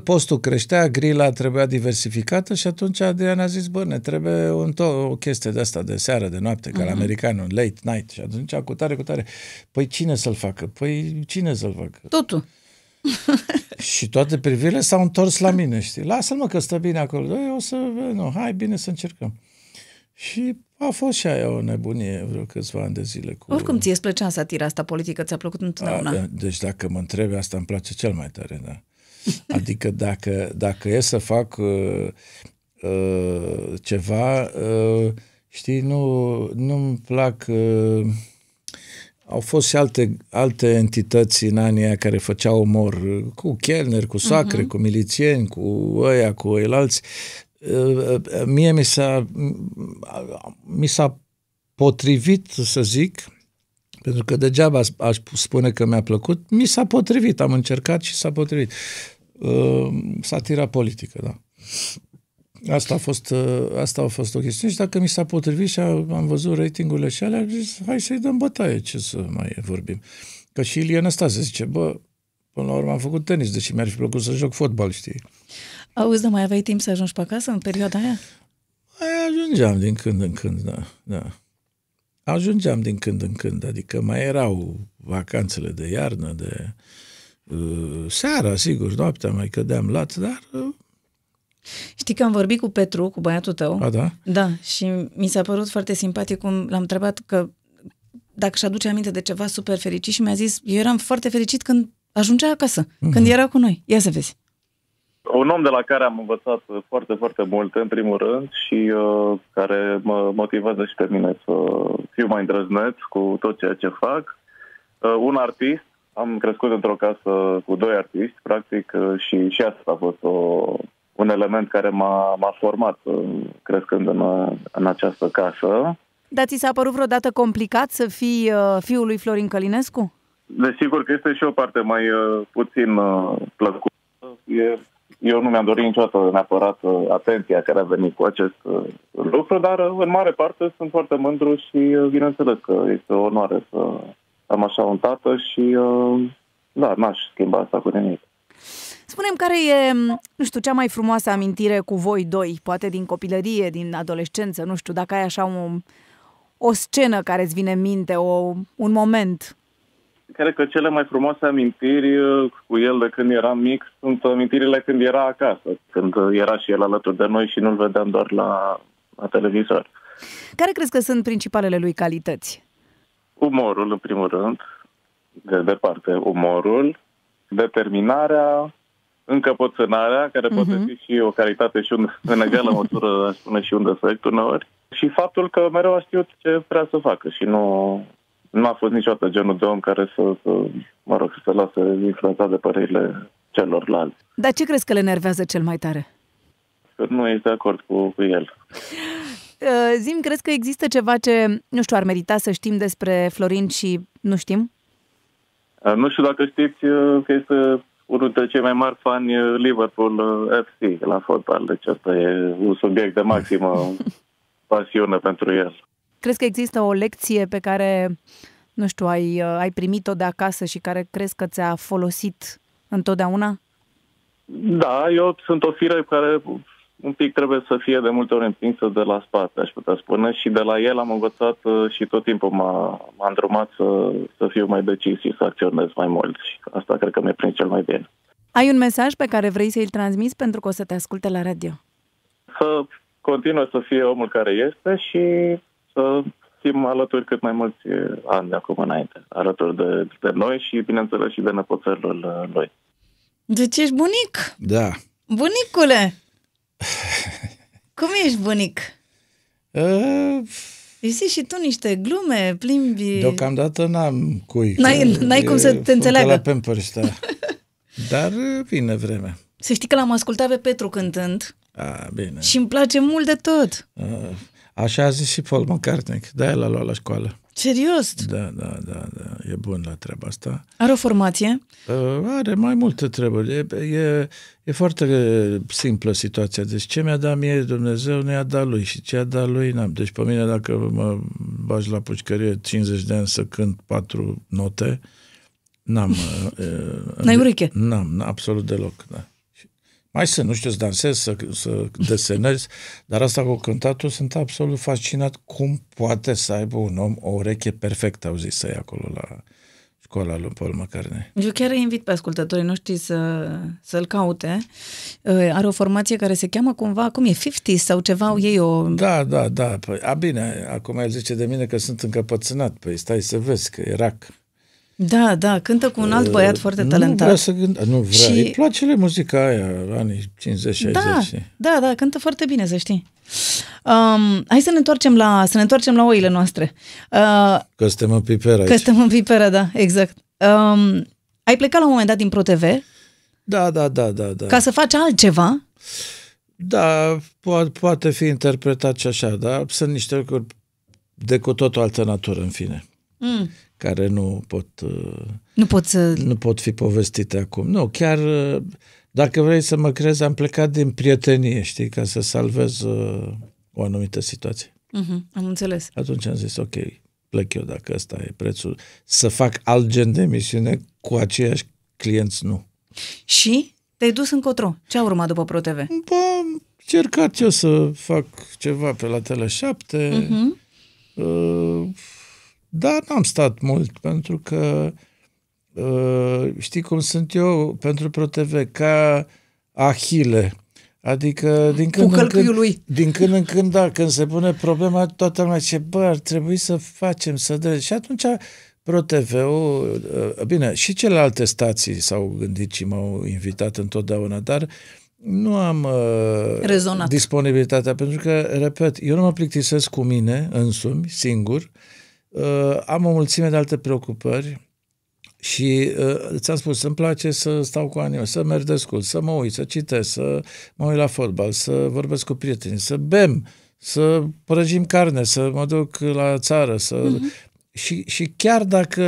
postul creștea, grila trebuia diversificată și atunci Adrian a zis, bă, ne trebuie un to- o chestie de asta de seară, de noapte, uh-huh. ca la mhm. american, un late night. Și atunci, cu tare, cu tare, păi cine să-l facă? Păi cine să-l facă? Totul. și toate privirile s-au întors la mine, știi? lasă mă că stă bine acolo. Eu o să, nu, hai bine să încercăm. Și a fost și aia o nebunie vreo câțiva ani de zile. Cu... Oricum ți-e plăcea satira asta politică, ți-a plăcut întotdeauna. A, deci dacă mă întrebi, asta îmi place cel mai tare, da. Adică dacă, dacă e să fac uh, uh, ceva, uh, știi, nu, nu-mi plac... Uh, au fost și alte, alte entități în anii aia care făceau omor uh, cu chelneri, cu sacre, uh-huh. cu milițieni, cu ăia, cu ăilalți. Uh, uh, mie mi s-a, mi s-a potrivit, să zic, pentru că degeaba aș spune că mi-a plăcut, mi s-a potrivit, am încercat și s-a potrivit. Satira politică, da. Asta a fost, uh, asta a fost o chestiune și dacă mi s-a potrivit și am văzut ratingurile și alea, am zis, hai să-i dăm bătaie, ce să mai vorbim. Că și Ilie Năstase zice, bă, până la urmă am făcut tenis, deși mi-ar fi plăcut să joc fotbal, știi. Auzi, dar mai aveai timp să ajungi pe acasă în perioada aia? Aia ajungeam din când în când, da, da. Ajungeam din când în când, adică mai erau vacanțele de iarnă, de uh, seara, sigur, noaptea mai cădeam lat, dar uh, Știi că am vorbit cu Petru, cu băiatul tău. A, da? Da, și mi s-a părut foarte simpatic cum l-am întrebat că dacă și aduce aminte de ceva super fericit și mi-a zis, eu eram foarte fericit când ajungea acasă, uh-huh. când era cu noi. Ia să vezi. Un om de la care am învățat foarte, foarte mult în primul rând, și uh, care mă motivează și pe mine să fiu mai îndrăzneț cu tot ceea ce fac. Uh, un artist, am crescut într-o casă cu doi artiști, practic, uh, și, și asta a fost o, un element care m-a, m-a format uh, crescând în, uh, în această casă. Dar ți s-a părut vreodată complicat să fii uh, fiul lui Florin Călinescu? Desigur că este și o parte mai uh, puțin uh, plăcută. E, eu nu mi-am dorit niciodată neapărat uh, atenția care a venit cu acest uh, lucru, dar uh, în mare parte sunt foarte mândru și uh, bineînțeles că este o onoare să am așa un tată și uh, da, n-aș schimba asta cu nimic. Spunem care e, nu știu, cea mai frumoasă amintire cu voi doi, poate din copilărie, din adolescență, nu știu, dacă ai așa o, o scenă care îți vine în minte, o, un moment. Cred că cele mai frumoase amintiri uh, cu el de când era mic sunt amintirile când era acasă, când uh, era și el alături de noi și nu-l vedeam doar la, la televizor. Care crezi că sunt principalele lui calități? Umorul, în primul rând, de departe, umorul, determinarea încăpățânarea, care poate uh-huh. fi și o calitate și un, în egală măsură, aș spune, și un defect uneori, și faptul că mereu a știut ce vrea să facă și nu, nu a fost niciodată genul de om care să, să mă rog, să se lase influențat de părerile celorlalți. Dar ce crezi că le nervează cel mai tare? Că nu ești de acord cu, cu el. Uh, Zim, crezi că există ceva ce, nu știu, ar merita să știm despre Florin și nu știm? Uh, nu știu dacă știți uh, că este unul dintre cei mai mari fani uh, Liverpool uh, FC la fotbal. Deci asta e un subiect de maximă pasiune pentru el. Crezi că există o lecție pe care, nu știu, ai, uh, ai primit-o de acasă și care crezi că ți-a folosit întotdeauna? Da, eu sunt o fire care un pic trebuie să fie de multe ori împinsă de la spate, aș putea spune, și de la el am învățat uh, și tot timpul m-a, m-a îndrumat să, să fiu mai decis și să acționez mai mult și asta cred că mi e prins cel mai bine. Ai un mesaj pe care vrei să-l transmiți pentru că o să te asculte la radio? Să continuă să fie omul care este și să fim alături cât mai mulți uh, ani de acum înainte, alături de, de noi și, bineînțeles, și de nepoțelul uh, lui. Deci ești bunic! Da. Bunicule! Cum ești bunic? Uh, și tu niște glume, plimbi... Deocamdată n-am cui. N-ai, n-ai cum să te înțeleagă. la da. Dar uh, vine vremea. Să știi că l-am ascultat pe Petru cântând. A, bine. Și îmi place mult de tot. A, uh, așa a zis și Paul McCartney, de-aia l-a luat la școală. Serios? Da, da, da, da. E bun la treaba asta. Are o formație? Uh, are mai multe treburi. E, e, e foarte simplă situația. Deci ce mi-a dat mie Dumnezeu, nu i-a dat lui. Și ce a dat lui, n-am. Deci pe mine, dacă mă bagi la pușcărie 50 de ani să cânt patru note, n-am... Uh, N-ai uh, ureche? N-am, absolut deloc, da. Mai sunt, nu știu, să dansez, să, să desenez, dar asta cu cântatul sunt absolut fascinat cum poate să aibă un om o ureche perfectă, au zis să acolo la școala lui Paul McCartney. Eu chiar îi invit pe ascultătorii noștri să, să-l caute. Ă, are o formație care se cheamă cumva, cum e, 50 sau ceva, au ei o... Da, da, da. Păi, a, bine, acum el zice de mine că sunt încăpățânat. Păi stai să vezi că e rac. Da, da, cântă cu un alt uh, băiat uh, foarte talentat. Nu vrea să gând... nu vrea, și... îi place le muzica aia, anii 50-60. Da, da, da, cântă foarte bine, să știi. Um, hai să ne întoarcem la, să ne întoarcem la oile noastre. Uh, că suntem în piperă aici. Că suntem în piperă, da, exact. Um, ai plecat la un moment dat din ProTV. Da, da, da, da, da. Ca să faci altceva. Da, po- poate fi interpretat și așa, dar sunt niște lucruri de cu totul altă natură, în fine. Mm care nu pot, uh, nu pot, să... nu pot fi povestite acum. Nu, chiar uh, dacă vrei să mă crezi, am plecat din prietenie, știi, ca să salvez uh, o anumită situație. Uh-huh, am înțeles. Atunci am zis, ok, plec eu dacă ăsta e prețul. Să fac alt gen de emisiune cu aceiași clienți, nu. Și te-ai dus încotro. Ce a urmat după ProTV? Bă, am încercat eu să fac ceva pe la Tele7. Uh-huh. Mhm. Uh, dar n-am stat mult, pentru că uh, știi cum sunt eu pentru ProTV, ca Ahile. Adică din când, în când, lui. din când în când, da, când se pune problema, toată lumea ce bă, ar trebui să facem, să dă. Și atunci ProTV-ul, uh, bine, și celelalte stații s-au gândit și m-au invitat întotdeauna, dar nu am uh, Rezonat. disponibilitatea, pentru că, repet, eu nu mă plictisesc cu mine însumi, singur, Uh, am o mulțime de alte preocupări și uh, ți-am spus, îmi place să stau cu anime, să merg de scurt, să mă uit, să citesc, să mă uit la fotbal, să vorbesc cu prieteni, să bem, să prăjim carne, să mă duc la țară, să... Uh-huh. Și, și chiar dacă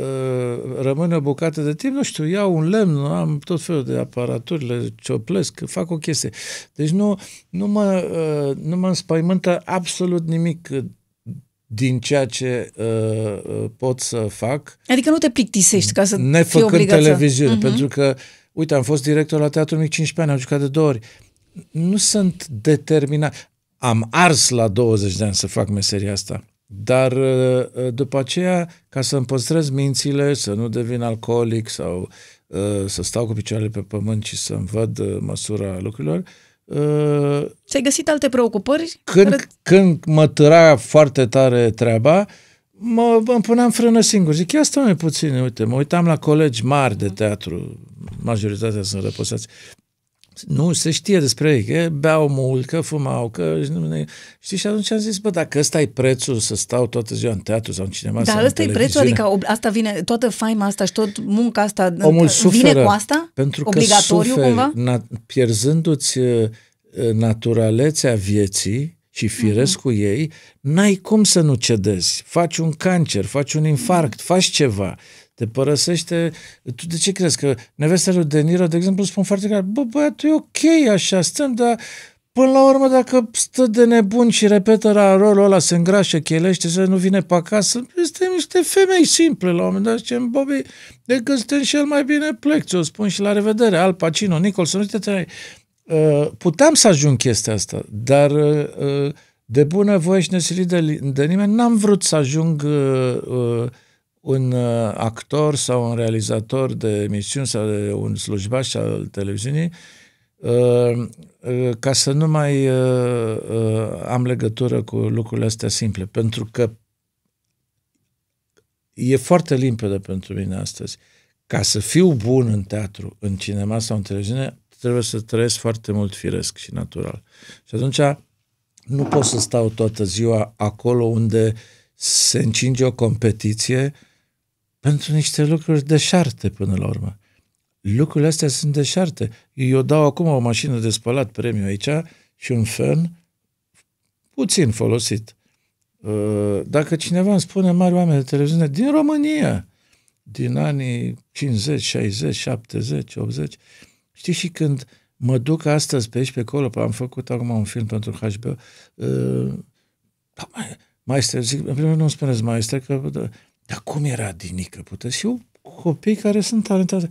uh, rămâne o bucată de timp, nu știu, iau un lemn, am tot felul de aparaturi, le cioplesc, fac o chestie. Deci nu, nu, mă, uh, nu mă înspăimântă absolut nimic din ceea ce uh, uh, pot să fac. Adică nu te plictisești ca să Ne facă televiziune, uh-huh. pentru că, uite, am fost director la Teatrul Mic 15 ani, am jucat de două ori. Nu sunt determinat. Am ars la 20 de ani să fac meseria asta. Dar uh, uh după aceea, ca să îmi păstrez mințile, să nu devin alcoolic sau uh, să stau cu picioarele pe pământ și să-mi văd uh, măsura lucrurilor, uh, Ți-ai găsit alte preocupări? Când, Ră... când mă tăra foarte tare treaba, mă, îmi puneam frână singur. Zic, ia stai mai puțin, uite, mă uitam la colegi mari de teatru, majoritatea sunt răposați nu se știe despre ei, că beau mult, că fumau, că... Știi, și atunci am zis, bă, dacă ăsta e prețul să stau toată ziua în teatru sau în cinema Dar ăsta e prețul, adică asta vine, toată faima asta și tot munca asta Omul vine cu asta? Pentru că Obligatoriu suferi, cumva? Na- pierzându-ți uh, uh, naturalețea vieții, și firesc mm-hmm. cu ei, n-ai cum să nu cedezi. Faci un cancer, faci un infarct, faci ceva te părăsește. Tu de ce crezi că nevestele lui De Niro, de exemplu, spun foarte clar, bă, băiatul e ok așa, stăm, dar Până la urmă, dacă stă de nebun și repetă la rolul ăla, se îngrașă, chelește, să nu vine pe acasă, este niște femei simple la un moment dat. Zicem, Bobby, decât suntem și el mai bine plec, ți-o spun și la revedere. Al Pacino, Nicholson, uite-te, uh, puteam să ajung chestia asta, dar uh, uh, de bună voie și nesilit de, de nimeni, n-am vrut să ajung uh, uh, un uh, actor sau un realizator de emisiuni sau de un slujbaș al televiziunii uh, uh, ca să nu mai am legătură cu lucrurile astea simple, pentru că e foarte limpede pentru mine astăzi. Ca să fiu bun în teatru, în cinema sau în televiziune, trebuie să trăiesc foarte mult firesc și natural. Și atunci nu pot să stau toată ziua acolo unde se încinge o competiție pentru niște lucruri deșarte până la urmă. Lucrurile astea sunt deșarte. Eu dau acum o mașină de spălat premiu aici și un fân puțin folosit. Uh, dacă cineva îmi spune mari oameni de televiziune din România, din anii 50, 60, 70, 80, știi și când mă duc astăzi pe aici, pe acolo, am făcut acum un film pentru HBO, uh, da, mai, maestre, zic, în primul rând nu spuneți maestre, că dar cum era mică pută? Și eu, copii care sunt talentați.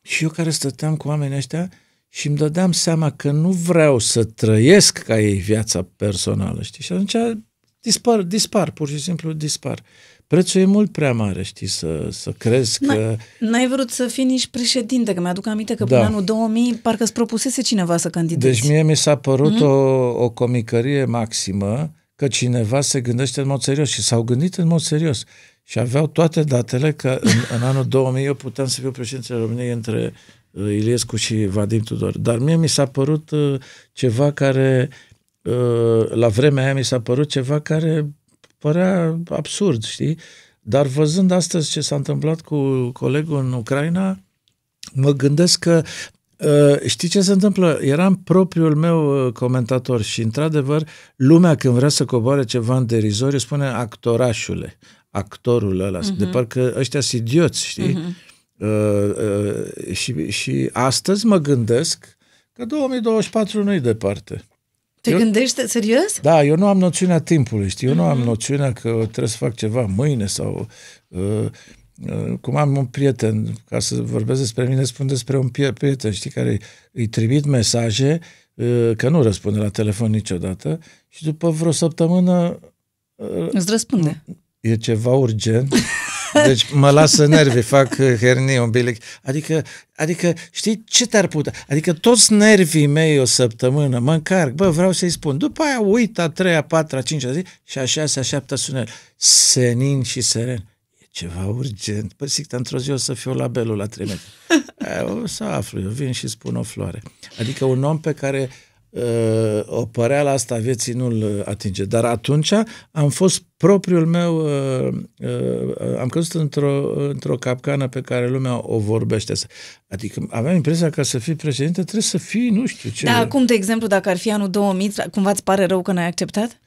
Și eu care stăteam cu oamenii ăștia și îmi dădeam seama că nu vreau să trăiesc ca ei viața personală, știi? Și atunci dispar, dispar, pur și simplu dispar. Prețul e mult prea mare, știi, să, să crezi că... N-ai vrut să fii nici președinte, că mi-aduc aminte că da. până anul 2000 parcă îți propusese cineva să candideze Deci mie mi s-a părut mm-hmm. o, o comicărie maximă că cineva se gândește în mod serios și s-au gândit în mod serios și aveau toate datele că în, în anul 2000 eu puteam să fiu președintele României între uh, Iliescu și Vadim Tudor. Dar mie mi s-a părut uh, ceva care, uh, la vremea aia mi s-a părut ceva care părea absurd, știi? Dar văzând astăzi ce s-a întâmplat cu colegul în Ucraina, mă gândesc că uh, știi ce se întâmplă? Eram propriul meu uh, comentator și, într-adevăr, lumea când vrea să coboare ceva în derizoriu spune actorașule actorul ăla, uh-huh. de parcă ăștia sunt idioți, știi? Uh-huh. Uh, uh, și, și astăzi mă gândesc că 2024 nu-i departe. Te eu, gândești serios? Da, eu nu am noțiunea timpului, știi? Eu uh-huh. nu am mhm. noțiunea că trebuie să fac ceva mâine sau... Uh, uh, cum am un prieten, ca să vorbesc despre mine, spun despre un prieten, știi, care îi trimit mesaje uh, că nu răspunde la telefon niciodată și după vreo săptămână uh, Îți răspunde e ceva urgent, deci mă lasă nervi, fac uh, hernie umbilic. Adică, adică, știi ce te-ar putea? Adică toți nervii mei o săptămână mă încarc, bă, vreau să-i spun. După aia uit a treia, a patra, a cincea zi și a șasea, șaptea sună. Senin și seren. E ceva urgent. Păi zic, într-o zi o să fiu la belul la trei metri. o să aflu, eu vin și spun o floare. Adică un om pe care Ă, o opăreala asta vieții nu-l atinge. Dar atunci am fost propriul meu, ă, ă, am căzut într-o, într-o capcană pe care lumea o vorbește. Adică aveam impresia că să fii președinte trebuie să fii, nu știu ce. Da, acum, de exemplu, dacă ar fi anul 2000, cumva îți pare rău că n-ai acceptat?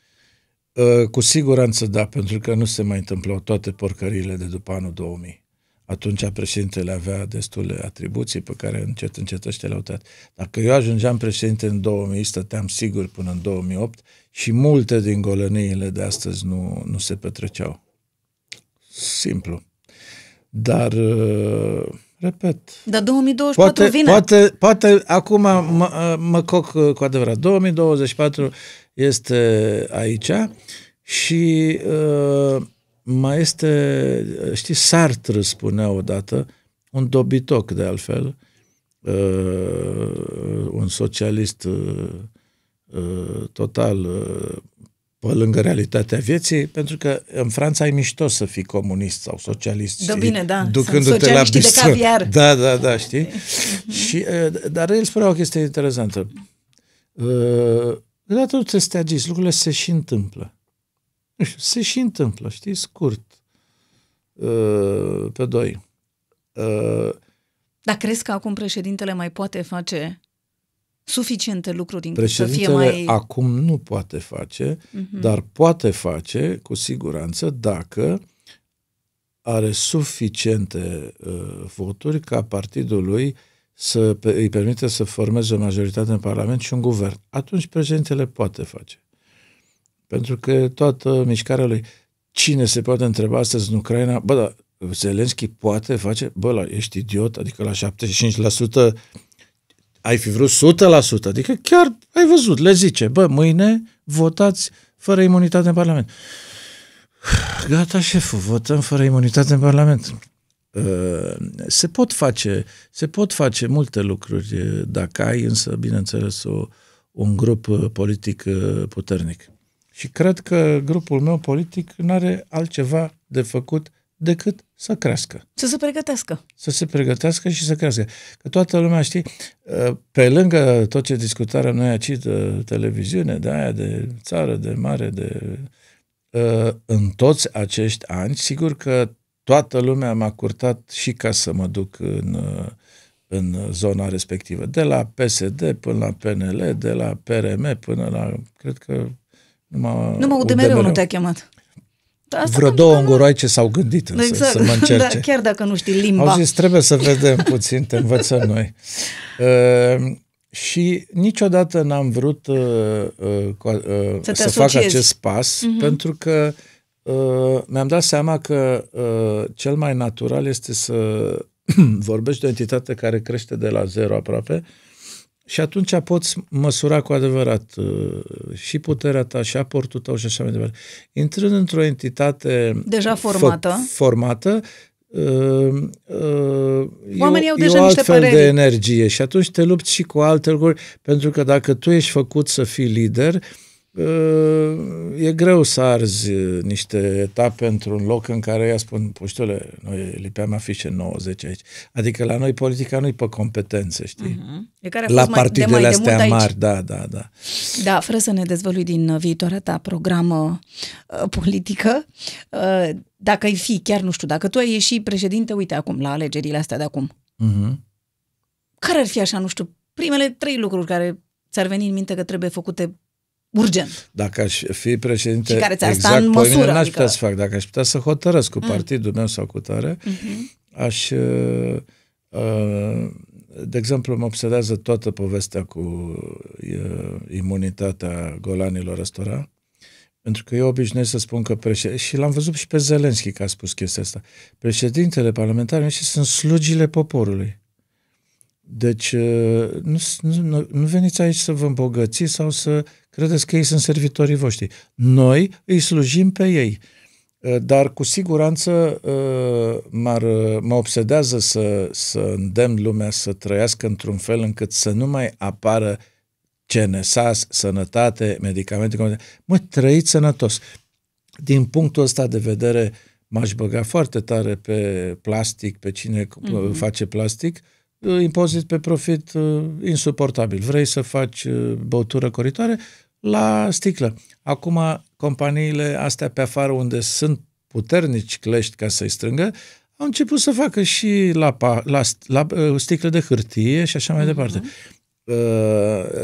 Cu siguranță da, pentru că nu se mai întâmplau toate porcările de după anul 2000. Atunci președintele avea destule atribuții pe care încet, încet ăștia le-au tăiat. Dacă eu ajungeam președinte în 2000, stăteam sigur până în 2008 și multe din golăniile de astăzi nu, nu se petreceau. Simplu. Dar, uh, repet... Dar 2024 poate, vine. Poate, poate acum mă, mă coc cu adevărat. 2024 este aici și... Uh, mai este, știi, Sartre spunea odată, un dobitoc de altfel, uh, un socialist uh, uh, total pe lângă realitatea vieții, pentru că în Franța e mișto să fii comunist sau socialist. Da, bine, da. Ducându-te la de caviar. Da, da, da, știi? și, dar el spunea o chestie interesantă. Data nu te agiți, lucrurile se și întâmplă se și întâmplă, știi, scurt, uh, pe doi. Uh, Dar crezi că acum președintele mai poate face suficiente lucruri încât să fie mai... acum nu poate face, uh-huh. dar poate face cu siguranță dacă are suficiente uh, voturi ca partidul lui să pe, îi permite să formeze o majoritate în Parlament și un guvern. Atunci președintele poate face. Pentru că toată mișcarea lui, cine se poate întreba astăzi în Ucraina, bă, dar Zelenski poate face, bă, la, ești idiot, adică la 75% ai fi vrut 100%, adică chiar ai văzut, le zice, bă, mâine votați fără imunitate în Parlament. Gata, șeful, votăm fără imunitate în Parlament. Ă, se pot face, se pot face multe lucruri dacă ai însă, bineînțeles, o, un grup politic ă, puternic. Și cred că grupul meu politic nu are altceva de făcut decât să crească. Să se pregătească. Să se pregătească și să crească. Că toată lumea, știe, ă, pe lângă tot ce discutarea noi aici de televiziune, de aia, de țară, de mare, de... Ă, în toți acești ani, sigur că toată lumea m-a curtat și ca să mă duc în, ă, în zona respectivă. De la PSD până la PNL, de la PRM până la, cred că numai, Numai UD mereu nu te-a chemat. asta Vreo două îngoroaice s-au gândit însă, exact. să mă da, încerce. Da, chiar dacă nu știi limba. Au zis, trebuie să vedem puțin, te învățăm noi. Uh, și niciodată n-am vrut uh, uh, uh, să, să fac acest pas, uh-huh. pentru că uh, mi-am dat seama că uh, cel mai natural este să vorbești de o entitate care crește de la zero aproape și atunci poți măsura cu adevărat uh, și puterea ta, și aportul tău și așa mai departe. Intrând într-o entitate deja formată, fo- formată Uh, uh, Oamenii e, au deja e o niște altfel păreri. de energie și atunci te lupți și cu alte lucruri, pentru că dacă tu ești făcut să fii lider, uh, e greu să arzi niște etape într-un loc în care ea spun, puștule, noi lipeam afișe 90 aici. Adică la noi politica nu-i pe competențe, știi? Uh-huh. E care a fost la partidele mai, de astea mari, aici. da, da, da. Da, fără să ne dezvălui din uh, viitoarea ta programă uh, politică, uh, dacă ai fi, chiar nu știu, dacă tu ai ieși președinte, uite acum, la alegerile astea de acum, uh-huh. care ar fi așa, nu știu, primele trei lucruri care ți-ar veni în minte că trebuie făcute urgent. Dacă aș fi președinte și care exact în măsură, mine, n-aș adică... putea să fac. Dacă aș putea să hotărăsc cu mm. partidul meu sau cu tare, mm-hmm. aș... Uh, uh, de exemplu, mă obsedează toată povestea cu uh, imunitatea golanilor răstora, pentru că eu obișnuiesc să spun că președinte, și l-am văzut și pe Zelenski că a spus chestia asta, președintele parlamentar și sunt slugile poporului. Deci uh, nu, nu, nu veniți aici să vă îmbogățiți sau să credeți că ei sunt servitorii voștri. Noi îi slujim pe ei. Uh, dar cu siguranță uh, m mă obsedează să, să îndemn lumea să trăiască într-un fel încât să nu mai apară CNSAS, sănătate, medicamente. Mă, trăiți sănătos. Din punctul ăsta de vedere, m-aș băga foarte tare pe plastic, pe cine mm-hmm. face plastic, Uh, impozit pe profit uh, insuportabil. Vrei să faci uh, băutură coritoare la sticlă. Acum, companiile astea pe afară unde sunt puternici clești ca să-i strângă, au început să facă și la, la, la, la sticle de hârtie și așa mai uh-huh. departe.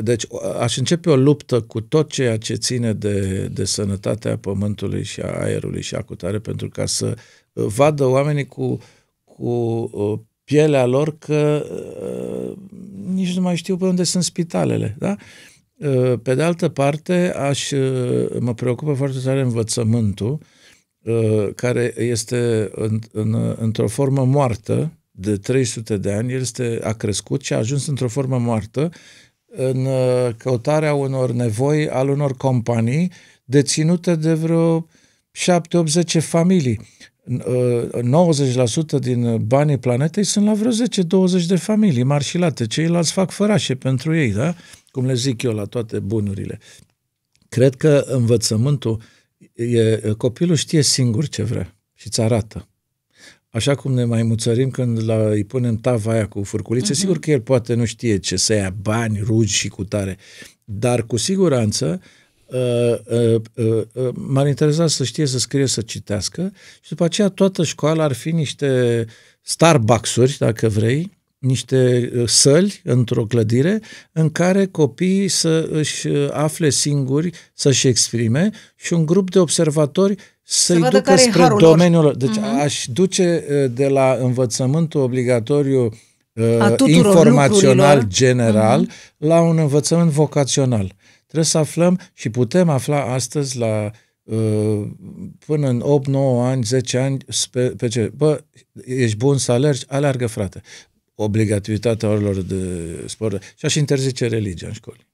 Deci aș începe o luptă cu tot ceea ce ține de, de sănătatea pământului și a aerului și a cutare pentru ca să vadă oamenii cu, cu pielea lor că uh, nici nu mai știu pe unde sunt spitalele. Da? Uh, pe de altă parte, aș, uh, mă preocupă foarte tare învățământul, uh, care este în, în, într-o formă moartă de 300 de ani, el este, a crescut și a ajuns într-o formă moartă în uh, căutarea unor nevoi al unor companii deținute de vreo 7-8-10 familii. 90% uh, din uh, banii planetei sunt la vreo 10-20 de familii marșilate. Ceilalți fac fărașe pentru ei, da? Cum le zic eu la toate bunurile. Cred că învățământul, e, copilul știe singur ce vrea și ți arată. Așa cum ne mai muțărim când la, îi punem tava aia cu furculițe, uh-huh. sigur că el poate nu știe ce să ia bani, rugi și cutare, dar cu siguranță uh, Uh, uh, uh, m-ar interesa să știe să scrie, să citească și după aceea toată școala ar fi niște Starbucks-uri, dacă vrei, niște săli într-o clădire în care copiii să își afle singuri, să-și exprime și un grup de observatori să-i să ducă spre domeniul lor. Deci mm-hmm. aș duce de la învățământul obligatoriu informațional lucrurilor. general mm-hmm. la un învățământ vocațional Trebuie să aflăm și putem afla astăzi la uh, până în 8, 9 ani, 10 ani, pe, pe ce? Bă, ești bun să alergi? Alergă, frate. Obligativitatea orilor de sport. Și aș interzice religia în școli.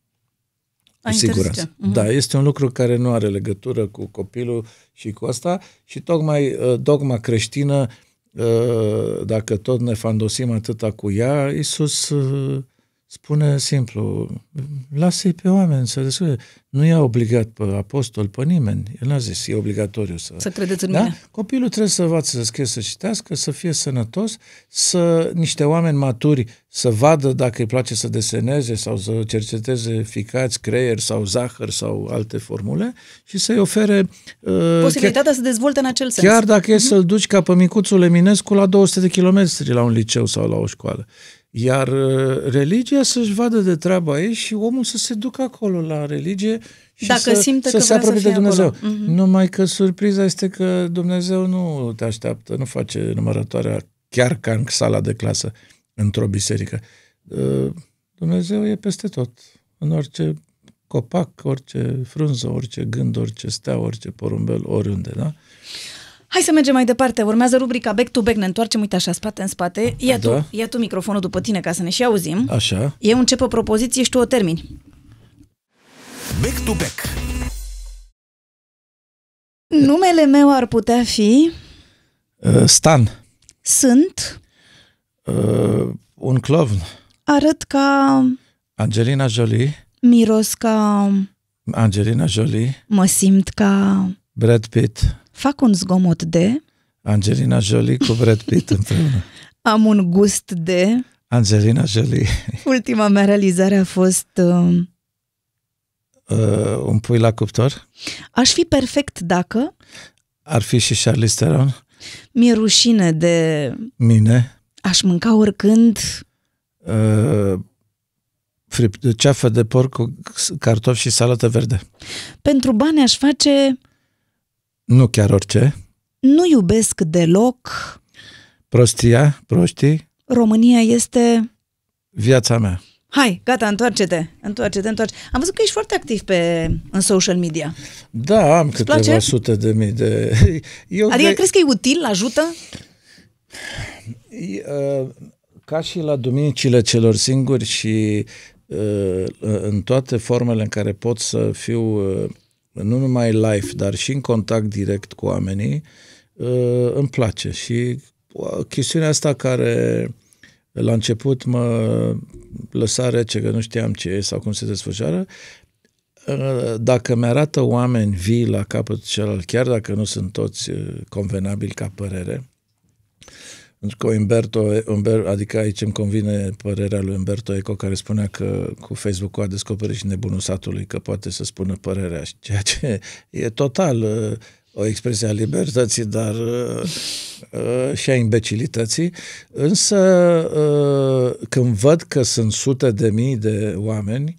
Cu siguranță. Mm-hmm. Da, este un lucru care nu are legătură cu copilul și cu asta și tocmai uh, dogma creștină, uh, dacă tot ne fandosim atâta cu ea, Iisus spune simplu, lasă-i pe oameni să descurce. Nu i-a obligat pe apostol, pe nimeni. El n-a zis, e obligatoriu să... Să credeți în da? mine. Copilul trebuie să vadă să scrie, să citească, să fie sănătos, să niște oameni maturi să vadă dacă îi place să deseneze sau să cerceteze ficați, creier sau zahăr sau alte formule și să-i ofere... Uh, Posibilitatea chiar, să dezvolte în acel sens. Chiar dacă uh-huh. e mhm. să-l duci ca pe micuțul Eminescu la 200 de kilometri la un liceu sau la o școală. Iar uh, religia să-și vadă de treaba ei și omul să se ducă acolo la religie și Dacă să, simte să că se apropie de Dumnezeu. Acolo. Mm-hmm. Numai că surpriza este că Dumnezeu nu te așteaptă, nu face numărătoarea chiar ca în sala de clasă într-o biserică. Uh, Dumnezeu e peste tot, în orice copac, orice frunză, orice gând, orice stea, orice porumbel, oriunde, da? Hai să mergem mai departe. Urmează rubrica Back to Back. Ne întoarcem, uite așa, spate în spate. Ia, da. tu, ia tu microfonul după tine ca să ne și auzim. Așa. Eu încep o propoziție și tu o termini. Back to Back. Numele meu ar putea fi... Uh, Stan. Sunt... Uh, un clovn. Arăt ca... Angelina Jolie. Miros ca... Angelina Jolie. Mă simt ca... Brad Pitt. Fac un zgomot de... Angelina Jolie cu Brad Pitt împreună. Am un gust de... Angelina Jolie. Ultima mea realizare a fost... Uh... Uh, un pui la cuptor? Aș fi perfect dacă... Ar fi și Charlize Theron? Mi-e rușine de... Mine? Aș mânca oricând... Uh, fript, ceafă de porc cu cartofi și salată verde. Pentru bani aș face nu chiar orice. Nu iubesc deloc. Prostia, proștii. România este... Viața mea. Hai, gata, întoarce-te, întoarce-te, întoarce. Am văzut că ești foarte activ pe, în social media. Da, am Îți câteva place? sute de mii de... Eu adică de... crezi că e util, ajută? Ă, ca și la Duminicile celor singuri și ă, în toate formele în care pot să fiu ă, nu numai live, dar și în contact direct cu oamenii, uh, îmi place. Și uh, chestiunea asta care la început mă lăsa rece, că nu știam ce e sau cum se desfășoară, uh, dacă mi-arată oameni vii la capăt celălalt, chiar dacă nu sunt toți convenabili ca părere, pentru că Umberto, Umber, adică aici îmi convine părerea lui Umberto Eco, care spunea că cu facebook a descoperit și nebunul satului că poate să spună părerea, ceea ce e total uh, o expresie a libertății, dar uh, uh, și a imbecilității. Însă, când văd că sunt sute de mii de oameni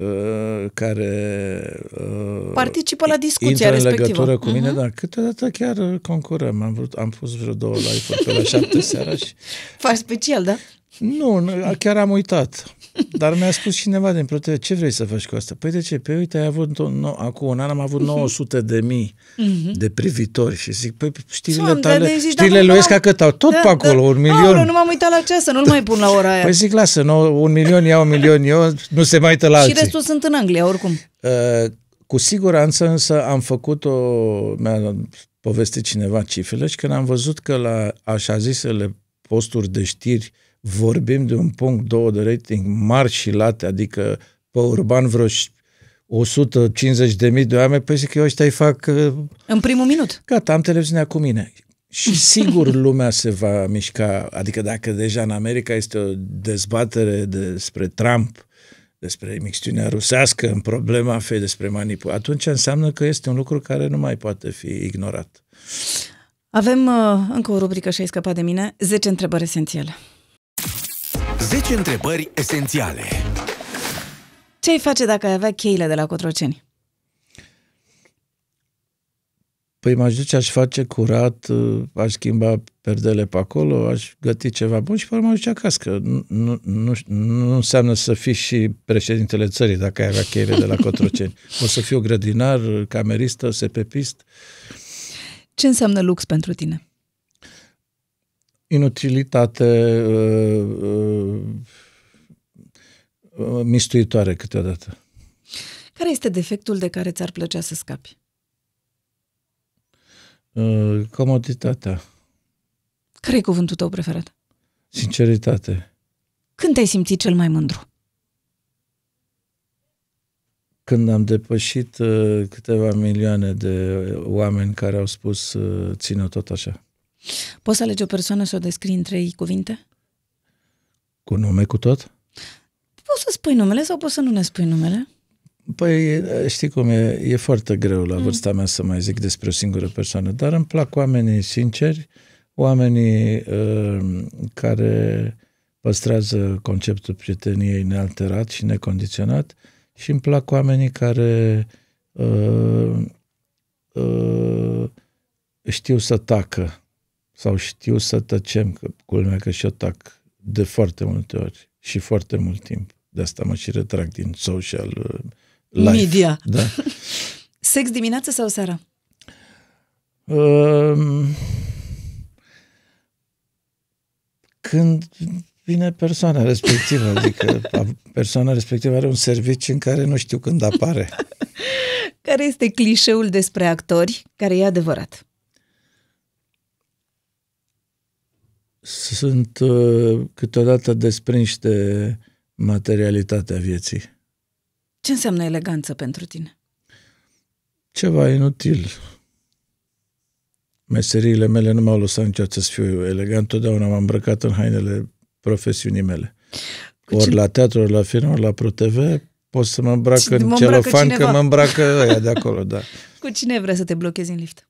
Uh, care uh, participă la discuția intră respectivă. în legătură cu mine, uh-huh. dar câteodată chiar concurăm. Am, vrut, am pus vreo două live-uri pe la șapte seara și... Faci special, da? Nu, chiar am uitat. Dar mi-a spus cineva din protecție, ce vrei să faci cu asta? Păi de ce? Păi uite, ai avut, nou, acum un an am avut 900 mhm. de mii mhm. de privitori și zic, păi, păi știrile Sunt, tale, de, zici, știrile lui Esca cât au? Tot da, pe da. acolo, da, un milion. nu m-am uitat la ceasă, nu-l mai pun la ora aia. Păi zic, lasă, no, un milion iau un milion eu, nu se mai uită la alții. Și restul sunt în Anglia, oricum. Uh, cu siguranță însă am făcut o, mi-a povestit cineva cifrele și când am văzut că la așa zisele posturi de știri, vorbim de un punct 2 de rating mari și late, adică pe urban vreo 150 de mii de oameni, păi zic eu ăștia îi fac... Uh, în primul minut. Gata, am televiziunea cu mine. Și sigur lumea se va mișca, adică dacă deja în America este o dezbatere despre Trump, despre mixtiunea rusească, în problema fei, despre manipulare, atunci înseamnă că este un lucru care nu mai poate fi ignorat. Avem uh, încă o rubrică și ai scăpat de mine, 10 întrebări esențiale. 10 întrebări esențiale. Ce ai face dacă ai avea cheile de la Cotroceni? Păi m-aș duce, aș face curat, uh, aș schimba perdele pe acolo, aș găti ceva bun și pe urmă aș duce acasă. Că nu, nu, nu înseamnă să fii și președintele țării dacă ai avea cheile de la Cotroceni. O să fiu grădinar, cameristă, sepepist. Uh, ce înseamnă lux pentru tine? Inutilitate uh, uh, uh, mistuitoare câteodată. Care este defectul de care ți-ar plăcea să scapi? Uh, comoditatea. Care e cuvântul tău preferat? Sinceritate. Când te-ai simțit cel mai mândru? când am depășit uh, câteva milioane de oameni care au spus uh, ține tot așa. Poți să alegi o persoană să o descrii în trei cuvinte? Cu nume, cu tot? Poți să spui numele sau poți să nu ne spui numele? Păi, știi cum e, e foarte greu la mm. vârsta mea să mai zic despre o singură persoană, dar îmi plac oamenii sinceri, oamenii uh, care păstrează conceptul prieteniei nealterat și necondiționat uh, și îmi plac oamenii care uh, uh, știu să tacă sau știu să tăcem, că culmea că și eu tac de foarte multe ori și foarte mult timp. De asta mă și retrag din social uh, life. Media. Da. Sex dimineața sau seara? Um, când vine persoana respectivă, adică persoana respectivă are un serviciu în care nu știu când apare. care este clișeul despre actori care e adevărat? Sunt uh, câteodată desprinși de materialitatea vieții. Ce înseamnă eleganță pentru tine? Ceva inutil. Meseriile mele nu m-au lăsat niciodată să fiu elegant, totdeauna m-am îmbrăcat în hainele profesiunii mele. Ori Cine... la teatru, ori la film, ori la ProTV, pot să mă îmbrac Cine... în celofan că mă îmbracă ăia de acolo, da. Cu cine vrea să te blochezi în lift?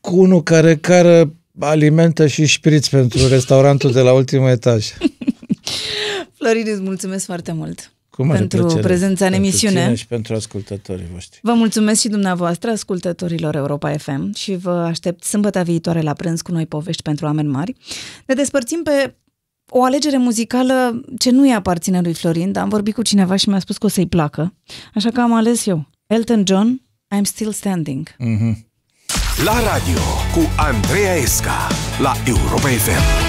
Cu unul care care alimentă și șpriți pentru restaurantul de la ultimul etaj. Florin, îți mulțumesc foarte mult! Cu mare pentru plăcere, prezența în emisiune. Pentru și pentru ascultătorii voștri. Vă mulțumesc și dumneavoastră, ascultătorilor Europa FM și vă aștept sâmbătă viitoare la prânz cu noi povești pentru oameni mari. Ne despărțim pe o alegere muzicală ce nu i aparține lui Florin, dar am vorbit cu cineva și mi-a spus că o să-i placă, așa că am ales eu. Elton John, I'm Still Standing. Mm-hmm. La radio cu Andreea Esca la Europa FM.